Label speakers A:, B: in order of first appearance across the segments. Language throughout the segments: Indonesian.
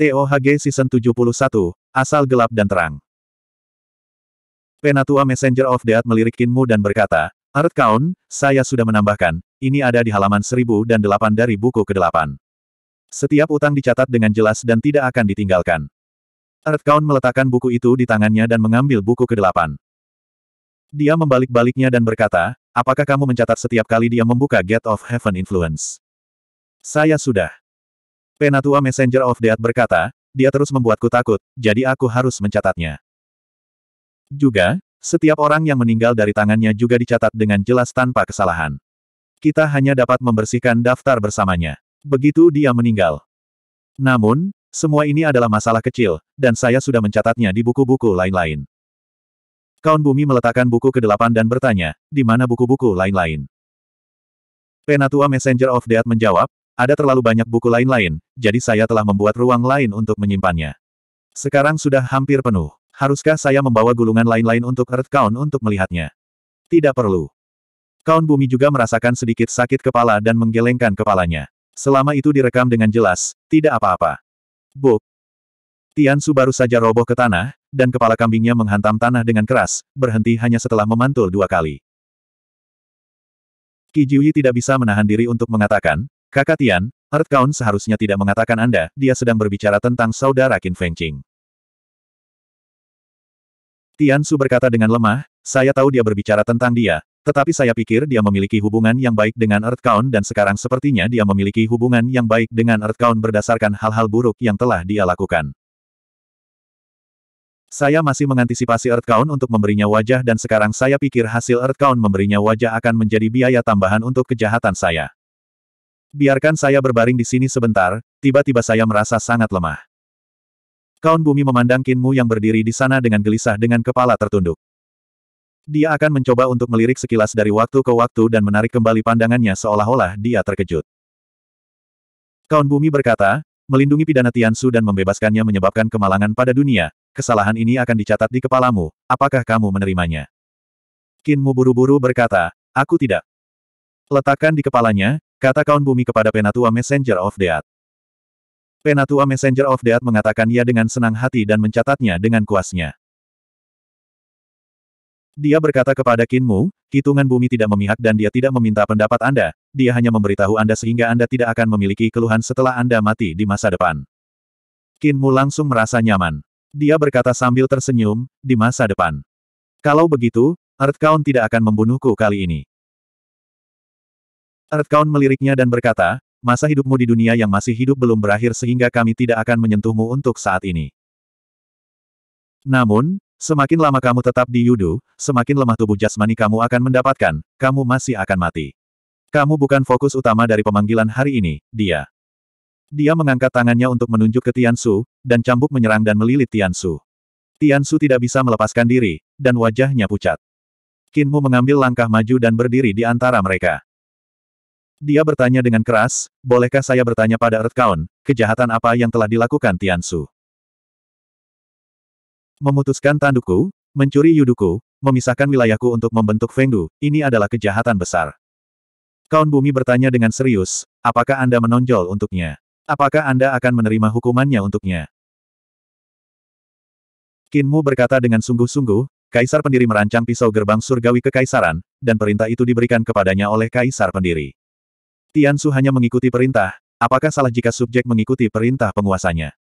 A: TOHG Season 71, Asal Gelap dan Terang. Penatua Messenger of Death melirik Kinmu dan berkata, Earth saya sudah menambahkan, ini ada di halaman 1008 dari buku ke-8. Setiap utang dicatat dengan jelas dan tidak akan ditinggalkan. Earth meletakkan buku itu di tangannya dan mengambil buku ke-8. Dia membalik-baliknya dan berkata, apakah kamu mencatat setiap kali dia membuka Gate of Heaven Influence? Saya sudah. Penatua Messenger of Death berkata, dia terus membuatku takut, jadi aku harus mencatatnya. Juga, setiap orang yang meninggal dari tangannya juga dicatat dengan jelas tanpa kesalahan. Kita hanya dapat membersihkan daftar bersamanya. Begitu dia meninggal. Namun, semua ini adalah masalah kecil, dan saya sudah mencatatnya di buku-buku lain-lain. Kaun Bumi meletakkan buku ke-8 dan bertanya, di mana buku-buku lain-lain? Penatua Messenger of Death menjawab, ada terlalu banyak buku lain-lain, jadi saya telah membuat ruang lain untuk menyimpannya. Sekarang sudah hampir penuh. Haruskah saya membawa gulungan lain-lain untuk Earth Count untuk melihatnya? Tidak perlu. Kaun Bumi juga merasakan sedikit sakit kepala dan menggelengkan kepalanya. Selama itu direkam dengan jelas, tidak apa-apa. Buk. Tian Su baru saja roboh ke tanah, dan kepala kambingnya menghantam tanah dengan keras, berhenti hanya setelah memantul dua kali. Kijiuyi tidak bisa menahan diri untuk mengatakan, Kakak Tian, Earth Count seharusnya tidak mengatakan Anda, dia sedang berbicara tentang saudara Qin Fengqing. Tian Su berkata dengan lemah, saya tahu dia berbicara tentang dia, tetapi saya pikir dia memiliki hubungan yang baik dengan Earth Count dan sekarang sepertinya dia memiliki hubungan yang baik dengan Earth Count berdasarkan hal-hal buruk yang telah dia lakukan. Saya masih mengantisipasi Earth Count untuk memberinya wajah dan sekarang saya pikir hasil Earth Count memberinya wajah akan menjadi biaya tambahan untuk kejahatan saya. Biarkan saya berbaring di sini sebentar, tiba-tiba saya merasa sangat lemah. Kaun Bumi memandang Kinmu yang berdiri di sana dengan gelisah dengan kepala tertunduk. Dia akan mencoba untuk melirik sekilas dari waktu ke waktu dan menarik kembali pandangannya seolah-olah dia terkejut. Kaun Bumi berkata, melindungi pidana Tiansu dan membebaskannya menyebabkan kemalangan pada dunia, kesalahan ini akan dicatat di kepalamu, apakah kamu menerimanya? Kinmu buru-buru berkata, aku tidak. Letakkan di kepalanya, kata Kaun Bumi kepada Penatua Messenger of Death. Penatua Messenger of Death mengatakan ia dengan senang hati dan mencatatnya dengan kuasnya. Dia berkata kepada Kinmu, hitungan bumi tidak memihak dan dia tidak meminta pendapat Anda, dia hanya memberitahu Anda sehingga Anda tidak akan memiliki keluhan setelah Anda mati di masa depan. Kinmu langsung merasa nyaman. Dia berkata sambil tersenyum, di masa depan. Kalau begitu, Count tidak akan membunuhku kali ini. Earthcount meliriknya dan berkata, masa hidupmu di dunia yang masih hidup belum berakhir sehingga kami tidak akan menyentuhmu untuk saat ini. Namun, semakin lama kamu tetap di Yudu, semakin lemah tubuh jasmani kamu akan mendapatkan, kamu masih akan mati. Kamu bukan fokus utama dari pemanggilan hari ini, dia. Dia mengangkat tangannya untuk menunjuk ke Tiansu, dan cambuk menyerang dan melilit Tiansu. Tiansu tidak bisa melepaskan diri, dan wajahnya pucat. Kinmu mengambil langkah maju dan berdiri di antara mereka. Dia bertanya dengan keras, bolehkah saya bertanya pada Kaun, kejahatan apa yang telah dilakukan Tiansu? Memutuskan tanduku, mencuri yuduku, memisahkan wilayahku untuk membentuk Fengdu, ini adalah kejahatan besar. Kaun Bumi bertanya dengan serius, apakah Anda menonjol untuknya? Apakah Anda akan menerima hukumannya untuknya? Kinmu berkata dengan sungguh-sungguh, Kaisar pendiri merancang pisau gerbang surgawi kekaisaran, dan perintah itu diberikan kepadanya oleh Kaisar pendiri. Tian Su hanya mengikuti perintah, apakah salah jika subjek mengikuti perintah penguasanya?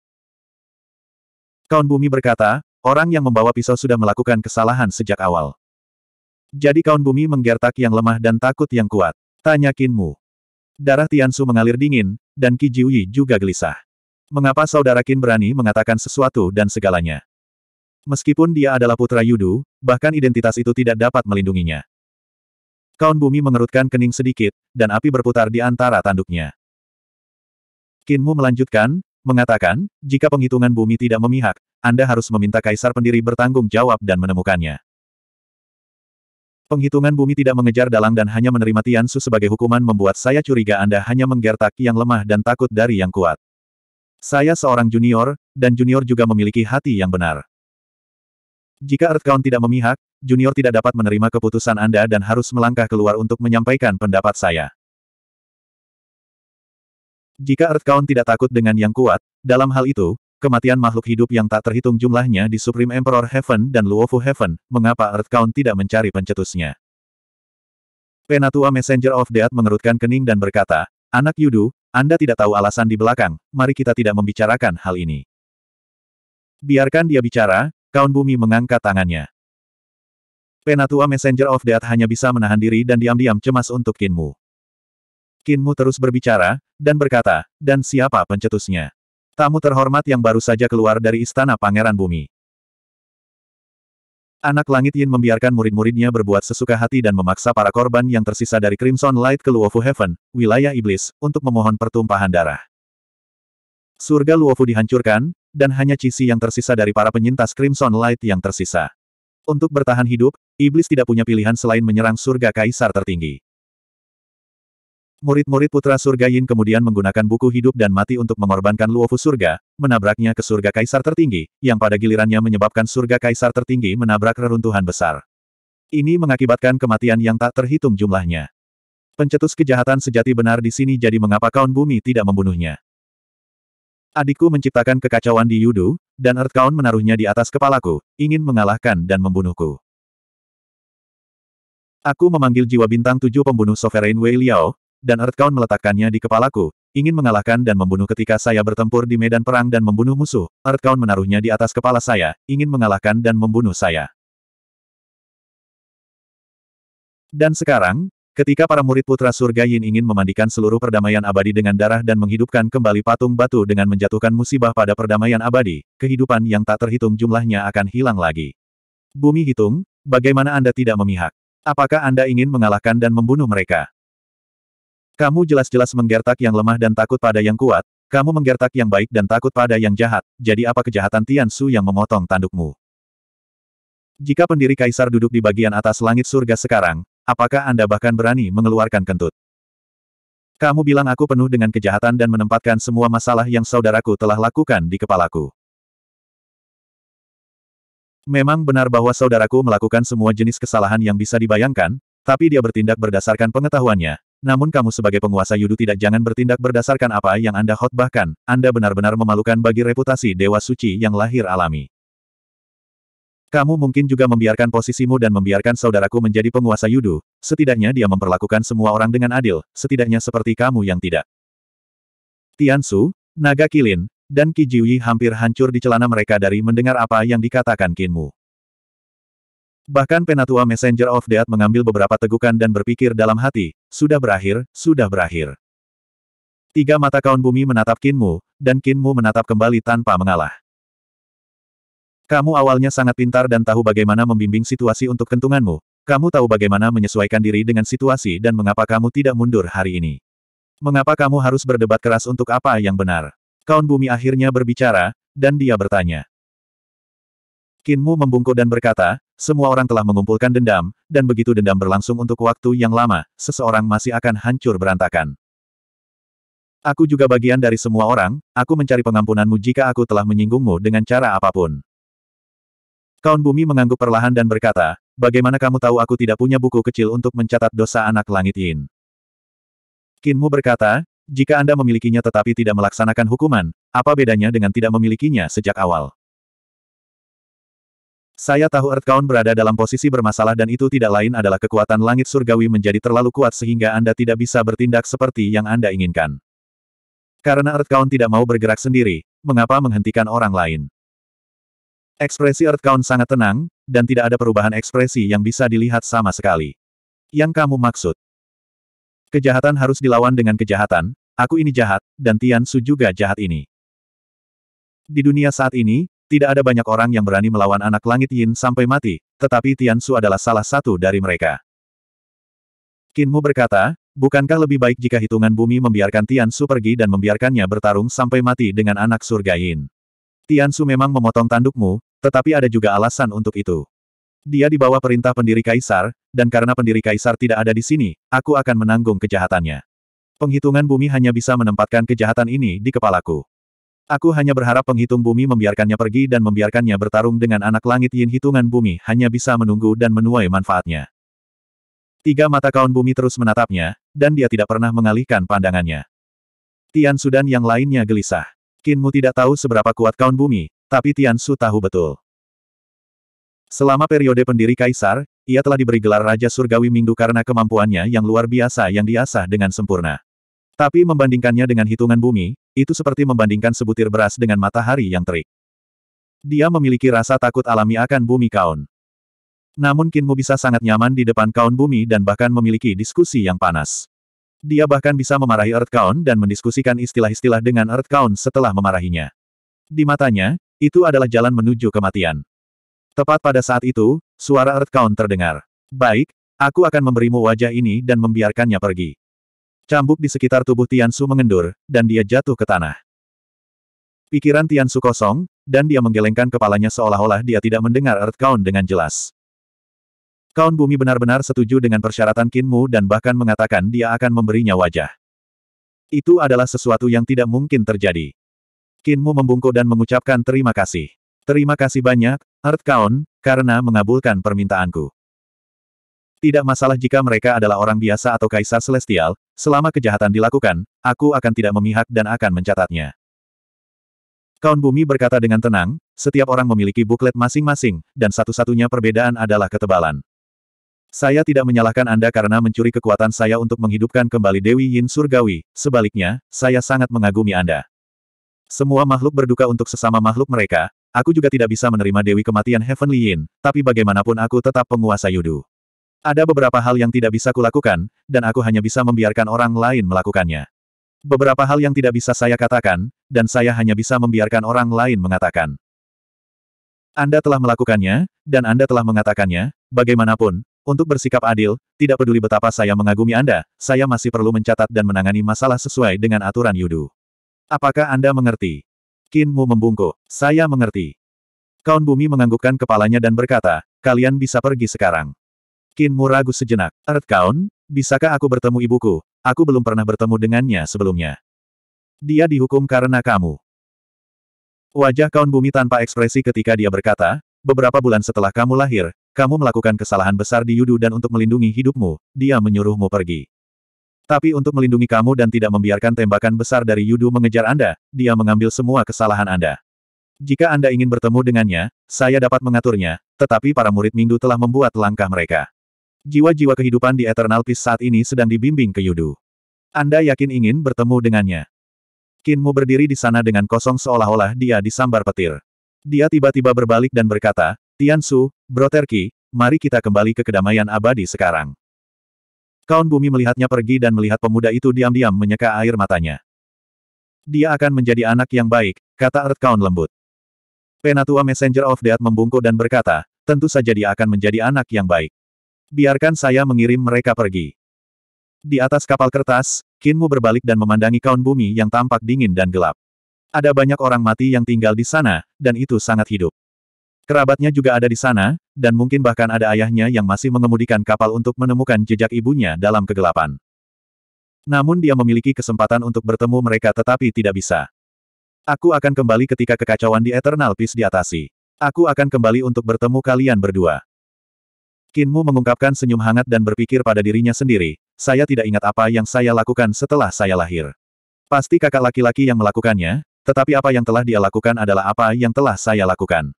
A: Kaun Bumi berkata, orang yang membawa pisau sudah melakukan kesalahan sejak awal. Jadi Kaun Bumi menggertak yang lemah dan takut yang kuat. Tanya Kinmu. Darah Tiansu mengalir dingin, dan Ki Jiuyi juga gelisah. Mengapa saudara Kin berani mengatakan sesuatu dan segalanya? Meskipun dia adalah putra Yudu, bahkan identitas itu tidak dapat melindunginya. Kaun Bumi mengerutkan kening sedikit, dan api berputar di antara tanduknya. Kinmu melanjutkan, mengatakan, jika penghitungan bumi tidak memihak, Anda harus meminta kaisar pendiri bertanggung jawab dan menemukannya. Penghitungan bumi tidak mengejar dalang dan hanya menerima Tiansu sebagai hukuman membuat saya curiga Anda hanya menggertak yang lemah dan takut dari yang kuat. Saya seorang junior, dan junior juga memiliki hati yang benar. Jika Earthcount tidak memihak, Junior tidak dapat menerima keputusan Anda dan harus melangkah keluar untuk menyampaikan pendapat saya. Jika Earthcount tidak takut dengan yang kuat, dalam hal itu, kematian makhluk hidup yang tak terhitung jumlahnya di Supreme Emperor Heaven dan Luofu Heaven, mengapa Earthcount tidak mencari pencetusnya? Penatua Messenger of Death mengerutkan kening dan berkata, Anak Yudu, Anda tidak tahu alasan di belakang, mari kita tidak membicarakan hal ini. Biarkan dia bicara, Daun Bumi mengangkat tangannya. Penatua Messenger of Death hanya bisa menahan diri dan diam-diam cemas untuk Kinmu. Kinmu terus berbicara, dan berkata, dan siapa pencetusnya? Tamu terhormat yang baru saja keluar dari Istana Pangeran Bumi. Anak Langit Yin membiarkan murid-muridnya berbuat sesuka hati dan memaksa para korban yang tersisa dari Crimson Light ke Luofu Heaven, wilayah iblis, untuk memohon pertumpahan darah. Surga Luofu dihancurkan, dan hanya Cici yang tersisa dari para penyintas Crimson Light yang tersisa. Untuk bertahan hidup, iblis tidak punya pilihan selain menyerang surga kaisar tertinggi. Murid-murid putra surga Yin kemudian menggunakan buku hidup dan mati untuk mengorbankan Luofu surga, menabraknya ke surga kaisar tertinggi, yang pada gilirannya menyebabkan surga kaisar tertinggi menabrak reruntuhan besar. Ini mengakibatkan kematian yang tak terhitung jumlahnya. Pencetus kejahatan sejati benar di sini jadi mengapa kaun bumi tidak membunuhnya. Adikku menciptakan kekacauan di Yudu, dan Earthcount menaruhnya di atas kepalaku, ingin mengalahkan dan membunuhku. Aku memanggil jiwa bintang tujuh pembunuh Sovereign Wei Liao, dan Earthcount meletakkannya di kepalaku, ingin mengalahkan dan membunuh ketika saya bertempur di medan perang dan membunuh musuh, Earthcount menaruhnya di atas kepala saya, ingin mengalahkan dan membunuh saya. Dan sekarang, Ketika para murid putra surga Yin ingin memandikan seluruh perdamaian abadi dengan darah dan menghidupkan kembali patung batu dengan menjatuhkan musibah pada perdamaian abadi, kehidupan yang tak terhitung jumlahnya akan hilang lagi. Bumi hitung, bagaimana Anda tidak memihak? Apakah Anda ingin mengalahkan dan membunuh mereka? Kamu jelas-jelas menggertak yang lemah dan takut pada yang kuat, kamu menggertak yang baik dan takut pada yang jahat, jadi apa kejahatan Tian Su yang memotong tandukmu? Jika pendiri kaisar duduk di bagian atas langit surga sekarang, Apakah Anda bahkan berani mengeluarkan kentut? Kamu bilang aku penuh dengan kejahatan dan menempatkan semua masalah yang saudaraku telah lakukan di kepalaku. Memang benar bahwa saudaraku melakukan semua jenis kesalahan yang bisa dibayangkan, tapi dia bertindak berdasarkan pengetahuannya. Namun kamu sebagai penguasa Yudu tidak jangan bertindak berdasarkan apa yang Anda khotbahkan, Anda benar-benar memalukan bagi reputasi Dewa Suci yang lahir alami. Kamu mungkin juga membiarkan posisimu dan membiarkan saudaraku menjadi penguasa Yudu, setidaknya dia memperlakukan semua orang dengan adil, setidaknya seperti kamu yang tidak. Tiansu, Naga Kilin, dan Kijiwi hampir hancur di celana mereka dari mendengar apa yang dikatakan Kinmu. Bahkan Penatua Messenger of Death mengambil beberapa tegukan dan berpikir dalam hati, sudah berakhir, sudah berakhir. Tiga mata kaun bumi menatap Kinmu, dan Kinmu menatap kembali tanpa mengalah. Kamu awalnya sangat pintar dan tahu bagaimana membimbing situasi untuk kentunganmu. Kamu tahu bagaimana menyesuaikan diri dengan situasi dan mengapa kamu tidak mundur hari ini. Mengapa kamu harus berdebat keras untuk apa yang benar? Kaun Bumi akhirnya berbicara, dan dia bertanya. Kinmu membungkuk dan berkata, semua orang telah mengumpulkan dendam, dan begitu dendam berlangsung untuk waktu yang lama, seseorang masih akan hancur berantakan. Aku juga bagian dari semua orang, aku mencari pengampunanmu jika aku telah menyinggungmu dengan cara apapun. Kaun Bumi mengangguk perlahan dan berkata, bagaimana kamu tahu aku tidak punya buku kecil untuk mencatat dosa anak langit Yin? Kinmu berkata, jika Anda memilikinya tetapi tidak melaksanakan hukuman, apa bedanya dengan tidak memilikinya sejak awal? Saya tahu Earth Kaun berada dalam posisi bermasalah dan itu tidak lain adalah kekuatan langit surgawi menjadi terlalu kuat sehingga Anda tidak bisa bertindak seperti yang Anda inginkan. Karena Earth Kaun tidak mau bergerak sendiri, mengapa menghentikan orang lain? Ekspresi Earth Count sangat tenang, dan tidak ada perubahan ekspresi yang bisa dilihat sama sekali. Yang kamu maksud? Kejahatan harus dilawan dengan kejahatan, aku ini jahat, dan Tian Su juga jahat ini. Di dunia saat ini, tidak ada banyak orang yang berani melawan anak langit Yin sampai mati, tetapi Tian Su adalah salah satu dari mereka. Mu berkata, bukankah lebih baik jika hitungan bumi membiarkan Tian Su pergi dan membiarkannya bertarung sampai mati dengan anak surga Yin? Tian Su memang memotong tandukmu, tetapi ada juga alasan untuk itu. Dia di bawah perintah pendiri kaisar, dan karena pendiri kaisar tidak ada di sini, aku akan menanggung kejahatannya. Penghitungan bumi hanya bisa menempatkan kejahatan ini di kepalaku. Aku hanya berharap penghitung bumi membiarkannya pergi dan membiarkannya bertarung dengan anak langit yin hitungan bumi hanya bisa menunggu dan menuai manfaatnya. Tiga mata kaun bumi terus menatapnya, dan dia tidak pernah mengalihkan pandangannya. Tian Sudan yang lainnya gelisah. Kinmu tidak tahu seberapa kuat kaun bumi, tapi Tian Su tahu betul. Selama periode pendiri Kaisar, ia telah diberi gelar Raja Surgawi Minggu karena kemampuannya yang luar biasa yang diasah dengan sempurna. Tapi membandingkannya dengan hitungan bumi, itu seperti membandingkan sebutir beras dengan matahari yang terik. Dia memiliki rasa takut alami akan bumi Kaun. Namun Kinmu bisa sangat nyaman di depan Kaun bumi dan bahkan memiliki diskusi yang panas. Dia bahkan bisa memarahi Earth Kaun dan mendiskusikan istilah-istilah dengan Earth Kaun setelah memarahinya. Di matanya, itu adalah jalan menuju kematian. Tepat pada saat itu, suara Earth Count terdengar. Baik, aku akan memberimu wajah ini dan membiarkannya pergi. Cambuk di sekitar tubuh Tian Su mengendur, dan dia jatuh ke tanah. Pikiran Tian Su kosong, dan dia menggelengkan kepalanya seolah-olah dia tidak mendengar Earth Count dengan jelas. Kaun Bumi benar-benar setuju dengan persyaratan Kinmu dan bahkan mengatakan dia akan memberinya wajah. Itu adalah sesuatu yang tidak mungkin terjadi. Kinmu membungkuk dan mengucapkan terima kasih. Terima kasih banyak, Art Kaon, karena mengabulkan permintaanku. Tidak masalah jika mereka adalah orang biasa atau kaisar celestial, selama kejahatan dilakukan, aku akan tidak memihak dan akan mencatatnya. Kaun Bumi berkata dengan tenang, setiap orang memiliki buklet masing-masing, dan satu-satunya perbedaan adalah ketebalan. Saya tidak menyalahkan Anda karena mencuri kekuatan saya untuk menghidupkan kembali Dewi Yin Surgawi, sebaliknya, saya sangat mengagumi Anda. Semua makhluk berduka untuk sesama makhluk mereka, aku juga tidak bisa menerima Dewi Kematian Heavenly Yin, tapi bagaimanapun aku tetap penguasa Yudu. Ada beberapa hal yang tidak bisa kulakukan, dan aku hanya bisa membiarkan orang lain melakukannya. Beberapa hal yang tidak bisa saya katakan, dan saya hanya bisa membiarkan orang lain mengatakan. Anda telah melakukannya, dan Anda telah mengatakannya, bagaimanapun, untuk bersikap adil, tidak peduli betapa saya mengagumi Anda, saya masih perlu mencatat dan menangani masalah sesuai dengan aturan Yudu. Apakah Anda mengerti? Kinmu membungkuk. Saya mengerti. Kaun Bumi menganggukkan kepalanya dan berkata, kalian bisa pergi sekarang. Kinmu ragu sejenak. Earth Kaun, bisakah aku bertemu ibuku? Aku belum pernah bertemu dengannya sebelumnya. Dia dihukum karena kamu. Wajah Kaun Bumi tanpa ekspresi ketika dia berkata, beberapa bulan setelah kamu lahir, kamu melakukan kesalahan besar di Yudu dan untuk melindungi hidupmu, dia menyuruhmu pergi. Tapi untuk melindungi kamu dan tidak membiarkan tembakan besar dari Yudu mengejar Anda, dia mengambil semua kesalahan Anda. Jika Anda ingin bertemu dengannya, saya dapat mengaturnya, tetapi para murid Mingdu telah membuat langkah mereka. Jiwa-jiwa kehidupan di Eternal Peace saat ini sedang dibimbing ke Yudu. Anda yakin ingin bertemu dengannya? Kinmu berdiri di sana dengan kosong seolah-olah dia disambar petir. Dia tiba-tiba berbalik dan berkata, Tian Tiansu, Broterki, mari kita kembali ke kedamaian abadi sekarang. Kaun Bumi melihatnya pergi dan melihat pemuda itu diam-diam menyeka air matanya. Dia akan menjadi anak yang baik, kata Earth Kaun lembut. Penatua Messenger of Death membungkuk dan berkata, tentu saja dia akan menjadi anak yang baik. Biarkan saya mengirim mereka pergi. Di atas kapal kertas, Kinmu berbalik dan memandangi Kaun Bumi yang tampak dingin dan gelap. Ada banyak orang mati yang tinggal di sana, dan itu sangat hidup. Kerabatnya juga ada di sana, dan mungkin bahkan ada ayahnya yang masih mengemudikan kapal untuk menemukan jejak ibunya dalam kegelapan. Namun dia memiliki kesempatan untuk bertemu mereka tetapi tidak bisa. Aku akan kembali ketika kekacauan di Eternal Peace diatasi. Aku akan kembali untuk bertemu kalian berdua. Kinmu mengungkapkan senyum hangat dan berpikir pada dirinya sendiri, saya tidak ingat apa yang saya lakukan setelah saya lahir. Pasti kakak laki-laki yang melakukannya, tetapi apa yang telah dia lakukan adalah apa yang telah saya lakukan.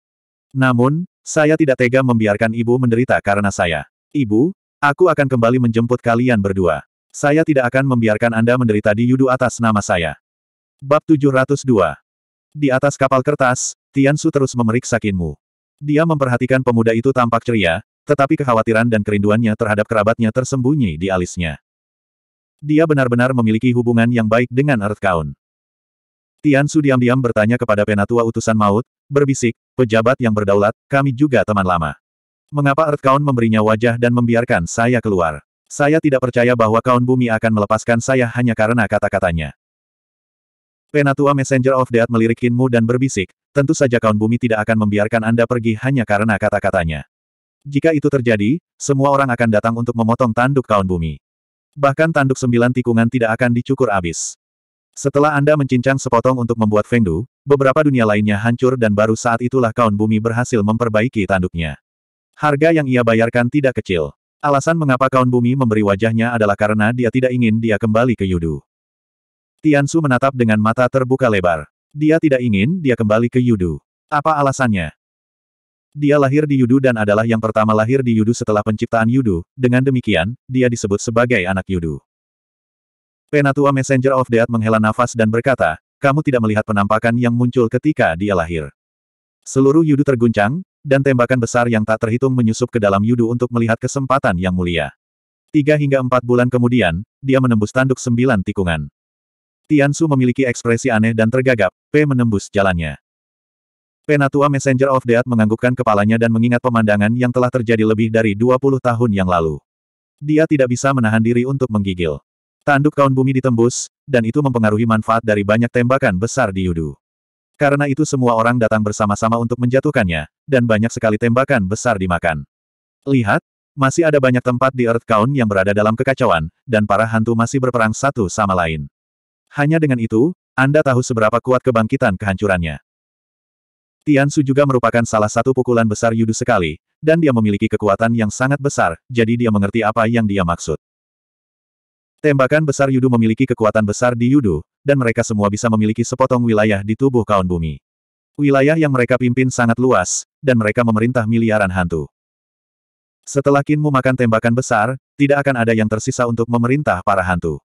A: Namun, saya tidak tega membiarkan ibu menderita karena saya. Ibu, aku akan kembali menjemput kalian berdua. Saya tidak akan membiarkan Anda menderita di Yudu atas nama saya. Bab 702 Di atas kapal kertas, Tian Su terus memeriksa Kinmu. Dia memperhatikan pemuda itu tampak ceria, tetapi kekhawatiran dan kerinduannya terhadap kerabatnya tersembunyi di alisnya. Dia benar-benar memiliki hubungan yang baik dengan Earth Count Tian Su diam-diam bertanya kepada penatua utusan maut, berbisik, pejabat yang berdaulat, kami juga teman lama. Mengapa Earth Kaun memberinya wajah dan membiarkan saya keluar? Saya tidak percaya bahwa Kaun Bumi akan melepaskan saya hanya karena kata-katanya. Penatua Messenger of Death melirik Kinmu dan berbisik, tentu saja Kaun Bumi tidak akan membiarkan Anda pergi hanya karena kata-katanya. Jika itu terjadi, semua orang akan datang untuk memotong tanduk Kaun Bumi. Bahkan tanduk sembilan tikungan tidak akan dicukur habis. Setelah Anda mencincang sepotong untuk membuat Fengdu, beberapa dunia lainnya hancur dan baru saat itulah kaun bumi berhasil memperbaiki tanduknya. Harga yang ia bayarkan tidak kecil. Alasan mengapa kaun bumi memberi wajahnya adalah karena dia tidak ingin dia kembali ke Yudu. Tiansu menatap dengan mata terbuka lebar. Dia tidak ingin dia kembali ke Yudu. Apa alasannya? Dia lahir di Yudu dan adalah yang pertama lahir di Yudu setelah penciptaan Yudu, dengan demikian, dia disebut sebagai anak Yudu. Penatua Messenger of Death menghela nafas dan berkata, kamu tidak melihat penampakan yang muncul ketika dia lahir. Seluruh yudu terguncang, dan tembakan besar yang tak terhitung menyusup ke dalam yudu untuk melihat kesempatan yang mulia. Tiga hingga empat bulan kemudian, dia menembus tanduk sembilan tikungan. Tiansu memiliki ekspresi aneh dan tergagap, P menembus jalannya. Penatua Messenger of Death menganggukkan kepalanya dan mengingat pemandangan yang telah terjadi lebih dari 20 tahun yang lalu. Dia tidak bisa menahan diri untuk menggigil. Tanduk kaun bumi ditembus, dan itu mempengaruhi manfaat dari banyak tembakan besar di Yudu. Karena itu semua orang datang bersama-sama untuk menjatuhkannya, dan banyak sekali tembakan besar dimakan. Lihat, masih ada banyak tempat di Earth Count yang berada dalam kekacauan, dan para hantu masih berperang satu sama lain. Hanya dengan itu, Anda tahu seberapa kuat kebangkitan kehancurannya. Tiansu juga merupakan salah satu pukulan besar Yudu sekali, dan dia memiliki kekuatan yang sangat besar, jadi dia mengerti apa yang dia maksud. Tembakan besar Yudu memiliki kekuatan besar di Yudu, dan mereka semua bisa memiliki sepotong wilayah di tubuh kaun bumi. Wilayah yang mereka pimpin sangat luas, dan mereka memerintah miliaran hantu. Setelah Kinmu makan tembakan besar, tidak akan ada yang tersisa untuk memerintah para hantu.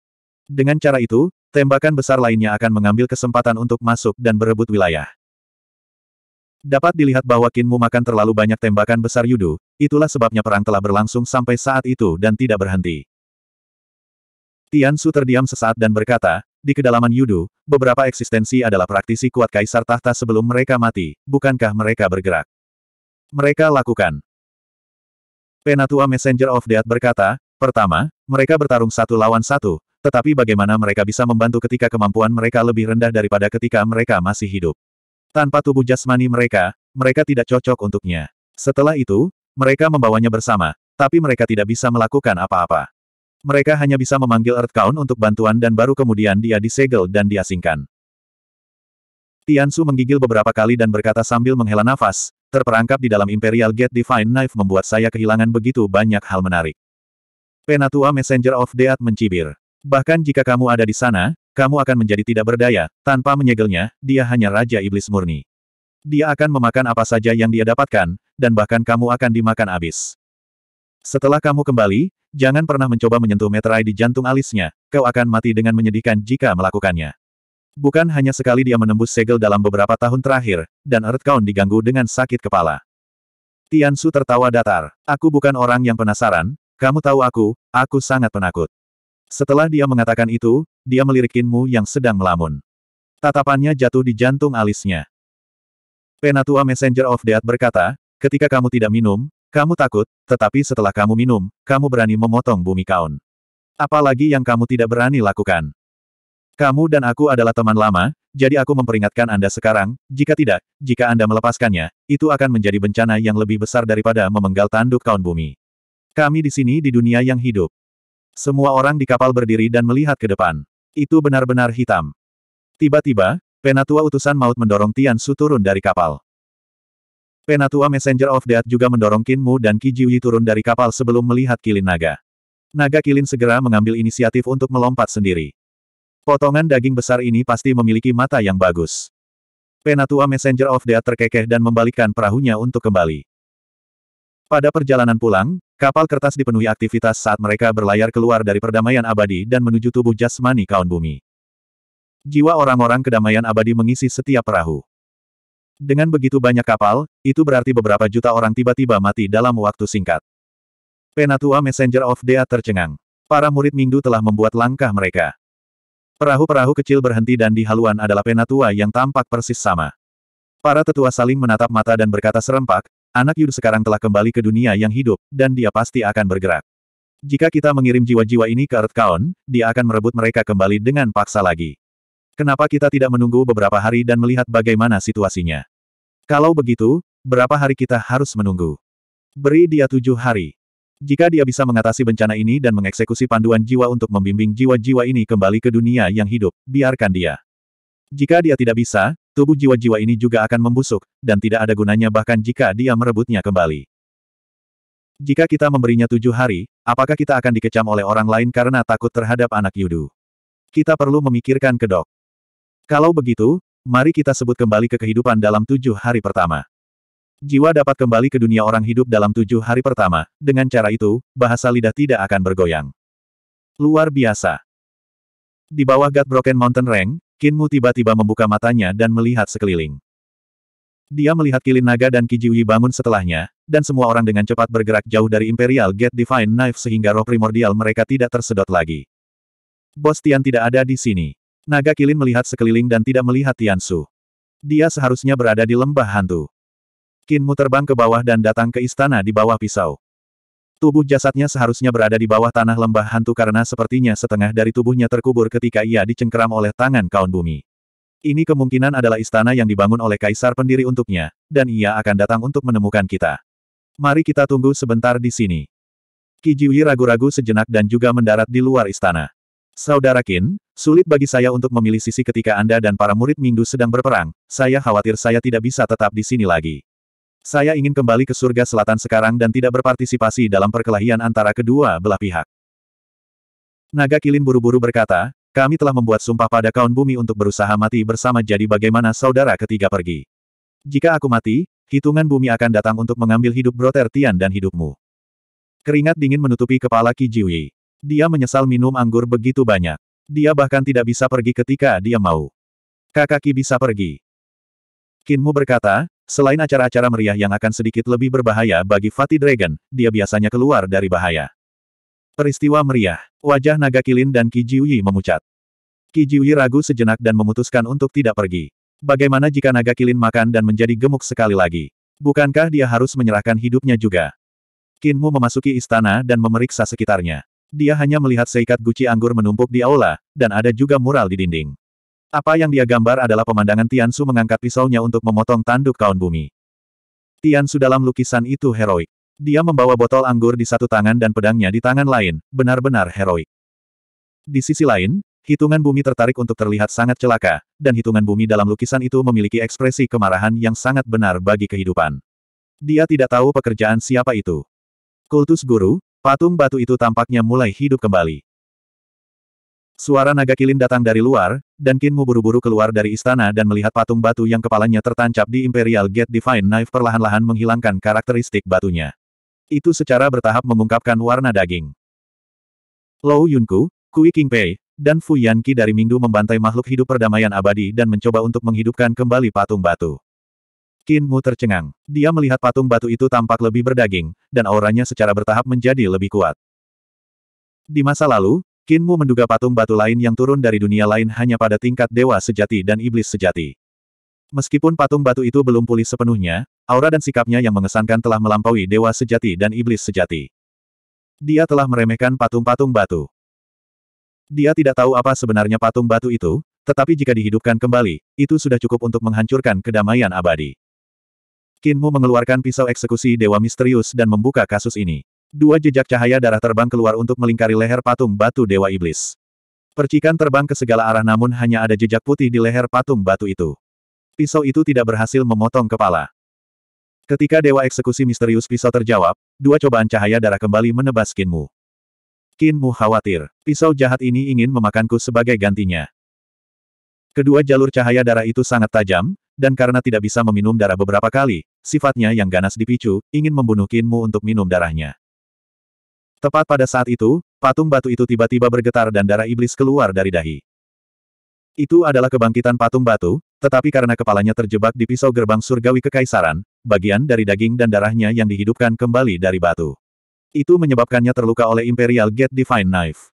A: Dengan cara itu, tembakan besar lainnya akan mengambil kesempatan untuk masuk dan berebut wilayah. Dapat dilihat bahwa Kinmu makan terlalu banyak tembakan besar Yudu, itulah sebabnya perang telah berlangsung sampai saat itu dan tidak berhenti. Tian Su terdiam sesaat dan berkata, di kedalaman Yudu, beberapa eksistensi adalah praktisi kuat kaisar tahta sebelum mereka mati, bukankah mereka bergerak? Mereka lakukan. Penatua Messenger of Death berkata, pertama, mereka bertarung satu lawan satu, tetapi bagaimana mereka bisa membantu ketika kemampuan mereka lebih rendah daripada ketika mereka masih hidup? Tanpa tubuh jasmani mereka, mereka tidak cocok untuknya. Setelah itu, mereka membawanya bersama, tapi mereka tidak bisa melakukan apa-apa. Mereka hanya bisa memanggil Earthcount untuk bantuan dan baru kemudian dia disegel dan diasingkan. Tiansu menggigil beberapa kali dan berkata sambil menghela nafas, terperangkap di dalam Imperial Gate Divine Knife membuat saya kehilangan begitu banyak hal menarik. Penatua Messenger of Death mencibir. Bahkan jika kamu ada di sana, kamu akan menjadi tidak berdaya, tanpa menyegelnya, dia hanya Raja Iblis murni. Dia akan memakan apa saja yang dia dapatkan, dan bahkan kamu akan dimakan habis. Setelah kamu kembali, jangan pernah mencoba menyentuh meterai di jantung alisnya, kau akan mati dengan menyedihkan jika melakukannya. Bukan hanya sekali dia menembus segel dalam beberapa tahun terakhir, dan Earthcount diganggu dengan sakit kepala. Tian Su tertawa datar. Aku bukan orang yang penasaran, kamu tahu aku, aku sangat penakut. Setelah dia mengatakan itu, dia melirikinmu yang sedang melamun. Tatapannya jatuh di jantung alisnya. Penatua Messenger of Death berkata, ketika kamu tidak minum, kamu takut, tetapi setelah kamu minum, kamu berani memotong bumi kaun. Apalagi yang kamu tidak berani lakukan. Kamu dan aku adalah teman lama, jadi aku memperingatkan Anda sekarang, jika tidak, jika Anda melepaskannya, itu akan menjadi bencana yang lebih besar daripada memenggal tanduk kaun bumi. Kami di sini di dunia yang hidup. Semua orang di kapal berdiri dan melihat ke depan. Itu benar-benar hitam. Tiba-tiba, penatua utusan maut mendorong Tian Su turun dari kapal. Penatua Messenger of Death juga mendorong Kinmu dan Qi turun dari kapal sebelum melihat kilin naga. Naga kilin segera mengambil inisiatif untuk melompat sendiri. Potongan daging besar ini pasti memiliki mata yang bagus. Penatua Messenger of Death terkekeh dan membalikkan perahunya untuk kembali. Pada perjalanan pulang, kapal kertas dipenuhi aktivitas saat mereka berlayar keluar dari perdamaian abadi dan menuju tubuh jasmani kaun bumi. Jiwa orang-orang kedamaian abadi mengisi setiap perahu. Dengan begitu banyak kapal, itu berarti beberapa juta orang tiba-tiba mati dalam waktu singkat. Penatua Messenger of Dea tercengang. Para murid Mingdu telah membuat langkah mereka. Perahu-perahu kecil berhenti dan di haluan adalah penatua yang tampak persis sama. Para tetua saling menatap mata dan berkata serempak, anak Yud sekarang telah kembali ke dunia yang hidup, dan dia pasti akan bergerak. Jika kita mengirim jiwa-jiwa ini ke Kaon, dia akan merebut mereka kembali dengan paksa lagi. Kenapa kita tidak menunggu beberapa hari dan melihat bagaimana situasinya? Kalau begitu, berapa hari kita harus menunggu? Beri dia tujuh hari. Jika dia bisa mengatasi bencana ini dan mengeksekusi panduan jiwa untuk membimbing jiwa-jiwa ini kembali ke dunia yang hidup, biarkan dia. Jika dia tidak bisa, tubuh jiwa-jiwa ini juga akan membusuk, dan tidak ada gunanya bahkan jika dia merebutnya kembali. Jika kita memberinya tujuh hari, apakah kita akan dikecam oleh orang lain karena takut terhadap anak Yudu? Kita perlu memikirkan kedok. Kalau begitu, mari kita sebut kembali ke kehidupan dalam tujuh hari pertama. Jiwa dapat kembali ke dunia orang hidup dalam tujuh hari pertama, dengan cara itu, bahasa lidah tidak akan bergoyang. Luar biasa. Di bawah Gat Broken Mountain Rank, Kinmu tiba-tiba membuka matanya dan melihat sekeliling. Dia melihat Kilin Naga dan Kijiwi bangun setelahnya, dan semua orang dengan cepat bergerak jauh dari Imperial Gate Divine Knife sehingga roh primordial mereka tidak tersedot lagi. Bos tidak ada di sini. Naga Kilin melihat sekeliling dan tidak melihat Tiansu. Dia seharusnya berada di lembah hantu. Kinmu terbang ke bawah dan datang ke istana di bawah pisau. Tubuh jasadnya seharusnya berada di bawah tanah lembah hantu karena sepertinya setengah dari tubuhnya terkubur ketika ia dicengkeram oleh tangan kaun bumi. Ini kemungkinan adalah istana yang dibangun oleh kaisar pendiri untuknya, dan ia akan datang untuk menemukan kita. Mari kita tunggu sebentar di sini. Kijiwi ragu-ragu sejenak dan juga mendarat di luar istana. Saudara Qin, sulit bagi saya untuk memilih sisi ketika Anda dan para murid Mingdu sedang berperang, saya khawatir saya tidak bisa tetap di sini lagi. Saya ingin kembali ke surga selatan sekarang dan tidak berpartisipasi dalam perkelahian antara kedua belah pihak. Naga Kilin buru-buru berkata, kami telah membuat sumpah pada kaun bumi untuk berusaha mati bersama jadi bagaimana saudara ketiga pergi. Jika aku mati, hitungan bumi akan datang untuk mengambil hidup Broter Tian dan hidupmu. Keringat dingin menutupi kepala Ki Jiwi. Dia menyesal minum anggur begitu banyak. Dia bahkan tidak bisa pergi ketika dia mau. Kakaki bisa pergi. Kinmu berkata, selain acara-acara meriah yang akan sedikit lebih berbahaya bagi Fatih Dragon, dia biasanya keluar dari bahaya. Peristiwa meriah. Wajah naga kilin dan Kijuyi memucat. Kijuyi ragu sejenak dan memutuskan untuk tidak pergi. Bagaimana jika naga kilin makan dan menjadi gemuk sekali lagi? Bukankah dia harus menyerahkan hidupnya juga? Kinmu memasuki istana dan memeriksa sekitarnya. Dia hanya melihat seikat guci anggur menumpuk di aula, dan ada juga mural di dinding. Apa yang dia gambar adalah pemandangan Tiansu mengangkat pisaunya untuk memotong tanduk kaun bumi. Tiansu dalam lukisan itu heroik. Dia membawa botol anggur di satu tangan dan pedangnya di tangan lain, benar-benar heroik. Di sisi lain, hitungan bumi tertarik untuk terlihat sangat celaka, dan hitungan bumi dalam lukisan itu memiliki ekspresi kemarahan yang sangat benar bagi kehidupan. Dia tidak tahu pekerjaan siapa itu. Kultus guru, Patung batu itu tampaknya mulai hidup kembali. Suara naga kilin datang dari luar, dan Kinmu buru-buru keluar dari istana dan melihat patung batu yang kepalanya tertancap di Imperial Gate Divine Knife perlahan-lahan menghilangkan karakteristik batunya. Itu secara bertahap mengungkapkan warna daging. Lou Yunku, Kui Pei, dan Fu Yanqi dari Mingdu membantai makhluk hidup perdamaian abadi dan mencoba untuk menghidupkan kembali patung batu. Qin Mu tercengang. Dia melihat patung batu itu tampak lebih berdaging, dan auranya secara bertahap menjadi lebih kuat. Di masa lalu, Qin Mu menduga patung batu lain yang turun dari dunia lain hanya pada tingkat dewa sejati dan iblis sejati. Meskipun patung batu itu belum pulih sepenuhnya, aura dan sikapnya yang mengesankan telah melampaui dewa sejati dan iblis sejati. Dia telah meremehkan patung-patung batu. Dia tidak tahu apa sebenarnya patung batu itu, tetapi jika dihidupkan kembali, itu sudah cukup untuk menghancurkan kedamaian abadi. Kinmu mengeluarkan pisau eksekusi Dewa Misterius dan membuka kasus ini. Dua jejak cahaya darah terbang keluar untuk melingkari leher patung batu Dewa Iblis. Percikan terbang ke segala arah namun hanya ada jejak putih di leher patung batu itu. Pisau itu tidak berhasil memotong kepala. Ketika Dewa Eksekusi Misterius Pisau terjawab, dua cobaan cahaya darah kembali menebas Kinmu. Kinmu khawatir, pisau jahat ini ingin memakanku sebagai gantinya. Kedua jalur cahaya darah itu sangat tajam, dan karena tidak bisa meminum darah beberapa kali, sifatnya yang ganas dipicu, ingin membunuh Kinmu untuk minum darahnya. Tepat pada saat itu, patung batu itu tiba-tiba bergetar dan darah iblis keluar dari dahi. Itu adalah kebangkitan patung batu, tetapi karena kepalanya terjebak di pisau gerbang surgawi kekaisaran, bagian dari daging dan darahnya yang dihidupkan kembali dari batu. Itu menyebabkannya terluka oleh Imperial Gate Divine Knife.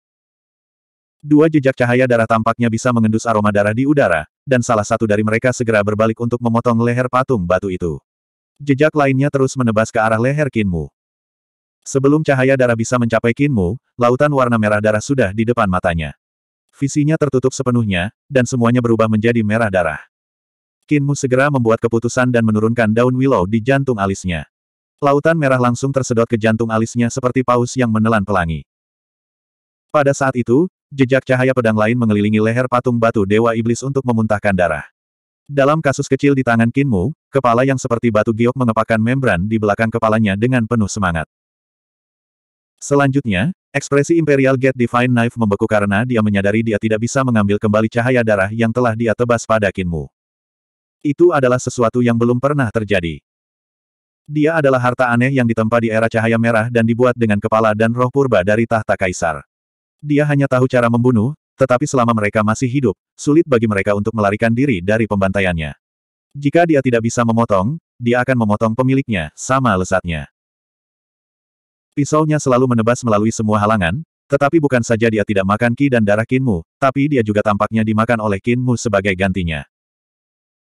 A: Dua jejak cahaya darah tampaknya bisa mengendus aroma darah di udara, dan salah satu dari mereka segera berbalik untuk memotong leher patung batu itu. Jejak lainnya terus menebas ke arah leher Kinmu. Sebelum cahaya darah bisa mencapai Kinmu, lautan warna merah darah sudah di depan matanya. Visinya tertutup sepenuhnya, dan semuanya berubah menjadi merah darah. Kinmu segera membuat keputusan dan menurunkan daun willow di jantung alisnya. Lautan merah langsung tersedot ke jantung alisnya seperti paus yang menelan pelangi. Pada saat itu, Jejak cahaya pedang lain mengelilingi leher patung batu Dewa Iblis untuk memuntahkan darah. Dalam kasus kecil di tangan Kinmu, kepala yang seperti batu giok mengepakkan membran di belakang kepalanya dengan penuh semangat. Selanjutnya, ekspresi Imperial Get Divine Knife membeku karena dia menyadari dia tidak bisa mengambil kembali cahaya darah yang telah dia tebas pada Kinmu. Itu adalah sesuatu yang belum pernah terjadi. Dia adalah harta aneh yang ditempa di era cahaya merah dan dibuat dengan kepala dan roh purba dari tahta kaisar. Dia hanya tahu cara membunuh, tetapi selama mereka masih hidup, sulit bagi mereka untuk melarikan diri dari pembantaiannya. Jika dia tidak bisa memotong, dia akan memotong pemiliknya, sama lesatnya. Pisaunya selalu menebas melalui semua halangan, tetapi bukan saja dia tidak makan ki dan darah kinmu, tapi dia juga tampaknya dimakan oleh kinmu sebagai gantinya.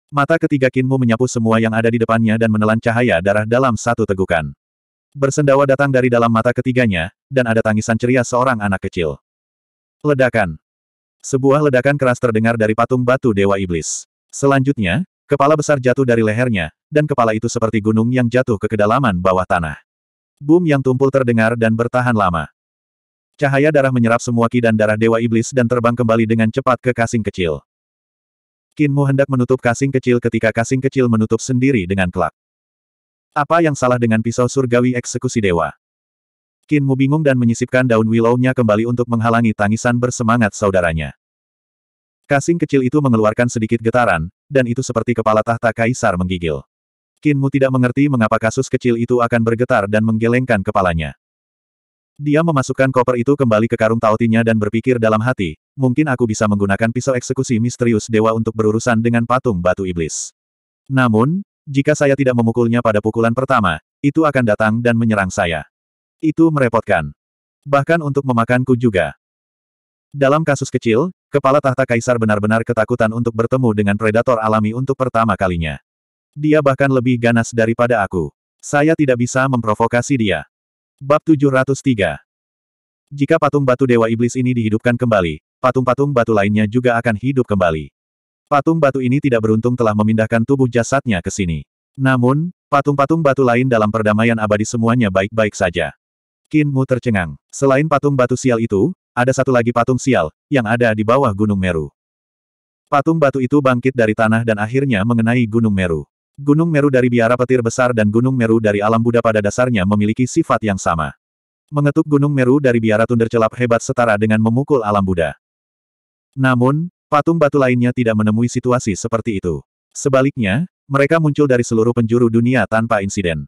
A: Mata ketiga kinmu menyapu semua yang ada di depannya dan menelan cahaya darah dalam satu tegukan bersendawa datang dari dalam mata ketiganya, dan ada tangisan ceria seorang anak kecil. Ledakan. Sebuah ledakan keras terdengar dari patung batu Dewa Iblis. Selanjutnya, kepala besar jatuh dari lehernya, dan kepala itu seperti gunung yang jatuh ke kedalaman bawah tanah. Boom yang tumpul terdengar dan bertahan lama. Cahaya darah menyerap semua ki dan darah Dewa Iblis dan terbang kembali dengan cepat ke kasing kecil. Kinmu hendak menutup kasing kecil ketika kasing kecil menutup sendiri dengan kelak. Apa yang salah dengan pisau surgawi eksekusi dewa? Kinmu bingung dan menyisipkan daun willow-nya kembali untuk menghalangi tangisan bersemangat saudaranya. Kasing kecil itu mengeluarkan sedikit getaran, dan itu seperti kepala tahta kaisar menggigil. Kinmu tidak mengerti mengapa kasus kecil itu akan bergetar dan menggelengkan kepalanya. Dia memasukkan koper itu kembali ke karung tautinya dan berpikir dalam hati, mungkin aku bisa menggunakan pisau eksekusi misterius dewa untuk berurusan dengan patung batu iblis. Namun, jika saya tidak memukulnya pada pukulan pertama, itu akan datang dan menyerang saya. Itu merepotkan. Bahkan untuk memakanku juga. Dalam kasus kecil, kepala tahta kaisar benar-benar ketakutan untuk bertemu dengan predator alami untuk pertama kalinya. Dia bahkan lebih ganas daripada aku. Saya tidak bisa memprovokasi dia. Bab 703 Jika patung batu Dewa Iblis ini dihidupkan kembali, patung-patung batu lainnya juga akan hidup kembali. Patung batu ini tidak beruntung telah memindahkan tubuh jasadnya ke sini. Namun, patung-patung batu lain dalam perdamaian abadi semuanya baik-baik saja. Qin Mu tercengang. Selain patung batu sial itu, ada satu lagi patung sial, yang ada di bawah Gunung Meru. Patung batu itu bangkit dari tanah dan akhirnya mengenai Gunung Meru. Gunung Meru dari biara petir besar dan Gunung Meru dari alam Buddha pada dasarnya memiliki sifat yang sama. Mengetuk Gunung Meru dari biara Tundercelap celap hebat setara dengan memukul alam Buddha. Namun, Patung batu lainnya tidak menemui situasi seperti itu. Sebaliknya, mereka muncul dari seluruh penjuru dunia tanpa insiden.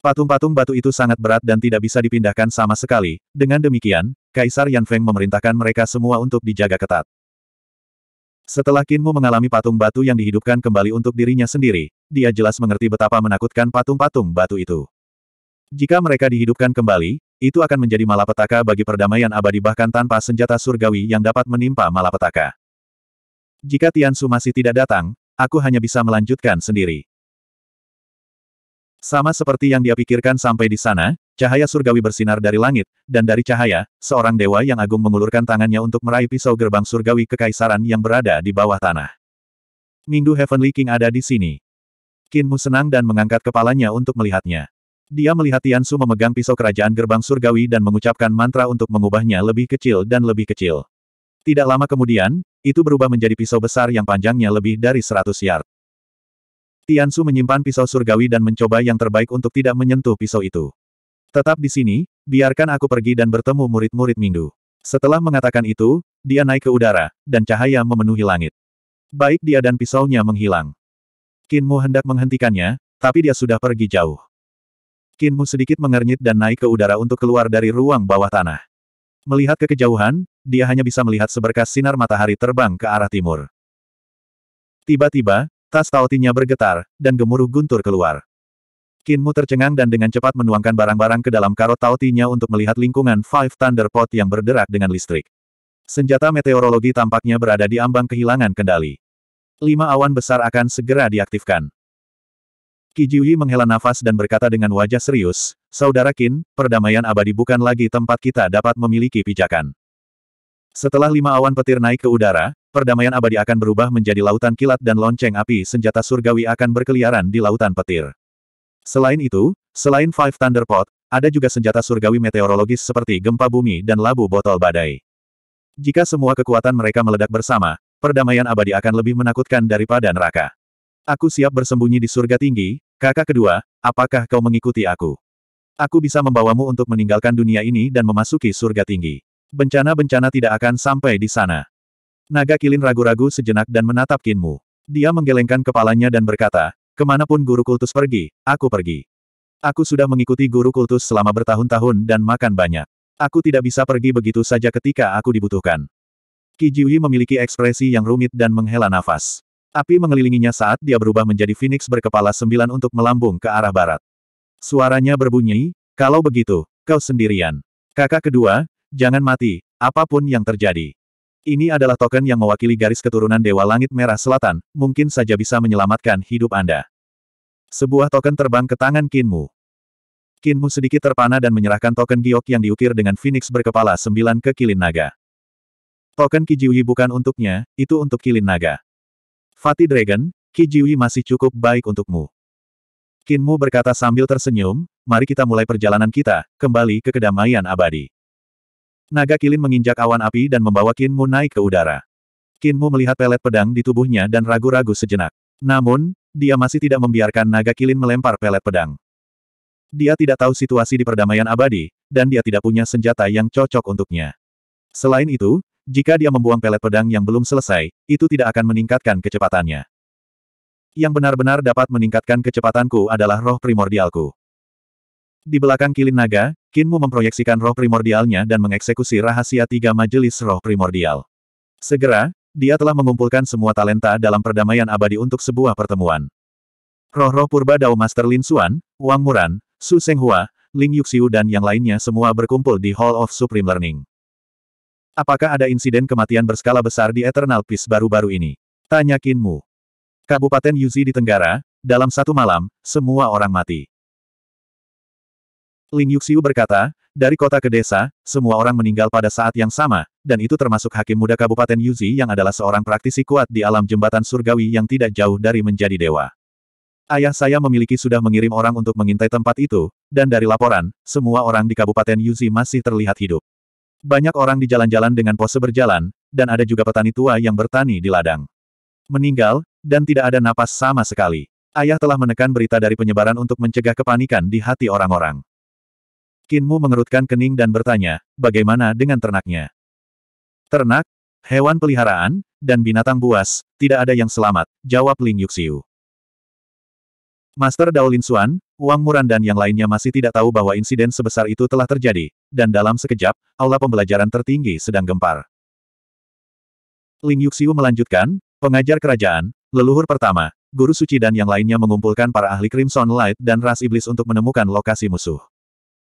A: Patung-patung batu itu sangat berat dan tidak bisa dipindahkan sama sekali. Dengan demikian, Kaisar Yan Feng memerintahkan mereka semua untuk dijaga ketat. Setelah Kinmu mengalami patung batu yang dihidupkan kembali untuk dirinya sendiri, dia jelas mengerti betapa menakutkan patung-patung batu itu. Jika mereka dihidupkan kembali, itu akan menjadi malapetaka bagi perdamaian abadi bahkan tanpa senjata surgawi yang dapat menimpa malapetaka. Jika Tiansu masih tidak datang, aku hanya bisa melanjutkan sendiri. Sama seperti yang dia pikirkan sampai di sana, cahaya surgawi bersinar dari langit, dan dari cahaya, seorang dewa yang agung mengulurkan tangannya untuk meraih pisau gerbang surgawi kekaisaran yang berada di bawah tanah. Minggu Heavenly King ada di sini. Kinmu senang dan mengangkat kepalanya untuk melihatnya. Dia melihat Tiansu memegang pisau kerajaan gerbang surgawi dan mengucapkan mantra untuk mengubahnya lebih kecil dan lebih kecil. Tidak lama kemudian, itu berubah menjadi pisau besar yang panjangnya lebih dari 100 yard. Tiansu menyimpan pisau surgawi dan mencoba yang terbaik untuk tidak menyentuh pisau itu. Tetap di sini, biarkan aku pergi dan bertemu murid-murid Minggu. Setelah mengatakan itu, dia naik ke udara, dan cahaya memenuhi langit. Baik dia dan pisaunya menghilang. Kinmu hendak menghentikannya, tapi dia sudah pergi jauh. Kinmu sedikit mengernyit dan naik ke udara untuk keluar dari ruang bawah tanah. Melihat ke kejauhan, dia hanya bisa melihat seberkas sinar matahari terbang ke arah timur. Tiba-tiba, tas tautinya bergetar, dan gemuruh guntur keluar. Kinmu tercengang dan dengan cepat menuangkan barang-barang ke dalam karot tautinya untuk melihat lingkungan Five Thunder Pot yang berderak dengan listrik. Senjata meteorologi tampaknya berada di ambang kehilangan kendali. Lima awan besar akan segera diaktifkan. Kijiwi menghela nafas dan berkata dengan wajah serius, Saudara Kin, perdamaian abadi bukan lagi tempat kita dapat memiliki pijakan. Setelah lima awan petir naik ke udara, perdamaian abadi akan berubah menjadi lautan kilat dan lonceng api senjata surgawi akan berkeliaran di lautan petir. Selain itu, selain Five Thunderpot, ada juga senjata surgawi meteorologis seperti gempa bumi dan labu botol badai. Jika semua kekuatan mereka meledak bersama, perdamaian abadi akan lebih menakutkan daripada neraka. Aku siap bersembunyi di surga tinggi, kakak kedua, apakah kau mengikuti aku? Aku bisa membawamu untuk meninggalkan dunia ini dan memasuki surga tinggi. Bencana-bencana tidak akan sampai di sana. Naga Kilin ragu-ragu sejenak dan menatap Kinmu. Dia menggelengkan kepalanya dan berkata, kemanapun guru kultus pergi, aku pergi. Aku sudah mengikuti guru kultus selama bertahun-tahun dan makan banyak. Aku tidak bisa pergi begitu saja ketika aku dibutuhkan. Kijiwi memiliki ekspresi yang rumit dan menghela nafas. Api mengelilinginya saat dia berubah menjadi Phoenix berkepala sembilan untuk melambung ke arah barat. Suaranya berbunyi, kalau begitu, kau sendirian. Kakak kedua, Jangan mati, apapun yang terjadi. Ini adalah token yang mewakili garis keturunan Dewa Langit Merah Selatan, mungkin saja bisa menyelamatkan hidup Anda. Sebuah token terbang ke tangan Kinmu. Kinmu sedikit terpana dan menyerahkan token giok yang diukir dengan Phoenix berkepala sembilan ke Kilin Naga. Token Kijiwi bukan untuknya, itu untuk Kilin Naga. Fatih Dragon, Kijiwi masih cukup baik untukmu. Kinmu berkata sambil tersenyum, mari kita mulai perjalanan kita, kembali ke kedamaian abadi. Naga Kilin menginjak awan api dan membawa Kinmu naik ke udara. Kinmu melihat pelet pedang di tubuhnya dan ragu-ragu sejenak. Namun, dia masih tidak membiarkan Naga Kilin melempar pelet pedang. Dia tidak tahu situasi di perdamaian abadi, dan dia tidak punya senjata yang cocok untuknya. Selain itu, jika dia membuang pelet pedang yang belum selesai, itu tidak akan meningkatkan kecepatannya. Yang benar-benar dapat meningkatkan kecepatanku adalah roh primordialku. Di belakang kilin naga, Kinmu memproyeksikan roh primordialnya dan mengeksekusi rahasia tiga majelis roh primordial. Segera, dia telah mengumpulkan semua talenta dalam perdamaian abadi untuk sebuah pertemuan. Roh-roh purba Dao Master Lin Xuan, Wang Muran, Su Senghua, Ling Yuxiu dan yang lainnya semua berkumpul di Hall of Supreme Learning. Apakah ada insiden kematian berskala besar di Eternal Peace baru-baru ini? Tanya Kinmu. Kabupaten Yuzi di Tenggara, dalam satu malam, semua orang mati. Ling Yuxiu berkata, dari kota ke desa, semua orang meninggal pada saat yang sama, dan itu termasuk hakim muda Kabupaten Yuzi yang adalah seorang praktisi kuat di alam jembatan surgawi yang tidak jauh dari menjadi dewa. Ayah saya memiliki sudah mengirim orang untuk mengintai tempat itu, dan dari laporan, semua orang di Kabupaten Yuzi masih terlihat hidup. Banyak orang di jalan-jalan dengan pose berjalan, dan ada juga petani tua yang bertani di ladang. Meninggal, dan tidak ada napas sama sekali. Ayah telah menekan berita dari penyebaran untuk mencegah kepanikan di hati orang-orang. Kinmu mengerutkan kening dan bertanya, bagaimana dengan ternaknya? Ternak, hewan peliharaan, dan binatang buas, tidak ada yang selamat, jawab Ling Yuxiu. Master Dao Lin Xuan, Wang Muran dan yang lainnya masih tidak tahu bahwa insiden sebesar itu telah terjadi, dan dalam sekejap, aula pembelajaran tertinggi sedang gempar. Ling Yuxiu melanjutkan, pengajar kerajaan, leluhur pertama, guru suci dan yang lainnya mengumpulkan para ahli Crimson Light dan ras iblis untuk menemukan lokasi musuh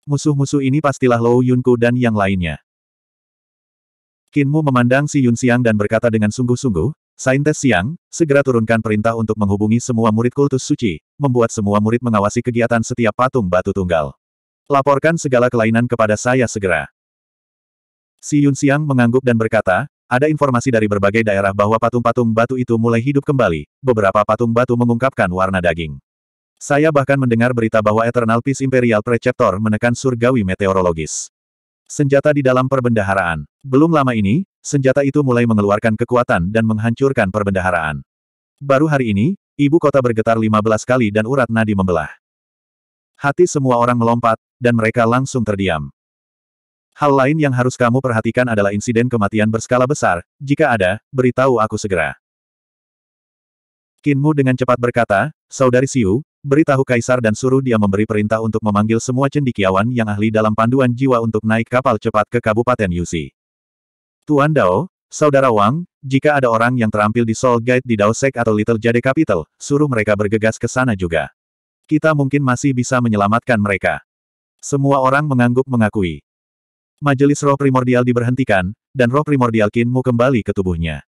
A: musuh-musuh ini pastilah Lou Yunku dan yang lainnya. Kinmu memandang Si Yun Xiang dan berkata dengan sungguh-sungguh, Saintes Siang, segera turunkan perintah untuk menghubungi semua murid kultus suci, membuat semua murid mengawasi kegiatan setiap patung batu tunggal. Laporkan segala kelainan kepada saya segera. Si Yun Xiang mengangguk dan berkata, ada informasi dari berbagai daerah bahwa patung-patung batu itu mulai hidup kembali, beberapa patung batu mengungkapkan warna daging. Saya bahkan mendengar berita bahwa Eternal Peace Imperial Preceptor menekan surgawi meteorologis. Senjata di dalam perbendaharaan. Belum lama ini, senjata itu mulai mengeluarkan kekuatan dan menghancurkan perbendaharaan. Baru hari ini, ibu kota bergetar 15 kali dan urat nadi membelah. Hati semua orang melompat, dan mereka langsung terdiam. Hal lain yang harus kamu perhatikan adalah insiden kematian berskala besar, jika ada, beritahu aku segera. Kinmu dengan cepat berkata, Saudari Siu, Beritahu Kaisar dan suruh dia memberi perintah untuk memanggil semua cendikiawan yang ahli dalam panduan jiwa untuk naik kapal cepat ke Kabupaten Yusi. Tuan Dao, Saudara Wang, jika ada orang yang terampil di Soul Guide di Dao Daosek atau Little Jade Capital, suruh mereka bergegas ke sana juga. Kita mungkin masih bisa menyelamatkan mereka. Semua orang mengangguk mengakui. Majelis roh primordial diberhentikan, dan roh primordial Kinmu kembali ke tubuhnya.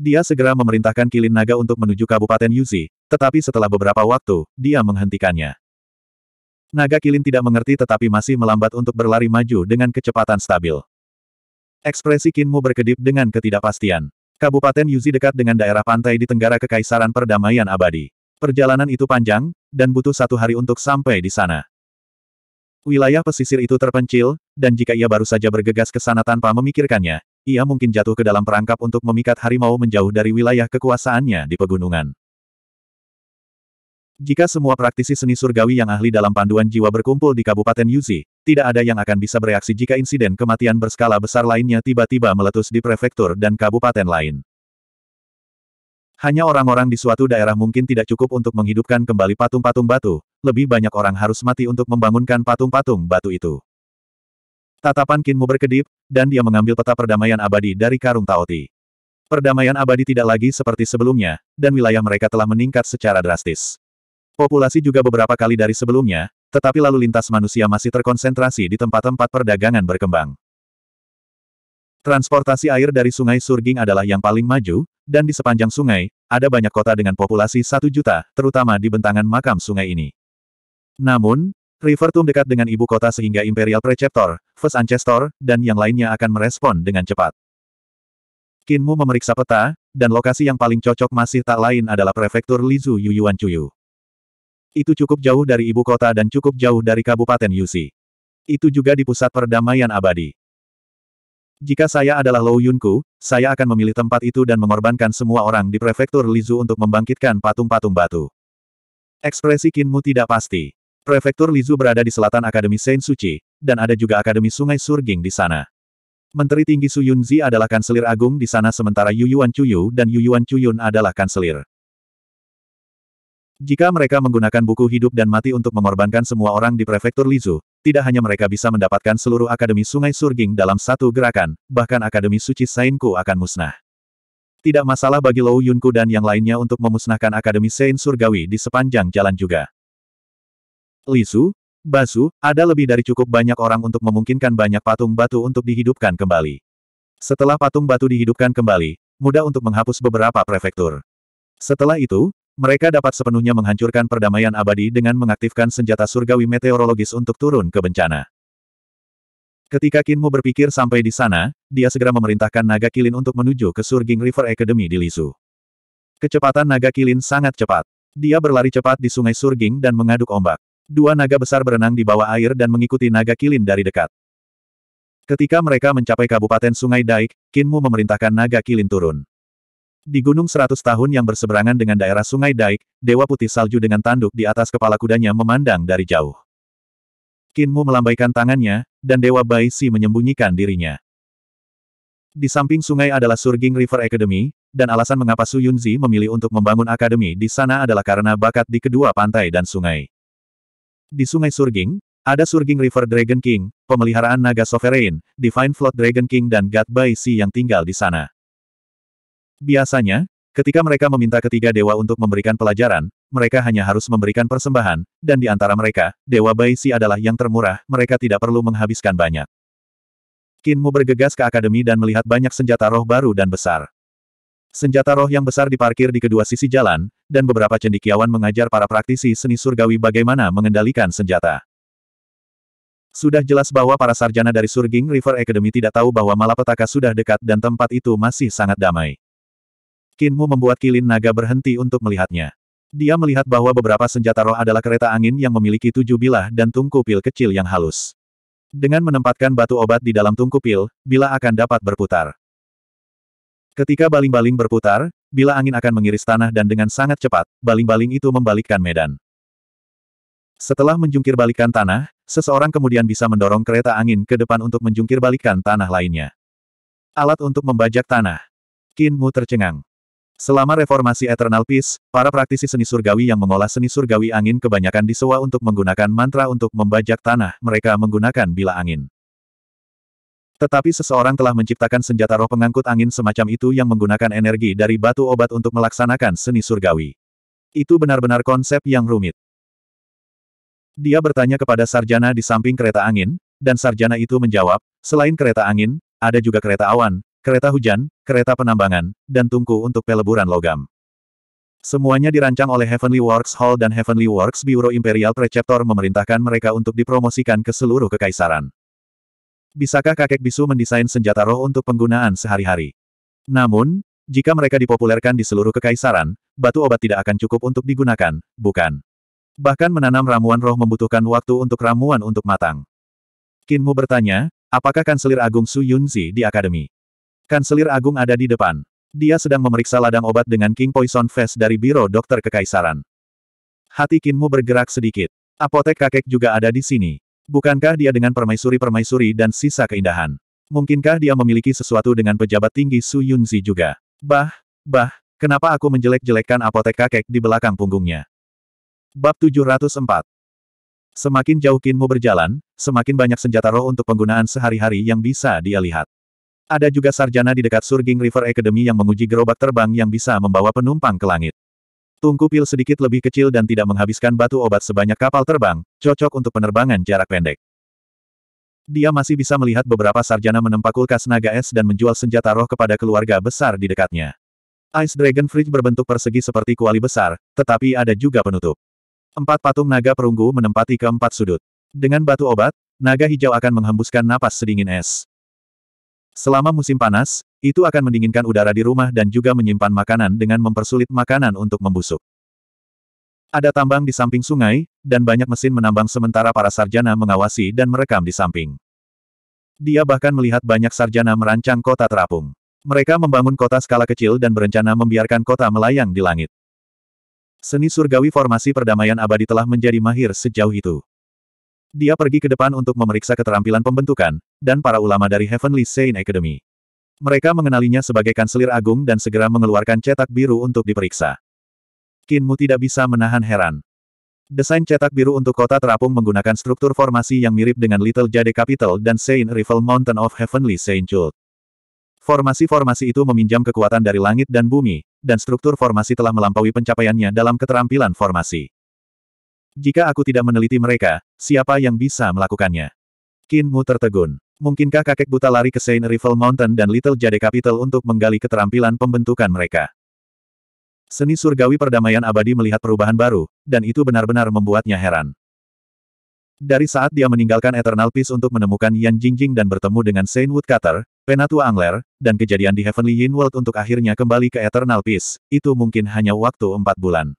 A: Dia segera memerintahkan kilin naga untuk menuju Kabupaten Yuzi, tetapi setelah beberapa waktu, dia menghentikannya. Naga kilin tidak mengerti tetapi masih melambat untuk berlari maju dengan kecepatan stabil. Ekspresi Kinmu berkedip dengan ketidakpastian. Kabupaten Yuzi dekat dengan daerah pantai di Tenggara Kekaisaran Perdamaian Abadi. Perjalanan itu panjang, dan butuh satu hari untuk sampai di sana. Wilayah pesisir itu terpencil, dan jika ia baru saja bergegas ke sana tanpa memikirkannya, ia mungkin jatuh ke dalam perangkap untuk memikat harimau menjauh dari wilayah kekuasaannya di pegunungan. Jika semua praktisi seni surgawi yang ahli dalam panduan jiwa berkumpul di Kabupaten Yuzi, tidak ada yang akan bisa bereaksi jika insiden kematian berskala besar lainnya tiba-tiba meletus di prefektur dan kabupaten lain. Hanya orang-orang di suatu daerah mungkin tidak cukup untuk menghidupkan kembali patung-patung batu, lebih banyak orang harus mati untuk membangunkan patung-patung batu itu. Tatapan Kinmu berkedip, dan dia mengambil peta perdamaian abadi dari karung Taoti. Perdamaian abadi tidak lagi seperti sebelumnya, dan wilayah mereka telah meningkat secara drastis. Populasi juga beberapa kali dari sebelumnya, tetapi lalu lintas manusia masih terkonsentrasi di tempat-tempat perdagangan berkembang. Transportasi air dari sungai Surging adalah yang paling maju, dan di sepanjang sungai, ada banyak kota dengan populasi satu juta, terutama di bentangan makam sungai ini. Namun, River Tomb dekat dengan ibu kota sehingga Imperial Preceptor, First Ancestor, dan yang lainnya akan merespon dengan cepat. Kinmu memeriksa peta, dan lokasi yang paling cocok masih tak lain adalah prefektur Lizu Yuyuan Chuyu. Itu cukup jauh dari ibu kota dan cukup jauh dari Kabupaten Yusi. Itu juga di pusat perdamaian abadi. Jika saya adalah Lou Yunku, saya akan memilih tempat itu dan mengorbankan semua orang di prefektur Lizu untuk membangkitkan patung-patung batu. Ekspresi Kinmu tidak pasti. Prefektur Lizu berada di selatan Akademi Saint Suci, dan ada juga Akademi Sungai Surging di sana. Menteri tinggi Su Yunzi adalah kanselir agung di sana sementara Yu Yuan Chuyu dan Yu Yuan Chuyun adalah kanselir. Jika mereka menggunakan buku hidup dan mati untuk mengorbankan semua orang di Prefektur Lizu, tidak hanya mereka bisa mendapatkan seluruh Akademi Sungai Surging dalam satu gerakan, bahkan Akademi Suci Sainku akan musnah. Tidak masalah bagi Lou Yunku dan yang lainnya untuk memusnahkan Akademi Sain Surgawi di sepanjang jalan juga lisu, basu, ada lebih dari cukup banyak orang untuk memungkinkan banyak patung batu untuk dihidupkan kembali. Setelah patung batu dihidupkan kembali, mudah untuk menghapus beberapa prefektur. Setelah itu, mereka dapat sepenuhnya menghancurkan perdamaian abadi dengan mengaktifkan senjata surgawi meteorologis untuk turun ke bencana. Ketika Kinmu berpikir sampai di sana, dia segera memerintahkan naga kilin untuk menuju ke Surging River Academy di Lisu. Kecepatan naga kilin sangat cepat. Dia berlari cepat di sungai Surging dan mengaduk ombak dua naga besar berenang di bawah air dan mengikuti naga kilin dari dekat. Ketika mereka mencapai Kabupaten Sungai Daik, Kinmu memerintahkan naga kilin turun. Di gunung seratus tahun yang berseberangan dengan daerah Sungai Daik, Dewa Putih Salju dengan tanduk di atas kepala kudanya memandang dari jauh. Kinmu melambaikan tangannya, dan Dewa Bai Si menyembunyikan dirinya. Di samping sungai adalah Surging River Academy, dan alasan mengapa Su Yunzi memilih untuk membangun akademi di sana adalah karena bakat di kedua pantai dan sungai. Di Sungai Surging, ada Surging River Dragon King, pemeliharaan naga sovereign, Divine Flood Dragon King dan God Bai Si yang tinggal di sana. Biasanya, ketika mereka meminta ketiga dewa untuk memberikan pelajaran, mereka hanya harus memberikan persembahan, dan di antara mereka, dewa Bai Si adalah yang termurah, mereka tidak perlu menghabiskan banyak. Kinmu bergegas ke akademi dan melihat banyak senjata roh baru dan besar. Senjata roh yang besar diparkir di kedua sisi jalan, dan beberapa cendikiawan mengajar para praktisi seni surgawi bagaimana mengendalikan senjata. Sudah jelas bahwa para sarjana dari Surging River Academy tidak tahu bahwa malapetaka sudah dekat dan tempat itu masih sangat damai. Kinmu membuat kilin naga berhenti untuk melihatnya. Dia melihat bahwa beberapa senjata roh adalah kereta angin yang memiliki tujuh bilah dan tungku pil kecil yang halus. Dengan menempatkan batu obat di dalam tungku pil, bila akan dapat berputar. Ketika baling-baling berputar, bila angin akan mengiris tanah dan dengan sangat cepat, baling-baling itu membalikkan medan. Setelah menjungkir balikan tanah, seseorang kemudian bisa mendorong kereta angin ke depan untuk menjungkir balikan tanah lainnya. Alat untuk membajak tanah. Qin Mu tercengang. Selama reformasi Eternal Peace, para praktisi seni surgawi yang mengolah seni surgawi angin kebanyakan disewa untuk menggunakan mantra untuk membajak tanah, mereka menggunakan bila angin. Tetapi seseorang telah menciptakan senjata roh pengangkut angin semacam itu yang menggunakan energi dari batu obat untuk melaksanakan seni surgawi. Itu benar-benar konsep yang rumit. Dia bertanya kepada sarjana di samping kereta angin, dan sarjana itu menjawab, selain kereta angin, ada juga kereta awan, kereta hujan, kereta penambangan, dan tungku untuk peleburan logam. Semuanya dirancang oleh Heavenly Works Hall dan Heavenly Works Bureau Imperial Preceptor memerintahkan mereka untuk dipromosikan ke seluruh kekaisaran. Bisakah kakek bisu mendesain senjata roh untuk penggunaan sehari-hari? Namun, jika mereka dipopulerkan di seluruh kekaisaran, batu obat tidak akan cukup untuk digunakan, bukan? Bahkan menanam ramuan roh membutuhkan waktu untuk ramuan untuk matang. Kinmu bertanya, apakah Kanselir Agung Su Yunzi di Akademi? Kanselir Agung ada di depan. Dia sedang memeriksa ladang obat dengan King Poison Fest dari Biro Dokter Kekaisaran. Hati Kinmu bergerak sedikit. Apotek kakek juga ada di sini. Bukankah dia dengan permaisuri-permaisuri dan sisa keindahan? Mungkinkah dia memiliki sesuatu dengan pejabat tinggi Su Yunzi juga? Bah, bah, kenapa aku menjelek-jelekkan apotek kakek di belakang punggungnya? Bab 704 Semakin jauh Kinmu berjalan, semakin banyak senjata roh untuk penggunaan sehari-hari yang bisa dia lihat. Ada juga sarjana di dekat Surging River Academy yang menguji gerobak terbang yang bisa membawa penumpang ke langit. Tungku pil sedikit lebih kecil dan tidak menghabiskan batu obat sebanyak kapal terbang, cocok untuk penerbangan jarak pendek. Dia masih bisa melihat beberapa sarjana menempa kulkas naga es dan menjual senjata roh kepada keluarga besar di dekatnya. Ice Dragon Fridge berbentuk persegi seperti kuali besar, tetapi ada juga penutup. Empat patung naga perunggu menempati keempat sudut. Dengan batu obat, naga hijau akan menghembuskan napas sedingin es. Selama musim panas, itu akan mendinginkan udara di rumah dan juga menyimpan makanan dengan mempersulit makanan untuk membusuk. Ada tambang di samping sungai, dan banyak mesin menambang sementara para sarjana mengawasi dan merekam di samping. Dia bahkan melihat banyak sarjana merancang kota terapung. Mereka membangun kota skala kecil dan berencana membiarkan kota melayang di langit. Seni surgawi formasi perdamaian abadi telah menjadi mahir sejauh itu. Dia pergi ke depan untuk memeriksa keterampilan pembentukan, dan para ulama dari Heavenly Saint Academy. Mereka mengenalinya sebagai kanselir agung dan segera mengeluarkan cetak biru untuk diperiksa. Kinmu tidak bisa menahan heran. Desain cetak biru untuk kota terapung menggunakan struktur formasi yang mirip dengan Little Jade Capital dan Saint Rival Mountain of Heavenly Saint Jude. Formasi-formasi itu meminjam kekuatan dari langit dan bumi, dan struktur formasi telah melampaui pencapaiannya dalam keterampilan formasi. Jika aku tidak meneliti mereka, siapa yang bisa melakukannya? Kinmu tertegun. Mungkinkah kakek buta lari ke Saint Rival Mountain dan Little Jade Capital untuk menggali keterampilan pembentukan mereka? Seni surgawi perdamaian abadi melihat perubahan baru, dan itu benar-benar membuatnya heran. Dari saat dia meninggalkan Eternal Peace untuk menemukan Yan Jingjing dan bertemu dengan Saint Woodcutter, Penatua Angler, dan kejadian di Heavenly Yin World untuk akhirnya kembali ke Eternal Peace, itu mungkin hanya waktu empat bulan.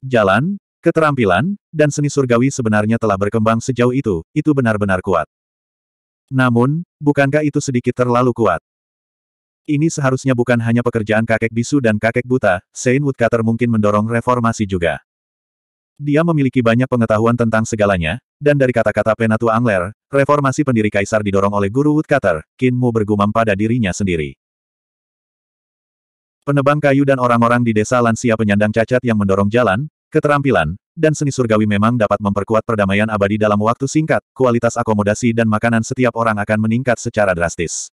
A: Jalan, keterampilan, dan seni surgawi sebenarnya telah berkembang sejauh itu, itu benar-benar kuat. Namun, bukankah itu sedikit terlalu kuat? Ini seharusnya bukan hanya pekerjaan kakek bisu dan kakek buta, Saint Woodcutter mungkin mendorong reformasi juga. Dia memiliki banyak pengetahuan tentang segalanya, dan dari kata-kata Penatua Angler, reformasi pendiri kaisar didorong oleh guru Woodcutter, Kinmu bergumam pada dirinya sendiri. Penebang kayu dan orang-orang di desa lansia penyandang cacat yang mendorong jalan, keterampilan, dan seni surgawi memang dapat memperkuat perdamaian abadi dalam waktu singkat, kualitas akomodasi dan makanan setiap orang akan meningkat secara drastis.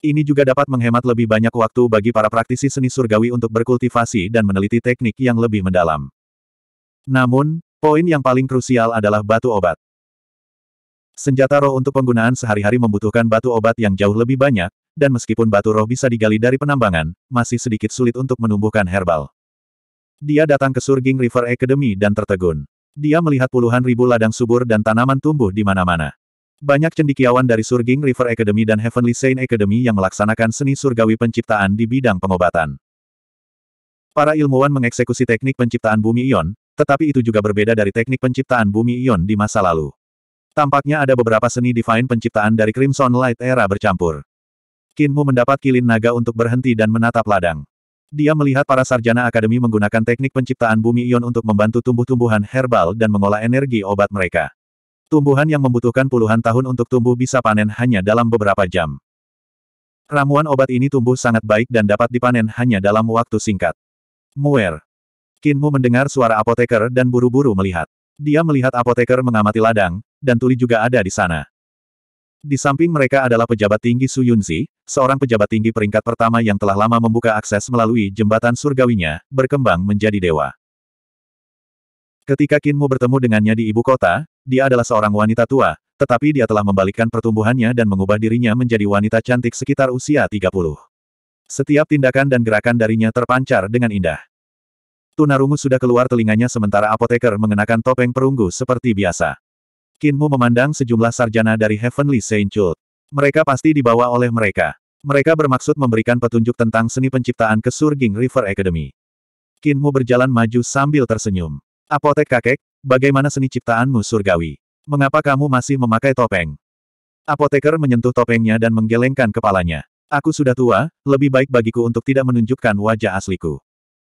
A: Ini juga dapat menghemat lebih banyak waktu bagi para praktisi seni surgawi untuk berkultivasi dan meneliti teknik yang lebih mendalam. Namun, poin yang paling krusial adalah batu obat. Senjata roh untuk penggunaan sehari-hari membutuhkan batu obat yang jauh lebih banyak, dan meskipun batu roh bisa digali dari penambangan, masih sedikit sulit untuk menumbuhkan herbal. Dia datang ke Surging River Academy dan tertegun. Dia melihat puluhan ribu ladang subur dan tanaman tumbuh di mana-mana. Banyak cendikiawan dari Surging River Academy dan Heavenly Saint Academy yang melaksanakan seni surgawi penciptaan di bidang pengobatan. Para ilmuwan mengeksekusi teknik penciptaan bumi ion, tetapi itu juga berbeda dari teknik penciptaan bumi ion di masa lalu. Tampaknya ada beberapa seni divine penciptaan dari Crimson Light Era bercampur. Kinmu mendapat kilin naga untuk berhenti dan menatap ladang. Dia melihat para sarjana akademi menggunakan teknik penciptaan bumi ion untuk membantu tumbuh-tumbuhan herbal dan mengolah energi obat mereka. Tumbuhan yang membutuhkan puluhan tahun untuk tumbuh bisa panen hanya dalam beberapa jam. Ramuan obat ini tumbuh sangat baik dan dapat dipanen hanya dalam waktu singkat. Muer. Kinmu mendengar suara apoteker dan buru-buru melihat. Dia melihat apoteker mengamati ladang, dan tuli juga ada di sana. Di samping mereka adalah pejabat tinggi Su Yunzi, seorang pejabat tinggi peringkat pertama yang telah lama membuka akses melalui jembatan surgawinya, berkembang menjadi dewa. Ketika Kinmu bertemu dengannya di ibu kota, dia adalah seorang wanita tua, tetapi dia telah membalikkan pertumbuhannya dan mengubah dirinya menjadi wanita cantik sekitar usia 30. Setiap tindakan dan gerakan darinya terpancar dengan indah. Tunarungu sudah keluar telinganya sementara apoteker mengenakan topeng perunggu seperti biasa. Kinmu memandang sejumlah sarjana dari Heavenly Saint Cult. Mereka pasti dibawa oleh mereka. Mereka bermaksud memberikan petunjuk tentang seni penciptaan ke Surging River Academy. Kinmu berjalan maju sambil tersenyum. Apotek kakek, bagaimana seni ciptaanmu surgawi? Mengapa kamu masih memakai topeng? Apoteker menyentuh topengnya dan menggelengkan kepalanya. Aku sudah tua, lebih baik bagiku untuk tidak menunjukkan wajah asliku.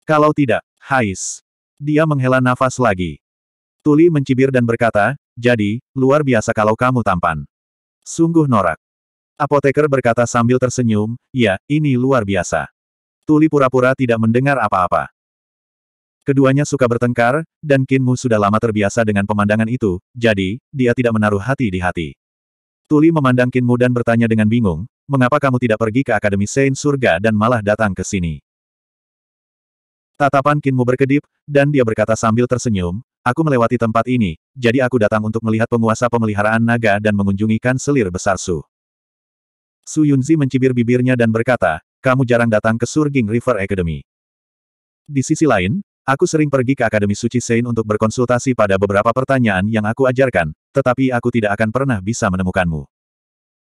A: Kalau tidak, hais. Dia menghela nafas lagi. Tuli mencibir dan berkata, jadi, luar biasa kalau kamu tampan. Sungguh norak. Apoteker berkata sambil tersenyum, ya, ini luar biasa. Tuli pura-pura tidak mendengar apa-apa. Keduanya suka bertengkar, dan Kinmu sudah lama terbiasa dengan pemandangan itu, jadi, dia tidak menaruh hati di hati. Tuli memandang Kinmu dan bertanya dengan bingung, mengapa kamu tidak pergi ke Akademi Saint Surga dan malah datang ke sini? Tatapan Kinmu berkedip, dan dia berkata sambil tersenyum, Aku melewati tempat ini, jadi aku datang untuk melihat penguasa pemeliharaan naga dan mengunjungi kan selir besar Su. Su Yunzi mencibir bibirnya dan berkata, kamu jarang datang ke Surging River Academy. Di sisi lain, aku sering pergi ke Akademi Suci Sein untuk berkonsultasi pada beberapa pertanyaan yang aku ajarkan, tetapi aku tidak akan pernah bisa menemukanmu.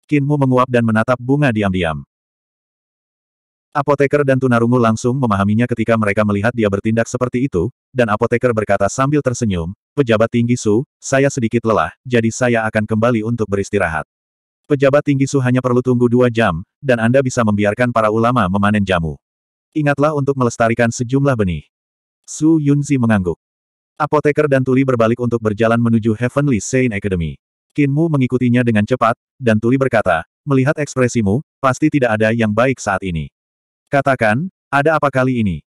A: Kinmu menguap dan menatap bunga diam-diam. Apoteker dan Tunarungu langsung memahaminya ketika mereka melihat dia bertindak seperti itu, dan apoteker berkata sambil tersenyum, Pejabat tinggi Su, saya sedikit lelah, jadi saya akan kembali untuk beristirahat. Pejabat tinggi Su hanya perlu tunggu dua jam, dan Anda bisa membiarkan para ulama memanen jamu. Ingatlah untuk melestarikan sejumlah benih. Su Yunzi mengangguk. Apoteker dan Tuli berbalik untuk berjalan menuju Heavenly Saint Academy. Kinmu mengikutinya dengan cepat, dan Tuli berkata, melihat ekspresimu, pasti tidak ada yang baik saat ini. Katakan, ada apa kali ini?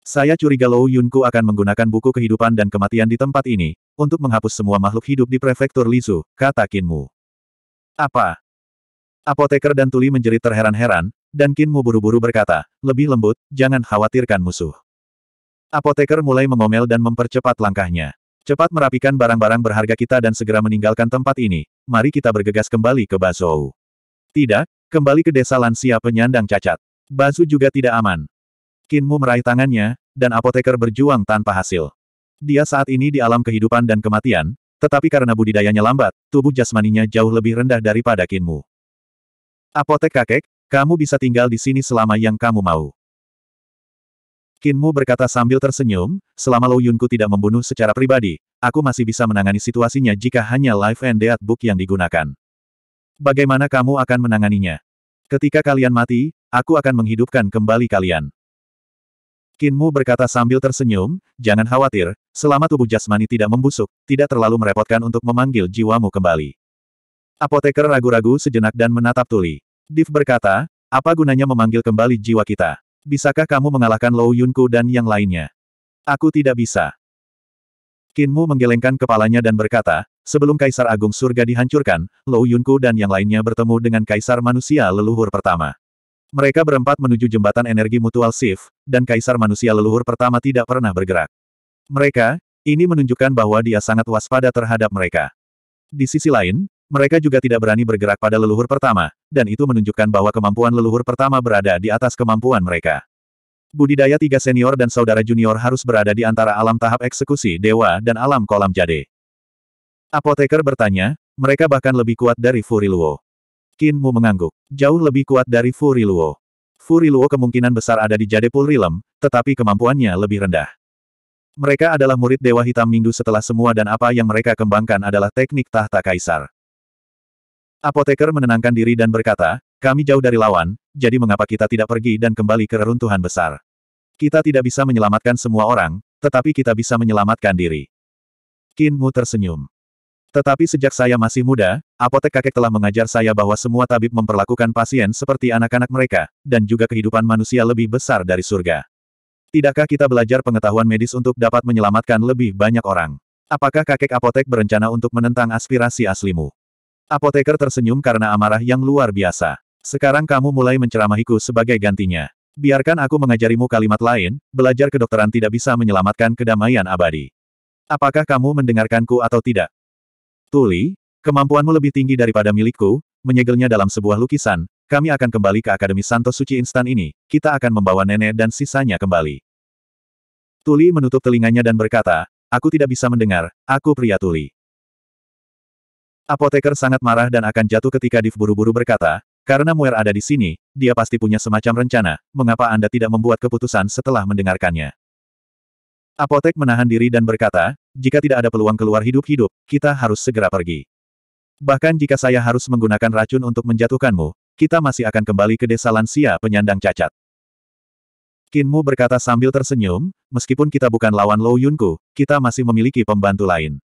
A: Saya curiga Lou Yunku akan menggunakan buku kehidupan dan kematian di tempat ini, untuk menghapus semua makhluk hidup di prefektur Lizu, kata Kinmu. Apa? Apoteker dan Tuli menjerit terheran-heran, dan Kinmu buru-buru berkata, lebih lembut, jangan khawatirkan musuh. Apoteker mulai mengomel dan mempercepat langkahnya. Cepat merapikan barang-barang berharga kita dan segera meninggalkan tempat ini, mari kita bergegas kembali ke Bazou. Tidak, kembali ke desa lansia penyandang cacat. Bazu juga tidak aman. Kinmu meraih tangannya, dan apoteker berjuang tanpa hasil. Dia saat ini di alam kehidupan dan kematian, tetapi karena budidayanya lambat, tubuh jasmaninya jauh lebih rendah daripada Kinmu. Apotek kakek, kamu bisa tinggal di sini selama yang kamu mau. Kinmu berkata sambil tersenyum, selama Lou Yunku tidak membunuh secara pribadi, aku masih bisa menangani situasinya jika hanya life and death book yang digunakan. Bagaimana kamu akan menanganinya? Ketika kalian mati, Aku akan menghidupkan kembali kalian. Kinmu berkata sambil tersenyum, jangan khawatir, selama tubuh jasmani tidak membusuk, tidak terlalu merepotkan untuk memanggil jiwamu kembali. Apoteker ragu-ragu sejenak dan menatap Tuli. Div berkata, apa gunanya memanggil kembali jiwa kita? Bisakah kamu mengalahkan Lou Yunku dan yang lainnya? Aku tidak bisa. Kinmu menggelengkan kepalanya dan berkata, sebelum Kaisar Agung Surga dihancurkan, Lou Yunku dan yang lainnya bertemu dengan Kaisar Manusia Leluhur pertama. Mereka berempat menuju jembatan energi mutual Sif, dan kaisar manusia leluhur pertama tidak pernah bergerak. Mereka, ini menunjukkan bahwa dia sangat waspada terhadap mereka. Di sisi lain, mereka juga tidak berani bergerak pada leluhur pertama, dan itu menunjukkan bahwa kemampuan leluhur pertama berada di atas kemampuan mereka. Budidaya tiga senior dan saudara junior harus berada di antara alam tahap eksekusi dewa dan alam kolam jade. Apoteker bertanya, mereka bahkan lebih kuat dari Furiluo. Qin Mu mengangguk. Jauh lebih kuat dari Furiluo. Furiluo kemungkinan besar ada di Jadepul Rilem, tetapi kemampuannya lebih rendah. Mereka adalah murid Dewa Hitam Minggu setelah semua dan apa yang mereka kembangkan adalah teknik tahta kaisar. Apoteker menenangkan diri dan berkata, kami jauh dari lawan, jadi mengapa kita tidak pergi dan kembali ke reruntuhan besar? Kita tidak bisa menyelamatkan semua orang, tetapi kita bisa menyelamatkan diri. Kinmu tersenyum. Tetapi sejak saya masih muda, apotek kakek telah mengajar saya bahwa semua tabib memperlakukan pasien seperti anak-anak mereka, dan juga kehidupan manusia lebih besar dari surga. Tidakkah kita belajar pengetahuan medis untuk dapat menyelamatkan lebih banyak orang? Apakah kakek apotek berencana untuk menentang aspirasi aslimu? Apoteker tersenyum karena amarah yang luar biasa. Sekarang kamu mulai menceramahiku sebagai gantinya. Biarkan aku mengajarimu kalimat lain, belajar kedokteran tidak bisa menyelamatkan kedamaian abadi. Apakah kamu mendengarkanku atau tidak? Tuli, kemampuanmu lebih tinggi daripada milikku, menyegelnya dalam sebuah lukisan, kami akan kembali ke Akademi Santo Suci instan ini, kita akan membawa nenek dan sisanya kembali. Tuli menutup telinganya dan berkata, aku tidak bisa mendengar, aku pria Tuli. Apoteker sangat marah dan akan jatuh ketika Div buru-buru berkata, karena Muer ada di sini, dia pasti punya semacam rencana, mengapa Anda tidak membuat keputusan setelah mendengarkannya. Apotek menahan diri dan berkata, jika tidak ada peluang keluar hidup-hidup, kita harus segera pergi. Bahkan jika saya harus menggunakan racun untuk menjatuhkanmu, kita masih akan kembali ke desa lansia penyandang cacat. Kinmu berkata sambil tersenyum, meskipun kita bukan lawan Lou Yunku, kita masih memiliki pembantu lain.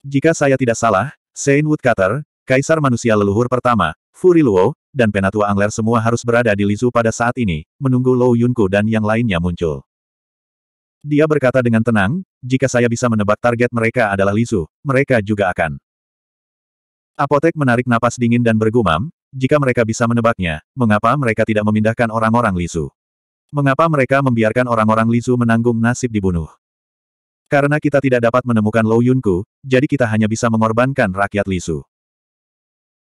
A: Jika saya tidak salah, Saint Woodcutter, Kaisar Manusia Leluhur pertama, Furi Luo, dan Penatua Angler semua harus berada di Lizu pada saat ini, menunggu Lou Yunku dan yang lainnya muncul. Dia berkata dengan tenang, jika saya bisa menebak target mereka adalah Lisu, mereka juga akan. Apotek menarik napas dingin dan bergumam, jika mereka bisa menebaknya, mengapa mereka tidak memindahkan orang-orang Lisu? Mengapa mereka membiarkan orang-orang Lisu menanggung nasib dibunuh? Karena kita tidak dapat menemukan Lou Yunku, jadi kita hanya bisa mengorbankan rakyat Lisu.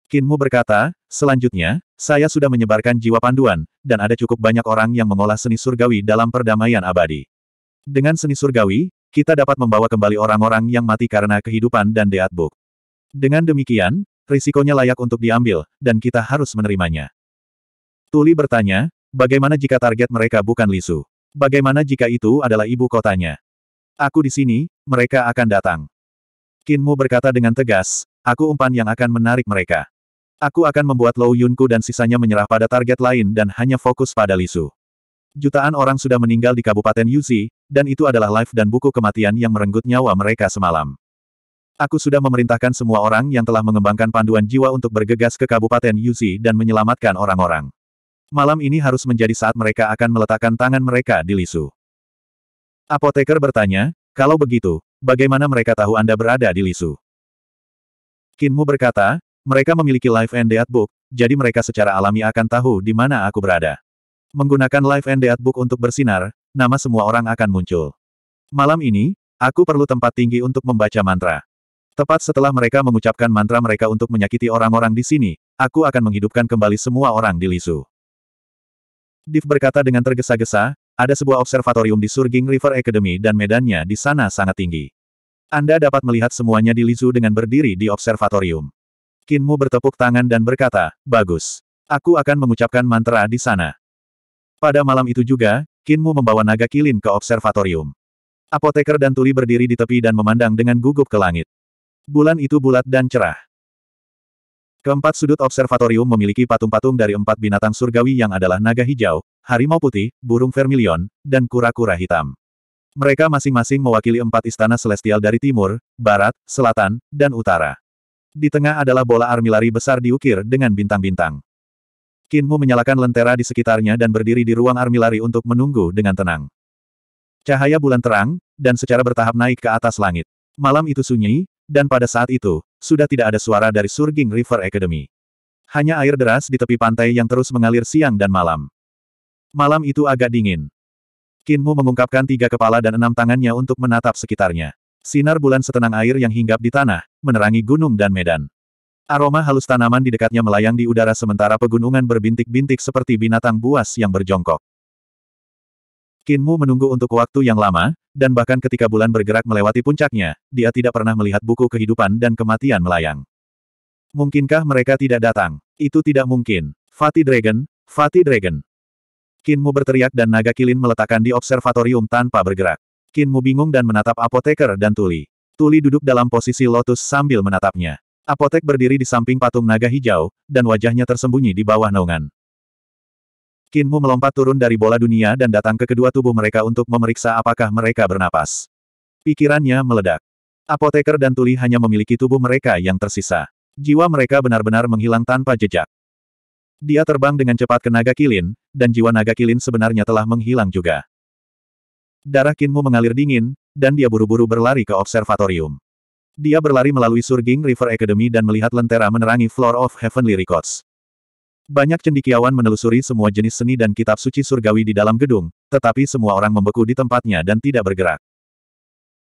A: Kinmu berkata, selanjutnya, saya sudah menyebarkan jiwa panduan, dan ada cukup banyak orang yang mengolah seni surgawi dalam perdamaian abadi. Dengan seni surgawi, kita dapat membawa kembali orang-orang yang mati karena kehidupan dan deat book. Dengan demikian, risikonya layak untuk diambil, dan kita harus menerimanya. Tuli bertanya, bagaimana jika target mereka bukan Lisu? Bagaimana jika itu adalah ibu kotanya? Aku di sini, mereka akan datang. Kinmu berkata dengan tegas, aku umpan yang akan menarik mereka. Aku akan membuat Lou Yunku dan sisanya menyerah pada target lain dan hanya fokus pada Lisu. Jutaan orang sudah meninggal di Kabupaten Yuzi, dan itu adalah live dan buku kematian yang merenggut nyawa mereka semalam. Aku sudah memerintahkan semua orang yang telah mengembangkan panduan jiwa untuk bergegas ke Kabupaten Yuzi dan menyelamatkan orang-orang. Malam ini harus menjadi saat mereka akan meletakkan tangan mereka di lisu. Apoteker bertanya, kalau begitu, bagaimana mereka tahu Anda berada di lisu? Kinmu berkata, mereka memiliki life and death book, jadi mereka secara alami akan tahu di mana aku berada. Menggunakan life and death book untuk bersinar, nama semua orang akan muncul. Malam ini, aku perlu tempat tinggi untuk membaca mantra. Tepat setelah mereka mengucapkan mantra mereka untuk menyakiti orang-orang di sini, aku akan menghidupkan kembali semua orang di Lisu. Div berkata dengan tergesa-gesa, ada sebuah observatorium di Surging River Academy dan medannya di sana sangat tinggi. Anda dapat melihat semuanya di Lizu dengan berdiri di observatorium. Kinmu bertepuk tangan dan berkata, bagus. Aku akan mengucapkan mantra di sana. Pada malam itu juga, Kinmu membawa naga kilin ke observatorium. Apoteker dan tuli berdiri di tepi dan memandang dengan gugup ke langit. Bulan itu bulat dan cerah. Keempat sudut observatorium memiliki patung-patung dari empat binatang surgawi yang adalah naga hijau, harimau putih, burung vermilion, dan kura-kura hitam. Mereka masing-masing mewakili empat istana celestial dari timur, barat, selatan, dan utara. Di tengah adalah bola armilari besar diukir dengan bintang-bintang. Kinmu menyalakan lentera di sekitarnya dan berdiri di ruang armilari untuk menunggu dengan tenang. Cahaya bulan terang, dan secara bertahap naik ke atas langit. Malam itu sunyi, dan pada saat itu, sudah tidak ada suara dari Surging River Academy. Hanya air deras di tepi pantai yang terus mengalir siang dan malam. Malam itu agak dingin. Kinmu mengungkapkan tiga kepala dan enam tangannya untuk menatap sekitarnya. Sinar bulan setenang air yang hinggap di tanah, menerangi gunung dan medan. Aroma halus tanaman di dekatnya melayang di udara sementara pegunungan berbintik-bintik seperti binatang buas yang berjongkok. Kinmu menunggu untuk waktu yang lama, dan bahkan ketika bulan bergerak melewati puncaknya, dia tidak pernah melihat buku kehidupan dan kematian melayang. Mungkinkah mereka tidak datang? Itu tidak mungkin. Fatih Dragon, Fatih Dragon. Kinmu berteriak dan naga kilin meletakkan di observatorium tanpa bergerak. Kinmu bingung dan menatap apoteker dan Tuli. Tuli duduk dalam posisi lotus sambil menatapnya. Apotek berdiri di samping patung naga hijau, dan wajahnya tersembunyi di bawah naungan. Kinmu melompat turun dari bola dunia dan datang ke kedua tubuh mereka untuk memeriksa apakah mereka bernapas. Pikirannya meledak. Apoteker dan tuli hanya memiliki tubuh mereka yang tersisa. Jiwa mereka benar-benar menghilang tanpa jejak. Dia terbang dengan cepat ke naga kilin, dan jiwa naga kilin sebenarnya telah menghilang juga. Darah Kinmu mengalir dingin, dan dia buru-buru berlari ke observatorium. Dia berlari melalui Surging River Academy dan melihat lentera menerangi Floor of Heavenly Records. Banyak cendikiawan menelusuri semua jenis seni dan kitab suci surgawi di dalam gedung, tetapi semua orang membeku di tempatnya dan tidak bergerak.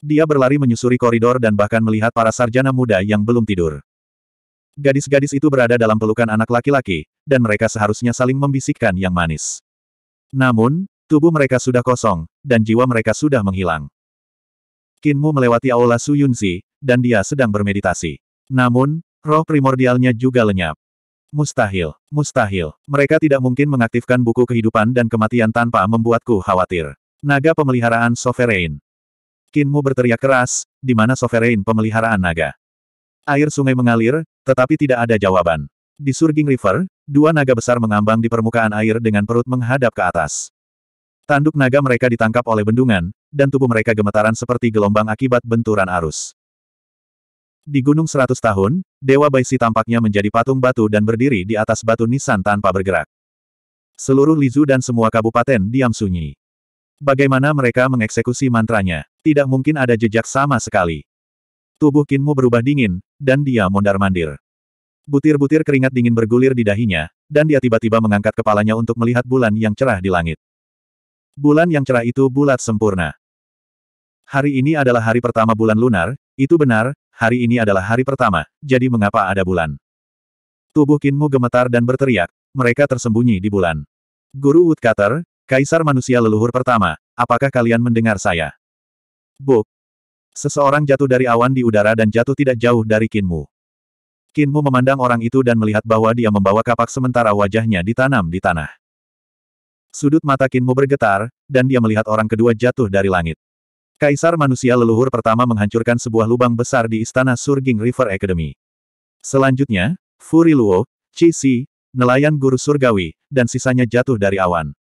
A: Dia berlari menyusuri koridor dan bahkan melihat para sarjana muda yang belum tidur. Gadis-gadis itu berada dalam pelukan anak laki-laki, dan mereka seharusnya saling membisikkan yang manis. Namun, tubuh mereka sudah kosong, dan jiwa mereka sudah menghilang. Kinmu melewati aula Su Yunzi, dan dia sedang bermeditasi. Namun, roh primordialnya juga lenyap. Mustahil, mustahil. Mereka tidak mungkin mengaktifkan buku kehidupan dan kematian tanpa membuatku khawatir. Naga pemeliharaan Sovereign. Kinmu berteriak keras, di mana Sovereign pemeliharaan naga. Air sungai mengalir, tetapi tidak ada jawaban. Di Surging River, dua naga besar mengambang di permukaan air dengan perut menghadap ke atas. Tanduk naga mereka ditangkap oleh bendungan, dan tubuh mereka gemetaran seperti gelombang akibat benturan arus. Di Gunung Seratus Tahun, Dewa Baisi tampaknya menjadi patung batu dan berdiri di atas batu nisan tanpa bergerak. Seluruh Lizu dan semua kabupaten diam sunyi. Bagaimana mereka mengeksekusi mantranya? Tidak mungkin ada jejak sama sekali. Tubuh Kinmu berubah dingin, dan dia mondar-mandir. Butir-butir keringat dingin bergulir di dahinya, dan dia tiba-tiba mengangkat kepalanya untuk melihat bulan yang cerah di langit. Bulan yang cerah itu bulat sempurna. Hari ini adalah hari pertama bulan lunar, itu benar, hari ini adalah hari pertama, jadi mengapa ada bulan? Tubuh Kinmu gemetar dan berteriak, mereka tersembunyi di bulan. Guru Woodcutter, Kaisar Manusia Leluhur pertama, apakah kalian mendengar saya? Buk. Seseorang jatuh dari awan di udara dan jatuh tidak jauh dari Kinmu. Kinmu memandang orang itu dan melihat bahwa dia membawa kapak sementara wajahnya ditanam di tanah. Sudut mata Kinmu bergetar, dan dia melihat orang kedua jatuh dari langit. Kaisar manusia leluhur pertama menghancurkan sebuah lubang besar di istana Surging River Academy. Selanjutnya, Furi Luo, Chi Si, nelayan guru surgawi, dan sisanya jatuh dari awan.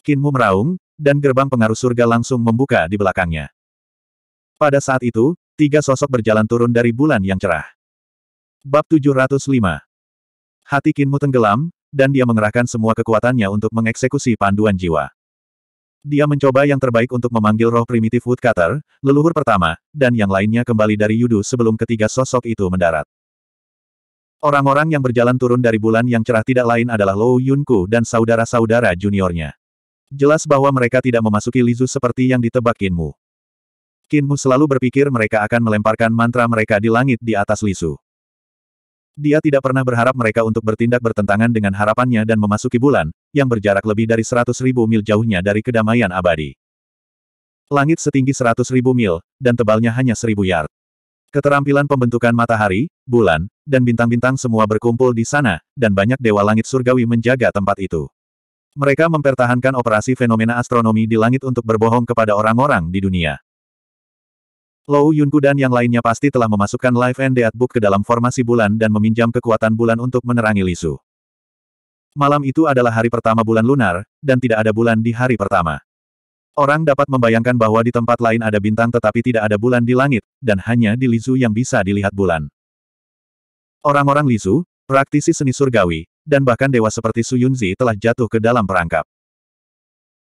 A: Kinmu meraung, dan gerbang pengaruh surga langsung membuka di belakangnya. Pada saat itu, tiga sosok berjalan turun dari bulan yang cerah. Bab 705 Hati Kinmu tenggelam, dan dia mengerahkan semua kekuatannya untuk mengeksekusi panduan jiwa. Dia mencoba yang terbaik untuk memanggil roh primitif Woodcutter, leluhur pertama, dan yang lainnya kembali dari Yudu sebelum ketiga sosok itu mendarat. Orang-orang yang berjalan turun dari bulan yang cerah tidak lain adalah Lou Yunku dan saudara-saudara juniornya. Jelas bahwa mereka tidak memasuki Lizu seperti yang ditebak Kinmu. Kinmu selalu berpikir mereka akan melemparkan mantra mereka di langit di atas Lizu. Dia tidak pernah berharap mereka untuk bertindak bertentangan dengan harapannya dan memasuki bulan, yang berjarak lebih dari 100.000 mil jauhnya dari kedamaian abadi. Langit setinggi 100.000 mil, dan tebalnya hanya 1.000 yard. Keterampilan pembentukan matahari, bulan, dan bintang-bintang semua berkumpul di sana, dan banyak dewa langit surgawi menjaga tempat itu. Mereka mempertahankan operasi fenomena astronomi di langit untuk berbohong kepada orang-orang di dunia. Lou Yunku dan yang lainnya pasti telah memasukkan Life and Death Book ke dalam formasi bulan dan meminjam kekuatan bulan untuk menerangi Lisu. Malam itu adalah hari pertama bulan lunar, dan tidak ada bulan di hari pertama. Orang dapat membayangkan bahwa di tempat lain ada bintang tetapi tidak ada bulan di langit, dan hanya di Lizu yang bisa dilihat bulan. Orang-orang Lizu, praktisi seni surgawi, dan bahkan dewa seperti Su Yunzi telah jatuh ke dalam perangkap.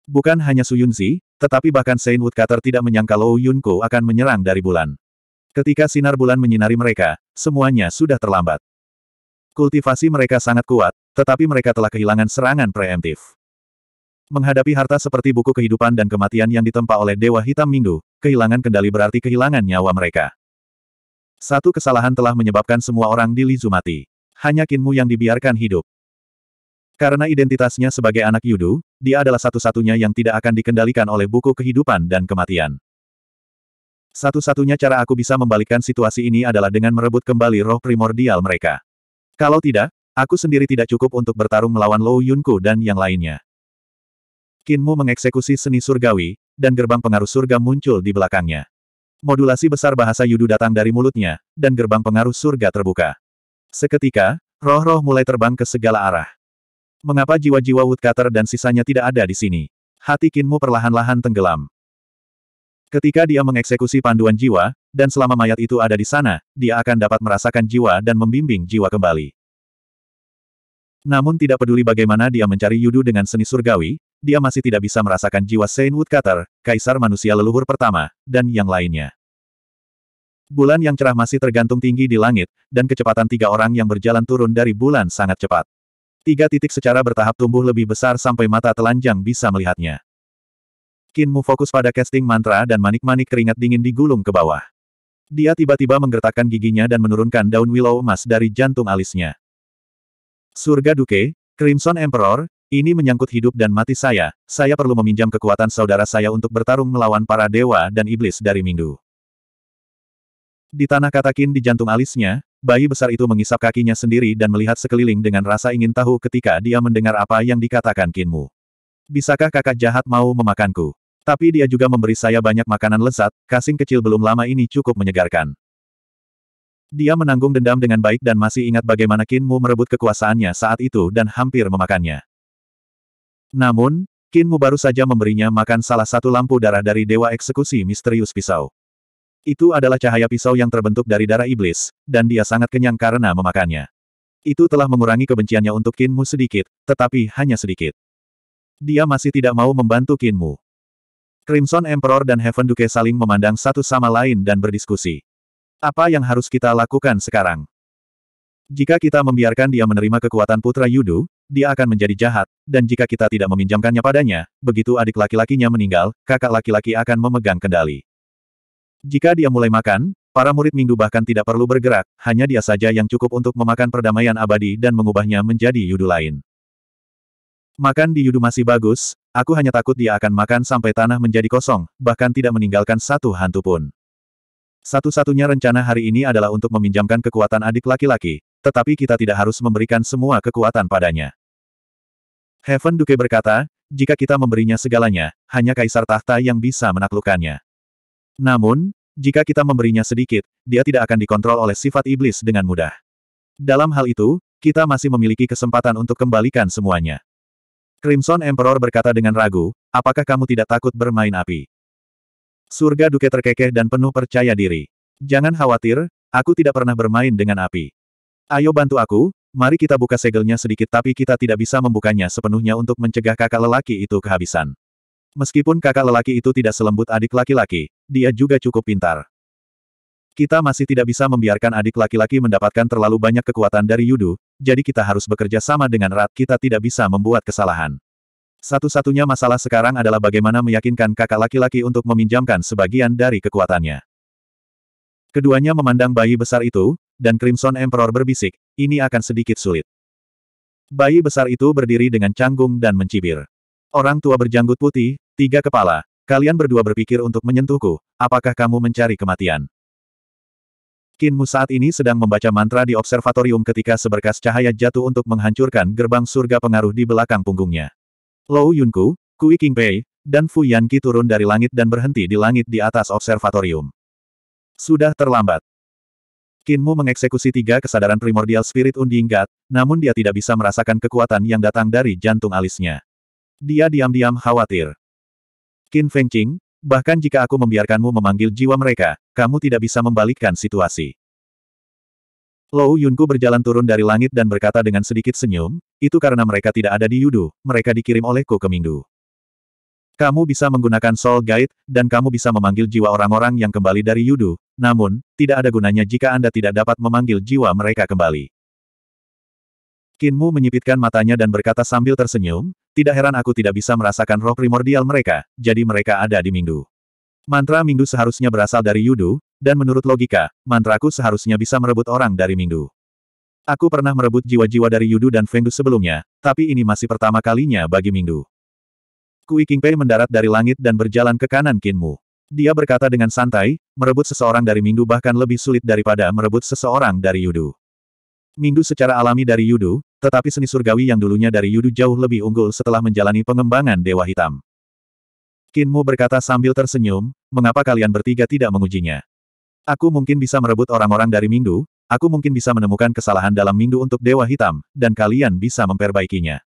A: Bukan hanya Su Yunzi, tetapi bahkan Saint Woodcutter tidak menyangka Lou Yunko akan menyerang dari bulan. Ketika sinar bulan menyinari mereka, semuanya sudah terlambat. Kultivasi mereka sangat kuat, tetapi mereka telah kehilangan serangan preemptif. Menghadapi harta seperti buku kehidupan dan kematian yang ditempa oleh Dewa Hitam Minggu, kehilangan kendali berarti kehilangan nyawa mereka. Satu kesalahan telah menyebabkan semua orang di Lizu mati. Hanya Kinmu yang dibiarkan hidup. Karena identitasnya sebagai anak Yudu, dia adalah satu-satunya yang tidak akan dikendalikan oleh buku kehidupan dan kematian. Satu-satunya cara aku bisa membalikkan situasi ini adalah dengan merebut kembali roh primordial mereka. Kalau tidak, aku sendiri tidak cukup untuk bertarung melawan Lou Yunku dan yang lainnya. Kinmu mengeksekusi seni surgawi, dan gerbang pengaruh surga muncul di belakangnya. Modulasi besar bahasa Yudu datang dari mulutnya, dan gerbang pengaruh surga terbuka. Seketika, roh-roh mulai terbang ke segala arah. Mengapa jiwa-jiwa woodcutter dan sisanya tidak ada di sini? Hati Kinmu perlahan-lahan tenggelam. Ketika dia mengeksekusi panduan jiwa, dan selama mayat itu ada di sana, dia akan dapat merasakan jiwa dan membimbing jiwa kembali. Namun tidak peduli bagaimana dia mencari Yudu dengan seni surgawi, dia masih tidak bisa merasakan jiwa Saint Woodcutter, kaisar manusia leluhur pertama, dan yang lainnya. Bulan yang cerah masih tergantung tinggi di langit, dan kecepatan tiga orang yang berjalan turun dari bulan sangat cepat. Tiga titik secara bertahap tumbuh lebih besar sampai mata telanjang bisa melihatnya. Kinmu fokus pada casting mantra dan manik-manik keringat dingin digulung ke bawah. Dia tiba-tiba menggertakkan giginya dan menurunkan daun willow emas dari jantung alisnya. Surga Duke, Crimson Emperor, ini menyangkut hidup dan mati saya, saya perlu meminjam kekuatan saudara saya untuk bertarung melawan para dewa dan iblis dari Minggu. Di tanah katakin di jantung alisnya, bayi besar itu mengisap kakinya sendiri dan melihat sekeliling dengan rasa ingin tahu ketika dia mendengar apa yang dikatakan Kinmu. Bisakah kakak jahat mau memakanku? Tapi dia juga memberi saya banyak makanan lezat, kasing kecil belum lama ini cukup menyegarkan. Dia menanggung dendam dengan baik dan masih ingat bagaimana Kinmu merebut kekuasaannya saat itu dan hampir memakannya. Namun, Kinmu baru saja memberinya makan salah satu lampu darah dari Dewa Eksekusi Misterius Pisau. Itu adalah cahaya pisau yang terbentuk dari darah iblis, dan dia sangat kenyang karena memakannya. Itu telah mengurangi kebenciannya untuk Kinmu sedikit, tetapi hanya sedikit. Dia masih tidak mau membantu Kinmu. Crimson Emperor dan Heaven Duke saling memandang satu sama lain dan berdiskusi. Apa yang harus kita lakukan sekarang? Jika kita membiarkan dia menerima kekuatan putra Yudu, dia akan menjadi jahat, dan jika kita tidak meminjamkannya padanya, begitu adik laki-lakinya meninggal, kakak laki-laki akan memegang kendali. Jika dia mulai makan, para murid Minggu bahkan tidak perlu bergerak, hanya dia saja yang cukup untuk memakan perdamaian abadi dan mengubahnya menjadi Yudu lain. Makan di Yudu masih bagus, aku hanya takut dia akan makan sampai tanah menjadi kosong, bahkan tidak meninggalkan satu hantu pun. Satu-satunya rencana hari ini adalah untuk meminjamkan kekuatan adik laki-laki, tetapi kita tidak harus memberikan semua kekuatan padanya. Heaven Duke berkata, jika kita memberinya segalanya, hanya kaisar tahta yang bisa menaklukkannya. Namun, jika kita memberinya sedikit, dia tidak akan dikontrol oleh sifat iblis dengan mudah. Dalam hal itu, kita masih memiliki kesempatan untuk kembalikan semuanya. Crimson Emperor berkata dengan ragu, apakah kamu tidak takut bermain api? Surga Duke terkekeh dan penuh percaya diri. Jangan khawatir, aku tidak pernah bermain dengan api. Ayo bantu aku, mari kita buka segelnya sedikit tapi kita tidak bisa membukanya sepenuhnya untuk mencegah kakak lelaki itu kehabisan. Meskipun kakak lelaki itu tidak selembut adik laki-laki, dia juga cukup pintar. Kita masih tidak bisa membiarkan adik laki-laki mendapatkan terlalu banyak kekuatan dari Yudu, jadi kita harus bekerja sama dengan erat kita tidak bisa membuat kesalahan. Satu-satunya masalah sekarang adalah bagaimana meyakinkan kakak laki-laki untuk meminjamkan sebagian dari kekuatannya. Keduanya memandang bayi besar itu, dan Crimson Emperor berbisik, ini akan sedikit sulit. Bayi besar itu berdiri dengan canggung dan mencibir. Orang tua berjanggut putih, tiga kepala, kalian berdua berpikir untuk menyentuhku, apakah kamu mencari kematian? Kinmu saat ini sedang membaca mantra di observatorium ketika seberkas cahaya jatuh untuk menghancurkan gerbang surga pengaruh di belakang punggungnya. Lou Yunku, Kui Qingpei, dan Fu Yanqi turun dari langit dan berhenti di langit di atas observatorium. Sudah terlambat. Kinmu mengeksekusi tiga kesadaran primordial spirit Undinggat, namun dia tidak bisa merasakan kekuatan yang datang dari jantung alisnya. Dia diam-diam khawatir. Qin Fengqing, Bahkan jika aku membiarkanmu memanggil jiwa mereka, kamu tidak bisa membalikkan situasi. Lou Yunku berjalan turun dari langit dan berkata dengan sedikit senyum, itu karena mereka tidak ada di Yudu, mereka dikirim olehku ke Mingdu. Kamu bisa menggunakan Soul Guide, dan kamu bisa memanggil jiwa orang-orang yang kembali dari Yudu, namun, tidak ada gunanya jika Anda tidak dapat memanggil jiwa mereka kembali. Kinmu menyipitkan matanya dan berkata sambil tersenyum, tidak heran aku tidak bisa merasakan roh primordial mereka, jadi mereka ada di Minggu. Mantra Minggu seharusnya berasal dari Yudu, dan menurut logika, mantraku seharusnya bisa merebut orang dari Minggu. Aku pernah merebut jiwa-jiwa dari Yudu dan Fengdu sebelumnya, tapi ini masih pertama kalinya bagi Minggu. Kui Kingpei mendarat dari langit dan berjalan ke kanan Kinmu. Dia berkata dengan santai, merebut seseorang dari Minggu bahkan lebih sulit daripada merebut seseorang dari Yudu. Minggu secara alami dari Yudu, tetapi seni surgawi yang dulunya dari Yudu jauh lebih unggul setelah menjalani pengembangan Dewa Hitam. Kinmu berkata sambil tersenyum, mengapa kalian bertiga tidak mengujinya? Aku mungkin bisa merebut orang-orang dari Minggu, aku mungkin bisa menemukan kesalahan dalam Minggu untuk Dewa Hitam, dan kalian bisa memperbaikinya.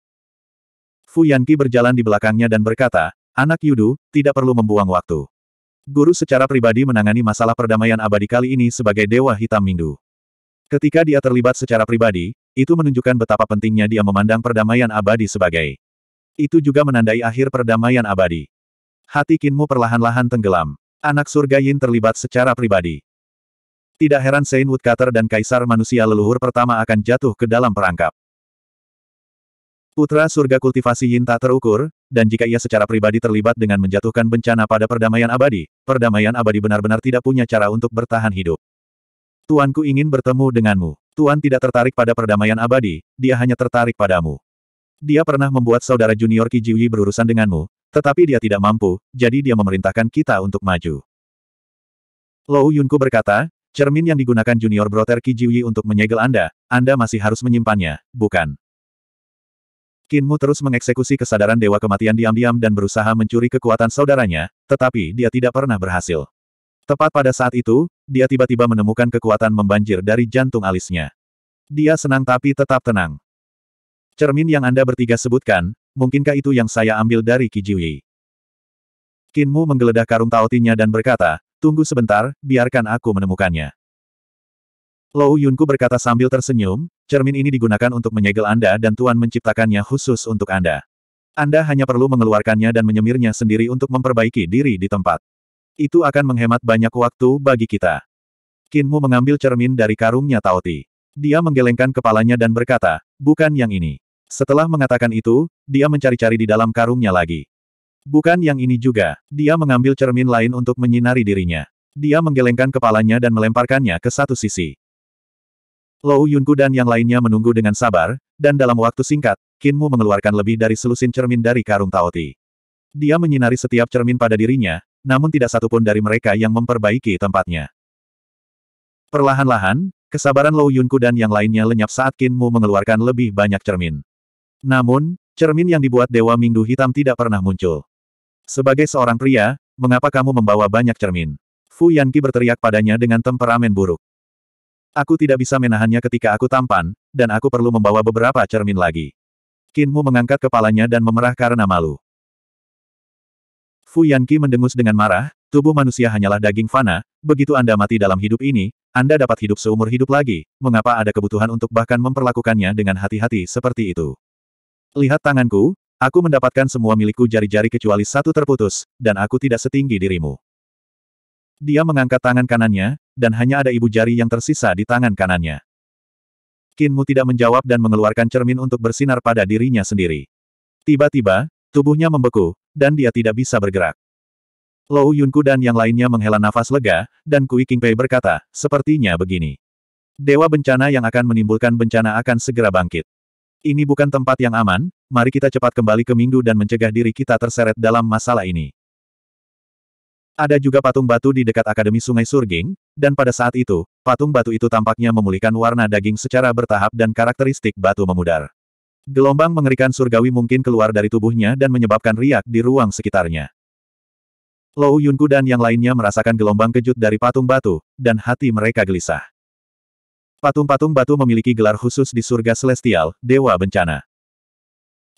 A: Fu Yanqi berjalan di belakangnya dan berkata, anak Yudu, tidak perlu membuang waktu. Guru secara pribadi menangani masalah perdamaian abadi kali ini sebagai Dewa Hitam Minggu. Ketika dia terlibat secara pribadi, itu menunjukkan betapa pentingnya dia memandang perdamaian abadi sebagai. Itu juga menandai akhir perdamaian abadi. Hati Kinmu perlahan-lahan tenggelam. Anak surga Yin terlibat secara pribadi. Tidak heran Saint Woodcutter dan Kaisar manusia leluhur pertama akan jatuh ke dalam perangkap. Putra surga kultivasi Yin tak terukur, dan jika ia secara pribadi terlibat dengan menjatuhkan bencana pada perdamaian abadi, perdamaian abadi benar-benar tidak punya cara untuk bertahan hidup. Tuanku ingin bertemu denganmu. Tuan tidak tertarik pada perdamaian abadi, dia hanya tertarik padamu. Dia pernah membuat saudara junior Kijiwi berurusan denganmu, tetapi dia tidak mampu, jadi dia memerintahkan kita untuk maju. Lou Yunku berkata, cermin yang digunakan junior brother Kijiwi untuk menyegel Anda, Anda masih harus menyimpannya, bukan? Kinmu terus mengeksekusi kesadaran Dewa Kematian diam-diam dan berusaha mencuri kekuatan saudaranya, tetapi dia tidak pernah berhasil. Tepat pada saat itu, dia tiba-tiba menemukan kekuatan membanjir dari jantung alisnya. Dia senang tapi tetap tenang. Cermin yang Anda bertiga sebutkan, mungkinkah itu yang saya ambil dari Kijiwi? Kinmu menggeledah karung taotinya dan berkata, tunggu sebentar, biarkan aku menemukannya. Lou Yunku berkata sambil tersenyum, cermin ini digunakan untuk menyegel Anda dan Tuan menciptakannya khusus untuk Anda. Anda hanya perlu mengeluarkannya dan menyemirnya sendiri untuk memperbaiki diri di tempat. Itu akan menghemat banyak waktu bagi kita. Kinmu mengambil cermin dari karungnya Taoti. Dia menggelengkan kepalanya dan berkata, bukan yang ini. Setelah mengatakan itu, dia mencari-cari di dalam karungnya lagi. Bukan yang ini juga, dia mengambil cermin lain untuk menyinari dirinya. Dia menggelengkan kepalanya dan melemparkannya ke satu sisi. Lou Yunku dan yang lainnya menunggu dengan sabar, dan dalam waktu singkat, Kinmu mengeluarkan lebih dari selusin cermin dari karung Taoti. Dia menyinari setiap cermin pada dirinya, namun tidak satupun dari mereka yang memperbaiki tempatnya. Perlahan-lahan, kesabaran Lou Yunku dan yang lainnya lenyap saat Mu mengeluarkan lebih banyak cermin. Namun, cermin yang dibuat Dewa Mingdu Hitam tidak pernah muncul. Sebagai seorang pria, mengapa kamu membawa banyak cermin? Fu Yanqi berteriak padanya dengan temperamen buruk. Aku tidak bisa menahannya ketika aku tampan, dan aku perlu membawa beberapa cermin lagi. Mu mengangkat kepalanya dan memerah karena malu. Fu Yanqi mendengus dengan marah, tubuh manusia hanyalah daging fana, begitu Anda mati dalam hidup ini, Anda dapat hidup seumur hidup lagi, mengapa ada kebutuhan untuk bahkan memperlakukannya dengan hati-hati seperti itu? Lihat tanganku, aku mendapatkan semua milikku jari-jari kecuali satu terputus, dan aku tidak setinggi dirimu. Dia mengangkat tangan kanannya, dan hanya ada ibu jari yang tersisa di tangan kanannya. Kinmu tidak menjawab dan mengeluarkan cermin untuk bersinar pada dirinya sendiri. Tiba-tiba, tubuhnya membeku, dan dia tidak bisa bergerak. Lou Yunku dan yang lainnya menghela nafas lega, dan Kui Kingpei berkata, sepertinya begini. Dewa bencana yang akan menimbulkan bencana akan segera bangkit. Ini bukan tempat yang aman, mari kita cepat kembali ke Minggu dan mencegah diri kita terseret dalam masalah ini. Ada juga patung batu di dekat Akademi Sungai Surging, dan pada saat itu, patung batu itu tampaknya memulihkan warna daging secara bertahap dan karakteristik batu memudar. Gelombang mengerikan surgawi mungkin keluar dari tubuhnya dan menyebabkan riak di ruang sekitarnya. Lou Yunku dan yang lainnya merasakan gelombang kejut dari patung batu, dan hati mereka gelisah. Patung-patung batu memiliki gelar khusus di surga celestial, Dewa Bencana.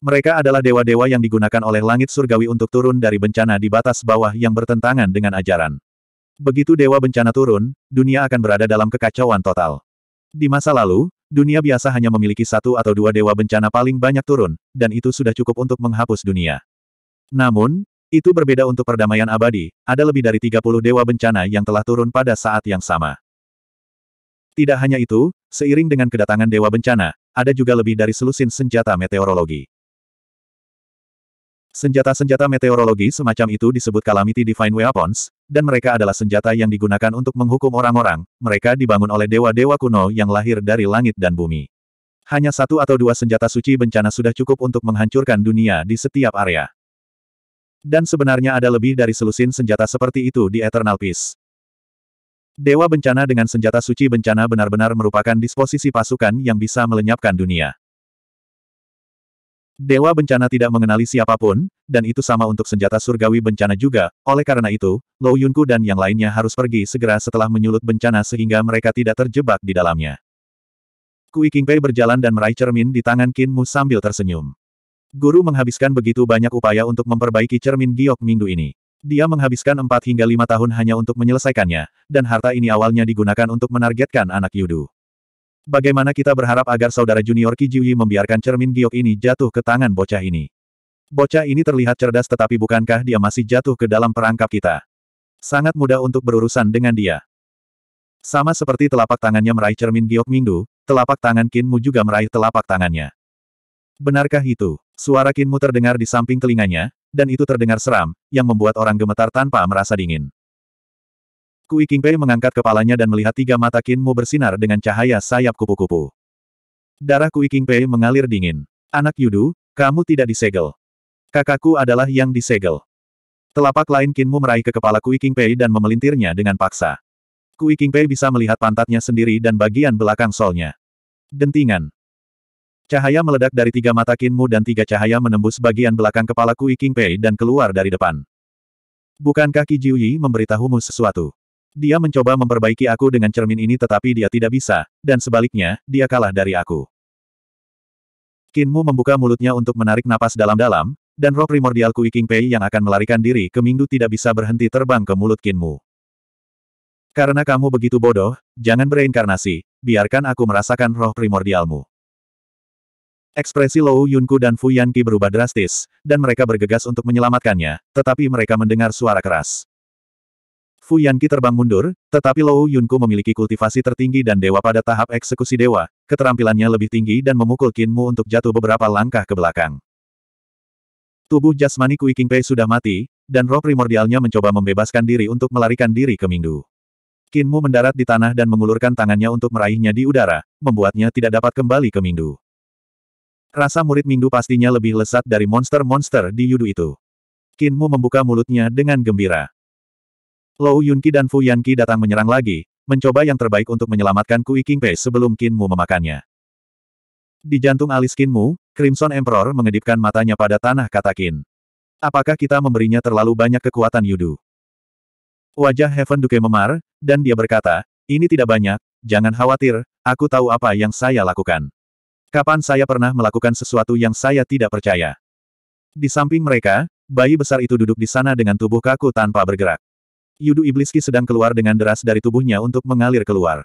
A: Mereka adalah dewa-dewa yang digunakan oleh langit surgawi untuk turun dari bencana di batas bawah yang bertentangan dengan ajaran. Begitu dewa bencana turun, dunia akan berada dalam kekacauan total. Di masa lalu, dunia biasa hanya memiliki satu atau dua dewa bencana paling banyak turun, dan itu sudah cukup untuk menghapus dunia. Namun, itu berbeda untuk perdamaian abadi, ada lebih dari 30 dewa bencana yang telah turun pada saat yang sama. Tidak hanya itu, seiring dengan kedatangan dewa bencana, ada juga lebih dari selusin senjata meteorologi. Senjata-senjata meteorologi semacam itu disebut calamity divine weapons, dan mereka adalah senjata yang digunakan untuk menghukum orang-orang, mereka dibangun oleh dewa-dewa kuno yang lahir dari langit dan bumi. Hanya satu atau dua senjata suci bencana sudah cukup untuk menghancurkan dunia di setiap area. Dan sebenarnya ada lebih dari selusin senjata seperti itu di Eternal Peace. Dewa bencana dengan senjata suci bencana benar-benar merupakan disposisi pasukan yang bisa melenyapkan dunia. Dewa bencana tidak mengenali siapapun, dan itu sama untuk senjata surgawi bencana juga, oleh karena itu, Lou Yunku dan yang lainnya harus pergi segera setelah menyulut bencana sehingga mereka tidak terjebak di dalamnya. Kui Pei berjalan dan meraih cermin di tangan Qin Mu sambil tersenyum. Guru menghabiskan begitu banyak upaya untuk memperbaiki cermin giok minggu ini. Dia menghabiskan 4 hingga 5 tahun hanya untuk menyelesaikannya, dan harta ini awalnya digunakan untuk menargetkan anak Yudu. Bagaimana kita berharap agar saudara junior Ki Jiuyi membiarkan cermin giok ini jatuh ke tangan bocah ini? Bocah ini terlihat cerdas tetapi bukankah dia masih jatuh ke dalam perangkap kita? Sangat mudah untuk berurusan dengan dia. Sama seperti telapak tangannya meraih cermin giok Mingdu, telapak tangan Kinmu juga meraih telapak tangannya. Benarkah itu? Suara Kinmu terdengar di samping telinganya, dan itu terdengar seram, yang membuat orang gemetar tanpa merasa dingin. Kui Kingpei mengangkat kepalanya dan melihat tiga mata Kinmu bersinar dengan cahaya sayap kupu-kupu. Darah Kui Kingpei mengalir dingin. Anak Yudu, kamu tidak disegel. Kakakku adalah yang disegel. Telapak lain Kinmu meraih ke kepala Kui Kingpei dan memelintirnya dengan paksa. Kui Kingpei bisa melihat pantatnya sendiri dan bagian belakang solnya. Dentingan. Cahaya meledak dari tiga mata Kinmu dan tiga cahaya menembus bagian belakang kepala Kui Kingpei dan keluar dari depan. Bukankah Kijuyi memberitahumu sesuatu? Dia mencoba memperbaiki aku dengan cermin ini tetapi dia tidak bisa, dan sebaliknya, dia kalah dari aku. Kinmu membuka mulutnya untuk menarik napas dalam-dalam, dan roh primordial Kui King Pei yang akan melarikan diri ke Mingdu tidak bisa berhenti terbang ke mulut Kinmu. Karena kamu begitu bodoh, jangan bereinkarnasi, biarkan aku merasakan roh primordialmu. Ekspresi Lou Yunku dan Fu Yanqi berubah drastis, dan mereka bergegas untuk menyelamatkannya, tetapi mereka mendengar suara keras. Fu Yanqi terbang mundur, tetapi Lou Yunku memiliki kultivasi tertinggi dan dewa pada tahap eksekusi dewa, keterampilannya lebih tinggi dan memukul Mu untuk jatuh beberapa langkah ke belakang. Tubuh jasmani Kui Qingpei sudah mati, dan roh primordialnya mencoba membebaskan diri untuk melarikan diri ke Mingdu. Mu mendarat di tanah dan mengulurkan tangannya untuk meraihnya di udara, membuatnya tidak dapat kembali ke Mingdu. Rasa murid Mingdu pastinya lebih lesat dari monster-monster di Yudu itu. Mu membuka mulutnya dengan gembira. Lou Yunqi dan Fu Yanqi datang menyerang lagi, mencoba yang terbaik untuk menyelamatkan Kui Qingpei sebelum Qin Mu memakannya. Di jantung alis Qin Mu, Crimson Emperor mengedipkan matanya pada tanah kata Qin. Apakah kita memberinya terlalu banyak kekuatan Yudu? Wajah Heaven Duke memar, dan dia berkata, ini tidak banyak, jangan khawatir, aku tahu apa yang saya lakukan. Kapan saya pernah melakukan sesuatu yang saya tidak percaya? Di samping mereka, bayi besar itu duduk di sana dengan tubuh kaku tanpa bergerak. Yudu Ibliski sedang keluar dengan deras dari tubuhnya untuk mengalir keluar.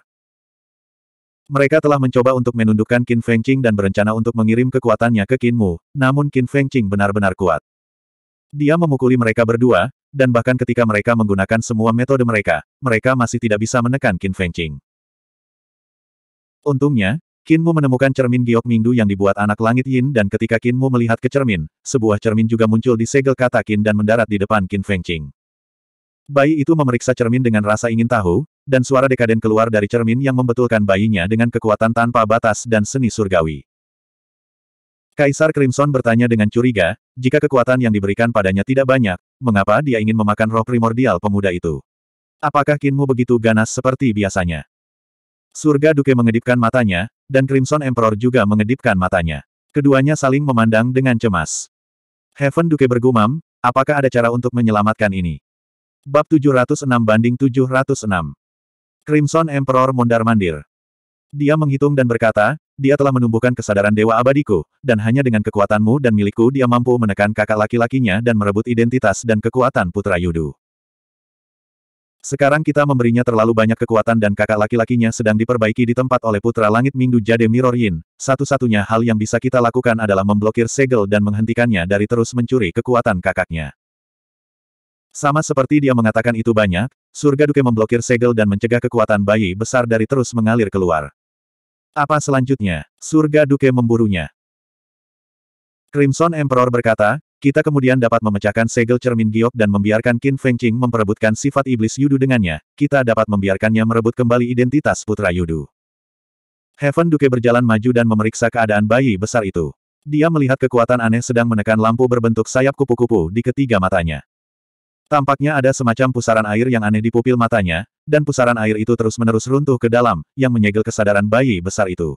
A: Mereka telah mencoba untuk menundukkan Qin Fengqing dan berencana untuk mengirim kekuatannya ke Qin Mu, namun Qin Fengqing benar-benar kuat. Dia memukuli mereka berdua, dan bahkan ketika mereka menggunakan semua metode mereka, mereka masih tidak bisa menekan Qin Fengqing. Untungnya, Qin Mu menemukan cermin giok minggu yang dibuat anak langit Yin dan ketika Qin Mu melihat ke cermin, sebuah cermin juga muncul di segel kata Qin dan mendarat di depan Qin Fengqing. Bayi itu memeriksa cermin dengan rasa ingin tahu, dan suara dekaden keluar dari cermin yang membetulkan bayinya dengan kekuatan tanpa batas dan seni surgawi. Kaisar Crimson bertanya dengan curiga, jika kekuatan yang diberikan padanya tidak banyak, mengapa dia ingin memakan roh primordial pemuda itu? Apakah kinmu begitu ganas seperti biasanya? Surga Duke mengedipkan matanya, dan Crimson Emperor juga mengedipkan matanya. Keduanya saling memandang dengan cemas. Heaven Duke bergumam, apakah ada cara untuk menyelamatkan ini? Bab 706 banding 706. Crimson Emperor mondar-mandir. Dia menghitung dan berkata, dia telah menumbuhkan kesadaran dewa abadiku, dan hanya dengan kekuatanmu dan milikku dia mampu menekan kakak laki-lakinya dan merebut identitas dan kekuatan putra Yudu. Sekarang kita memberinya terlalu banyak kekuatan dan kakak laki-lakinya sedang diperbaiki di tempat oleh putra langit Mingdu Jade Mirror Yin. Satu-satunya hal yang bisa kita lakukan adalah memblokir segel dan menghentikannya dari terus mencuri kekuatan kakaknya. Sama seperti dia mengatakan itu banyak, surga duke memblokir segel dan mencegah kekuatan bayi besar dari terus mengalir keluar. Apa selanjutnya? Surga duke memburunya. Crimson Emperor berkata, kita kemudian dapat memecahkan segel cermin giok dan membiarkan Qin Fengqing memperebutkan sifat iblis Yudu dengannya, kita dapat membiarkannya merebut kembali identitas putra Yudu. Heaven Duke berjalan maju dan memeriksa keadaan bayi besar itu. Dia melihat kekuatan aneh sedang menekan lampu berbentuk sayap kupu-kupu di ketiga matanya. Tampaknya ada semacam pusaran air yang aneh di pupil matanya, dan pusaran air itu terus-menerus runtuh ke dalam, yang menyegel kesadaran bayi besar itu.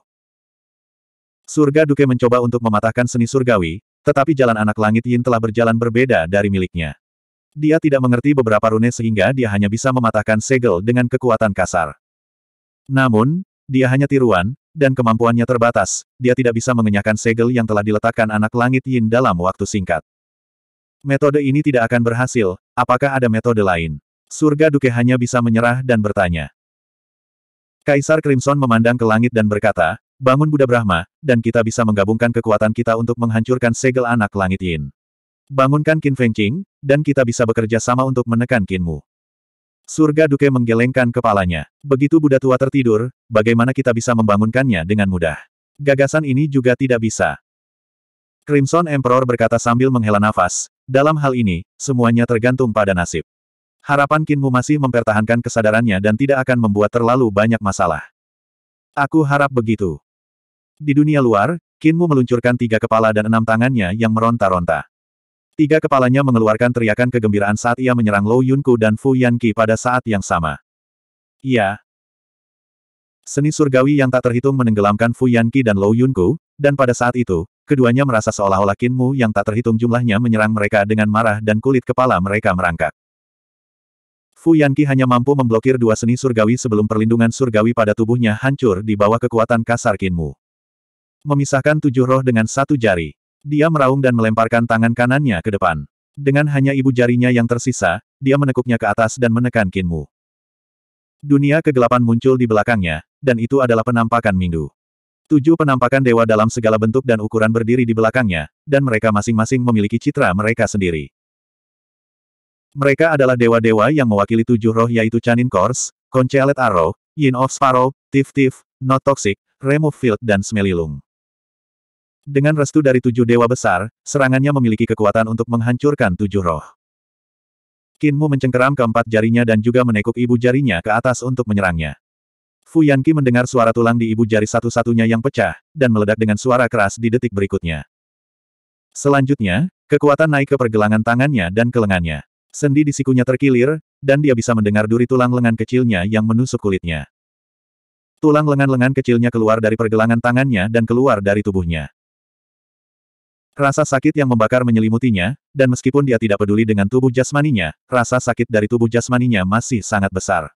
A: Surga Duke mencoba untuk mematahkan seni surgawi, tetapi jalan anak langit Yin telah berjalan berbeda dari miliknya. Dia tidak mengerti beberapa rune sehingga dia hanya bisa mematahkan segel dengan kekuatan kasar. Namun, dia hanya tiruan, dan kemampuannya terbatas, dia tidak bisa mengenyahkan segel yang telah diletakkan anak langit Yin dalam waktu singkat. Metode ini tidak akan berhasil, apakah ada metode lain? Surga Duke hanya bisa menyerah dan bertanya. Kaisar Crimson memandang ke langit dan berkata, Bangun Buddha Brahma, dan kita bisa menggabungkan kekuatan kita untuk menghancurkan segel anak langit Yin. Bangunkan Qin Feng Qing, dan kita bisa bekerja sama untuk menekan Qinmu. Surga Duke menggelengkan kepalanya. Begitu Buddha tua tertidur, bagaimana kita bisa membangunkannya dengan mudah? Gagasan ini juga tidak bisa. Crimson Emperor berkata sambil menghela nafas, dalam hal ini, semuanya tergantung pada nasib. Harapan Kinmu masih mempertahankan kesadarannya dan tidak akan membuat terlalu banyak masalah. Aku harap begitu. Di dunia luar, Kinmu meluncurkan tiga kepala dan enam tangannya yang meronta-ronta. Tiga kepalanya mengeluarkan teriakan kegembiraan saat ia menyerang Lou Yunku dan Fu Yanqi pada saat yang sama. Iya. Seni surgawi yang tak terhitung menenggelamkan Fu Yanqi dan Lou Yunku, dan pada saat itu, Keduanya merasa seolah-olah Kinmu yang tak terhitung jumlahnya menyerang mereka dengan marah dan kulit kepala mereka merangkak. Fu Yanqi hanya mampu memblokir dua seni surgawi sebelum perlindungan surgawi pada tubuhnya hancur di bawah kekuatan kasar Kinmu. Memisahkan tujuh roh dengan satu jari. Dia meraung dan melemparkan tangan kanannya ke depan. Dengan hanya ibu jarinya yang tersisa, dia menekuknya ke atas dan menekan Kinmu. Dunia kegelapan muncul di belakangnya, dan itu adalah penampakan Minggu. Tujuh penampakan dewa dalam segala bentuk dan ukuran berdiri di belakangnya, dan mereka masing-masing memiliki citra mereka sendiri. Mereka adalah dewa-dewa yang mewakili tujuh roh yaitu Chanin Kors, Conchelet Arrow, Yin of Sparrow, Tif Tif, Not Toxic, Remove Field dan Smelilung. Dengan restu dari tujuh dewa besar, serangannya memiliki kekuatan untuk menghancurkan tujuh roh. Kinmu mencengkeram keempat jarinya dan juga menekuk ibu jarinya ke atas untuk menyerangnya. Fu Yanqi mendengar suara tulang di ibu jari satu-satunya yang pecah, dan meledak dengan suara keras di detik berikutnya. Selanjutnya, kekuatan naik ke pergelangan tangannya dan ke lengannya. Sendi di sikunya terkilir, dan dia bisa mendengar duri tulang lengan kecilnya yang menusuk kulitnya. Tulang lengan-lengan kecilnya keluar dari pergelangan tangannya dan keluar dari tubuhnya. Rasa sakit yang membakar menyelimutinya, dan meskipun dia tidak peduli dengan tubuh jasmaninya, rasa sakit dari tubuh jasmaninya masih sangat besar.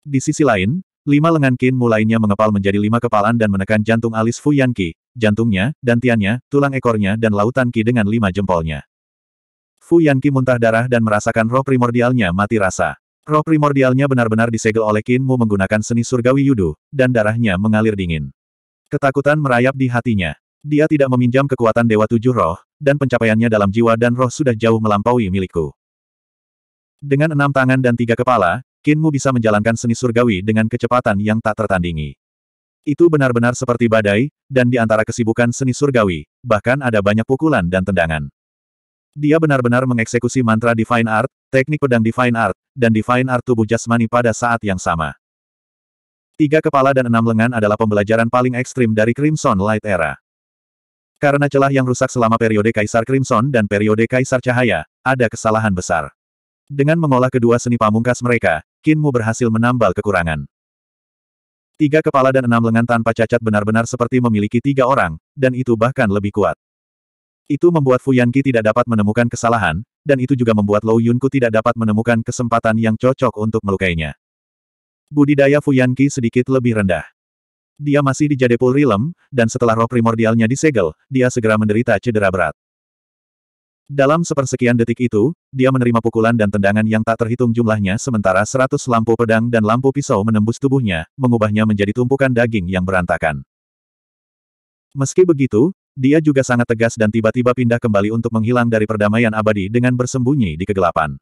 A: Di sisi lain, lima lengan Qin mulainya mengepal menjadi lima kepalan dan menekan jantung alis Fu Yan Qi, jantungnya, dantiannya, tulang ekornya dan lautan Qi dengan lima jempolnya. Fu Yan Qi muntah darah dan merasakan roh primordialnya mati rasa. Roh primordialnya benar-benar disegel oleh Qin Mu menggunakan seni surgawi yudu, dan darahnya mengalir dingin. Ketakutan merayap di hatinya. Dia tidak meminjam kekuatan Dewa Tujuh Roh, dan pencapaiannya dalam jiwa dan roh sudah jauh melampaui milikku. Dengan enam tangan dan tiga kepala, Kinmu bisa menjalankan seni surgawi dengan kecepatan yang tak tertandingi. Itu benar-benar seperti badai, dan di antara kesibukan seni surgawi, bahkan ada banyak pukulan dan tendangan. Dia benar-benar mengeksekusi mantra Divine Art, teknik pedang Divine Art, dan Divine Art tubuh jasmani pada saat yang sama. Tiga kepala dan enam lengan adalah pembelajaran paling ekstrim dari Crimson Light Era. Karena celah yang rusak selama periode Kaisar Crimson dan periode Kaisar Cahaya, ada kesalahan besar. Dengan mengolah kedua seni pamungkas mereka, Kinmu berhasil menambal kekurangan. Tiga kepala dan enam lengan tanpa cacat benar-benar seperti memiliki tiga orang, dan itu bahkan lebih kuat. Itu membuat Fu Fuyanki tidak dapat menemukan kesalahan, dan itu juga membuat Lou Yunku tidak dapat menemukan kesempatan yang cocok untuk melukainya. Budidaya Fu Fuyanki sedikit lebih rendah. Dia masih di Jadepul Rilem, dan setelah roh primordialnya disegel, dia segera menderita cedera berat. Dalam sepersekian detik itu, dia menerima pukulan dan tendangan yang tak terhitung jumlahnya sementara seratus lampu pedang dan lampu pisau menembus tubuhnya, mengubahnya menjadi tumpukan daging yang berantakan. Meski begitu, dia juga sangat tegas dan tiba-tiba pindah kembali untuk menghilang dari perdamaian abadi dengan bersembunyi di kegelapan.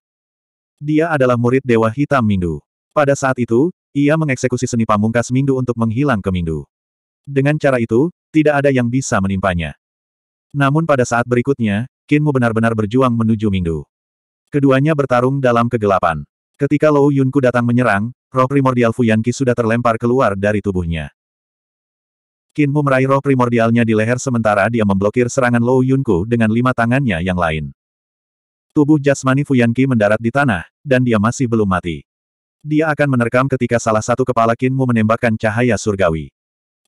A: Dia adalah murid Dewa Hitam Mindu. Pada saat itu, ia mengeksekusi seni pamungkas Mindu untuk menghilang ke Mindu. Dengan cara itu, tidak ada yang bisa menimpanya. Namun pada saat berikutnya, Kinmu benar-benar berjuang menuju Mingdu. Keduanya bertarung dalam kegelapan. Ketika Lou Yunku datang menyerang, roh primordial Fuyanki sudah terlempar keluar dari tubuhnya. Kinmu meraih roh primordialnya di leher sementara dia memblokir serangan Lou Yunku dengan lima tangannya yang lain. Tubuh jasmani Fuyanki mendarat di tanah, dan dia masih belum mati. Dia akan menerkam ketika salah satu kepala Kinmu menembakkan cahaya surgawi.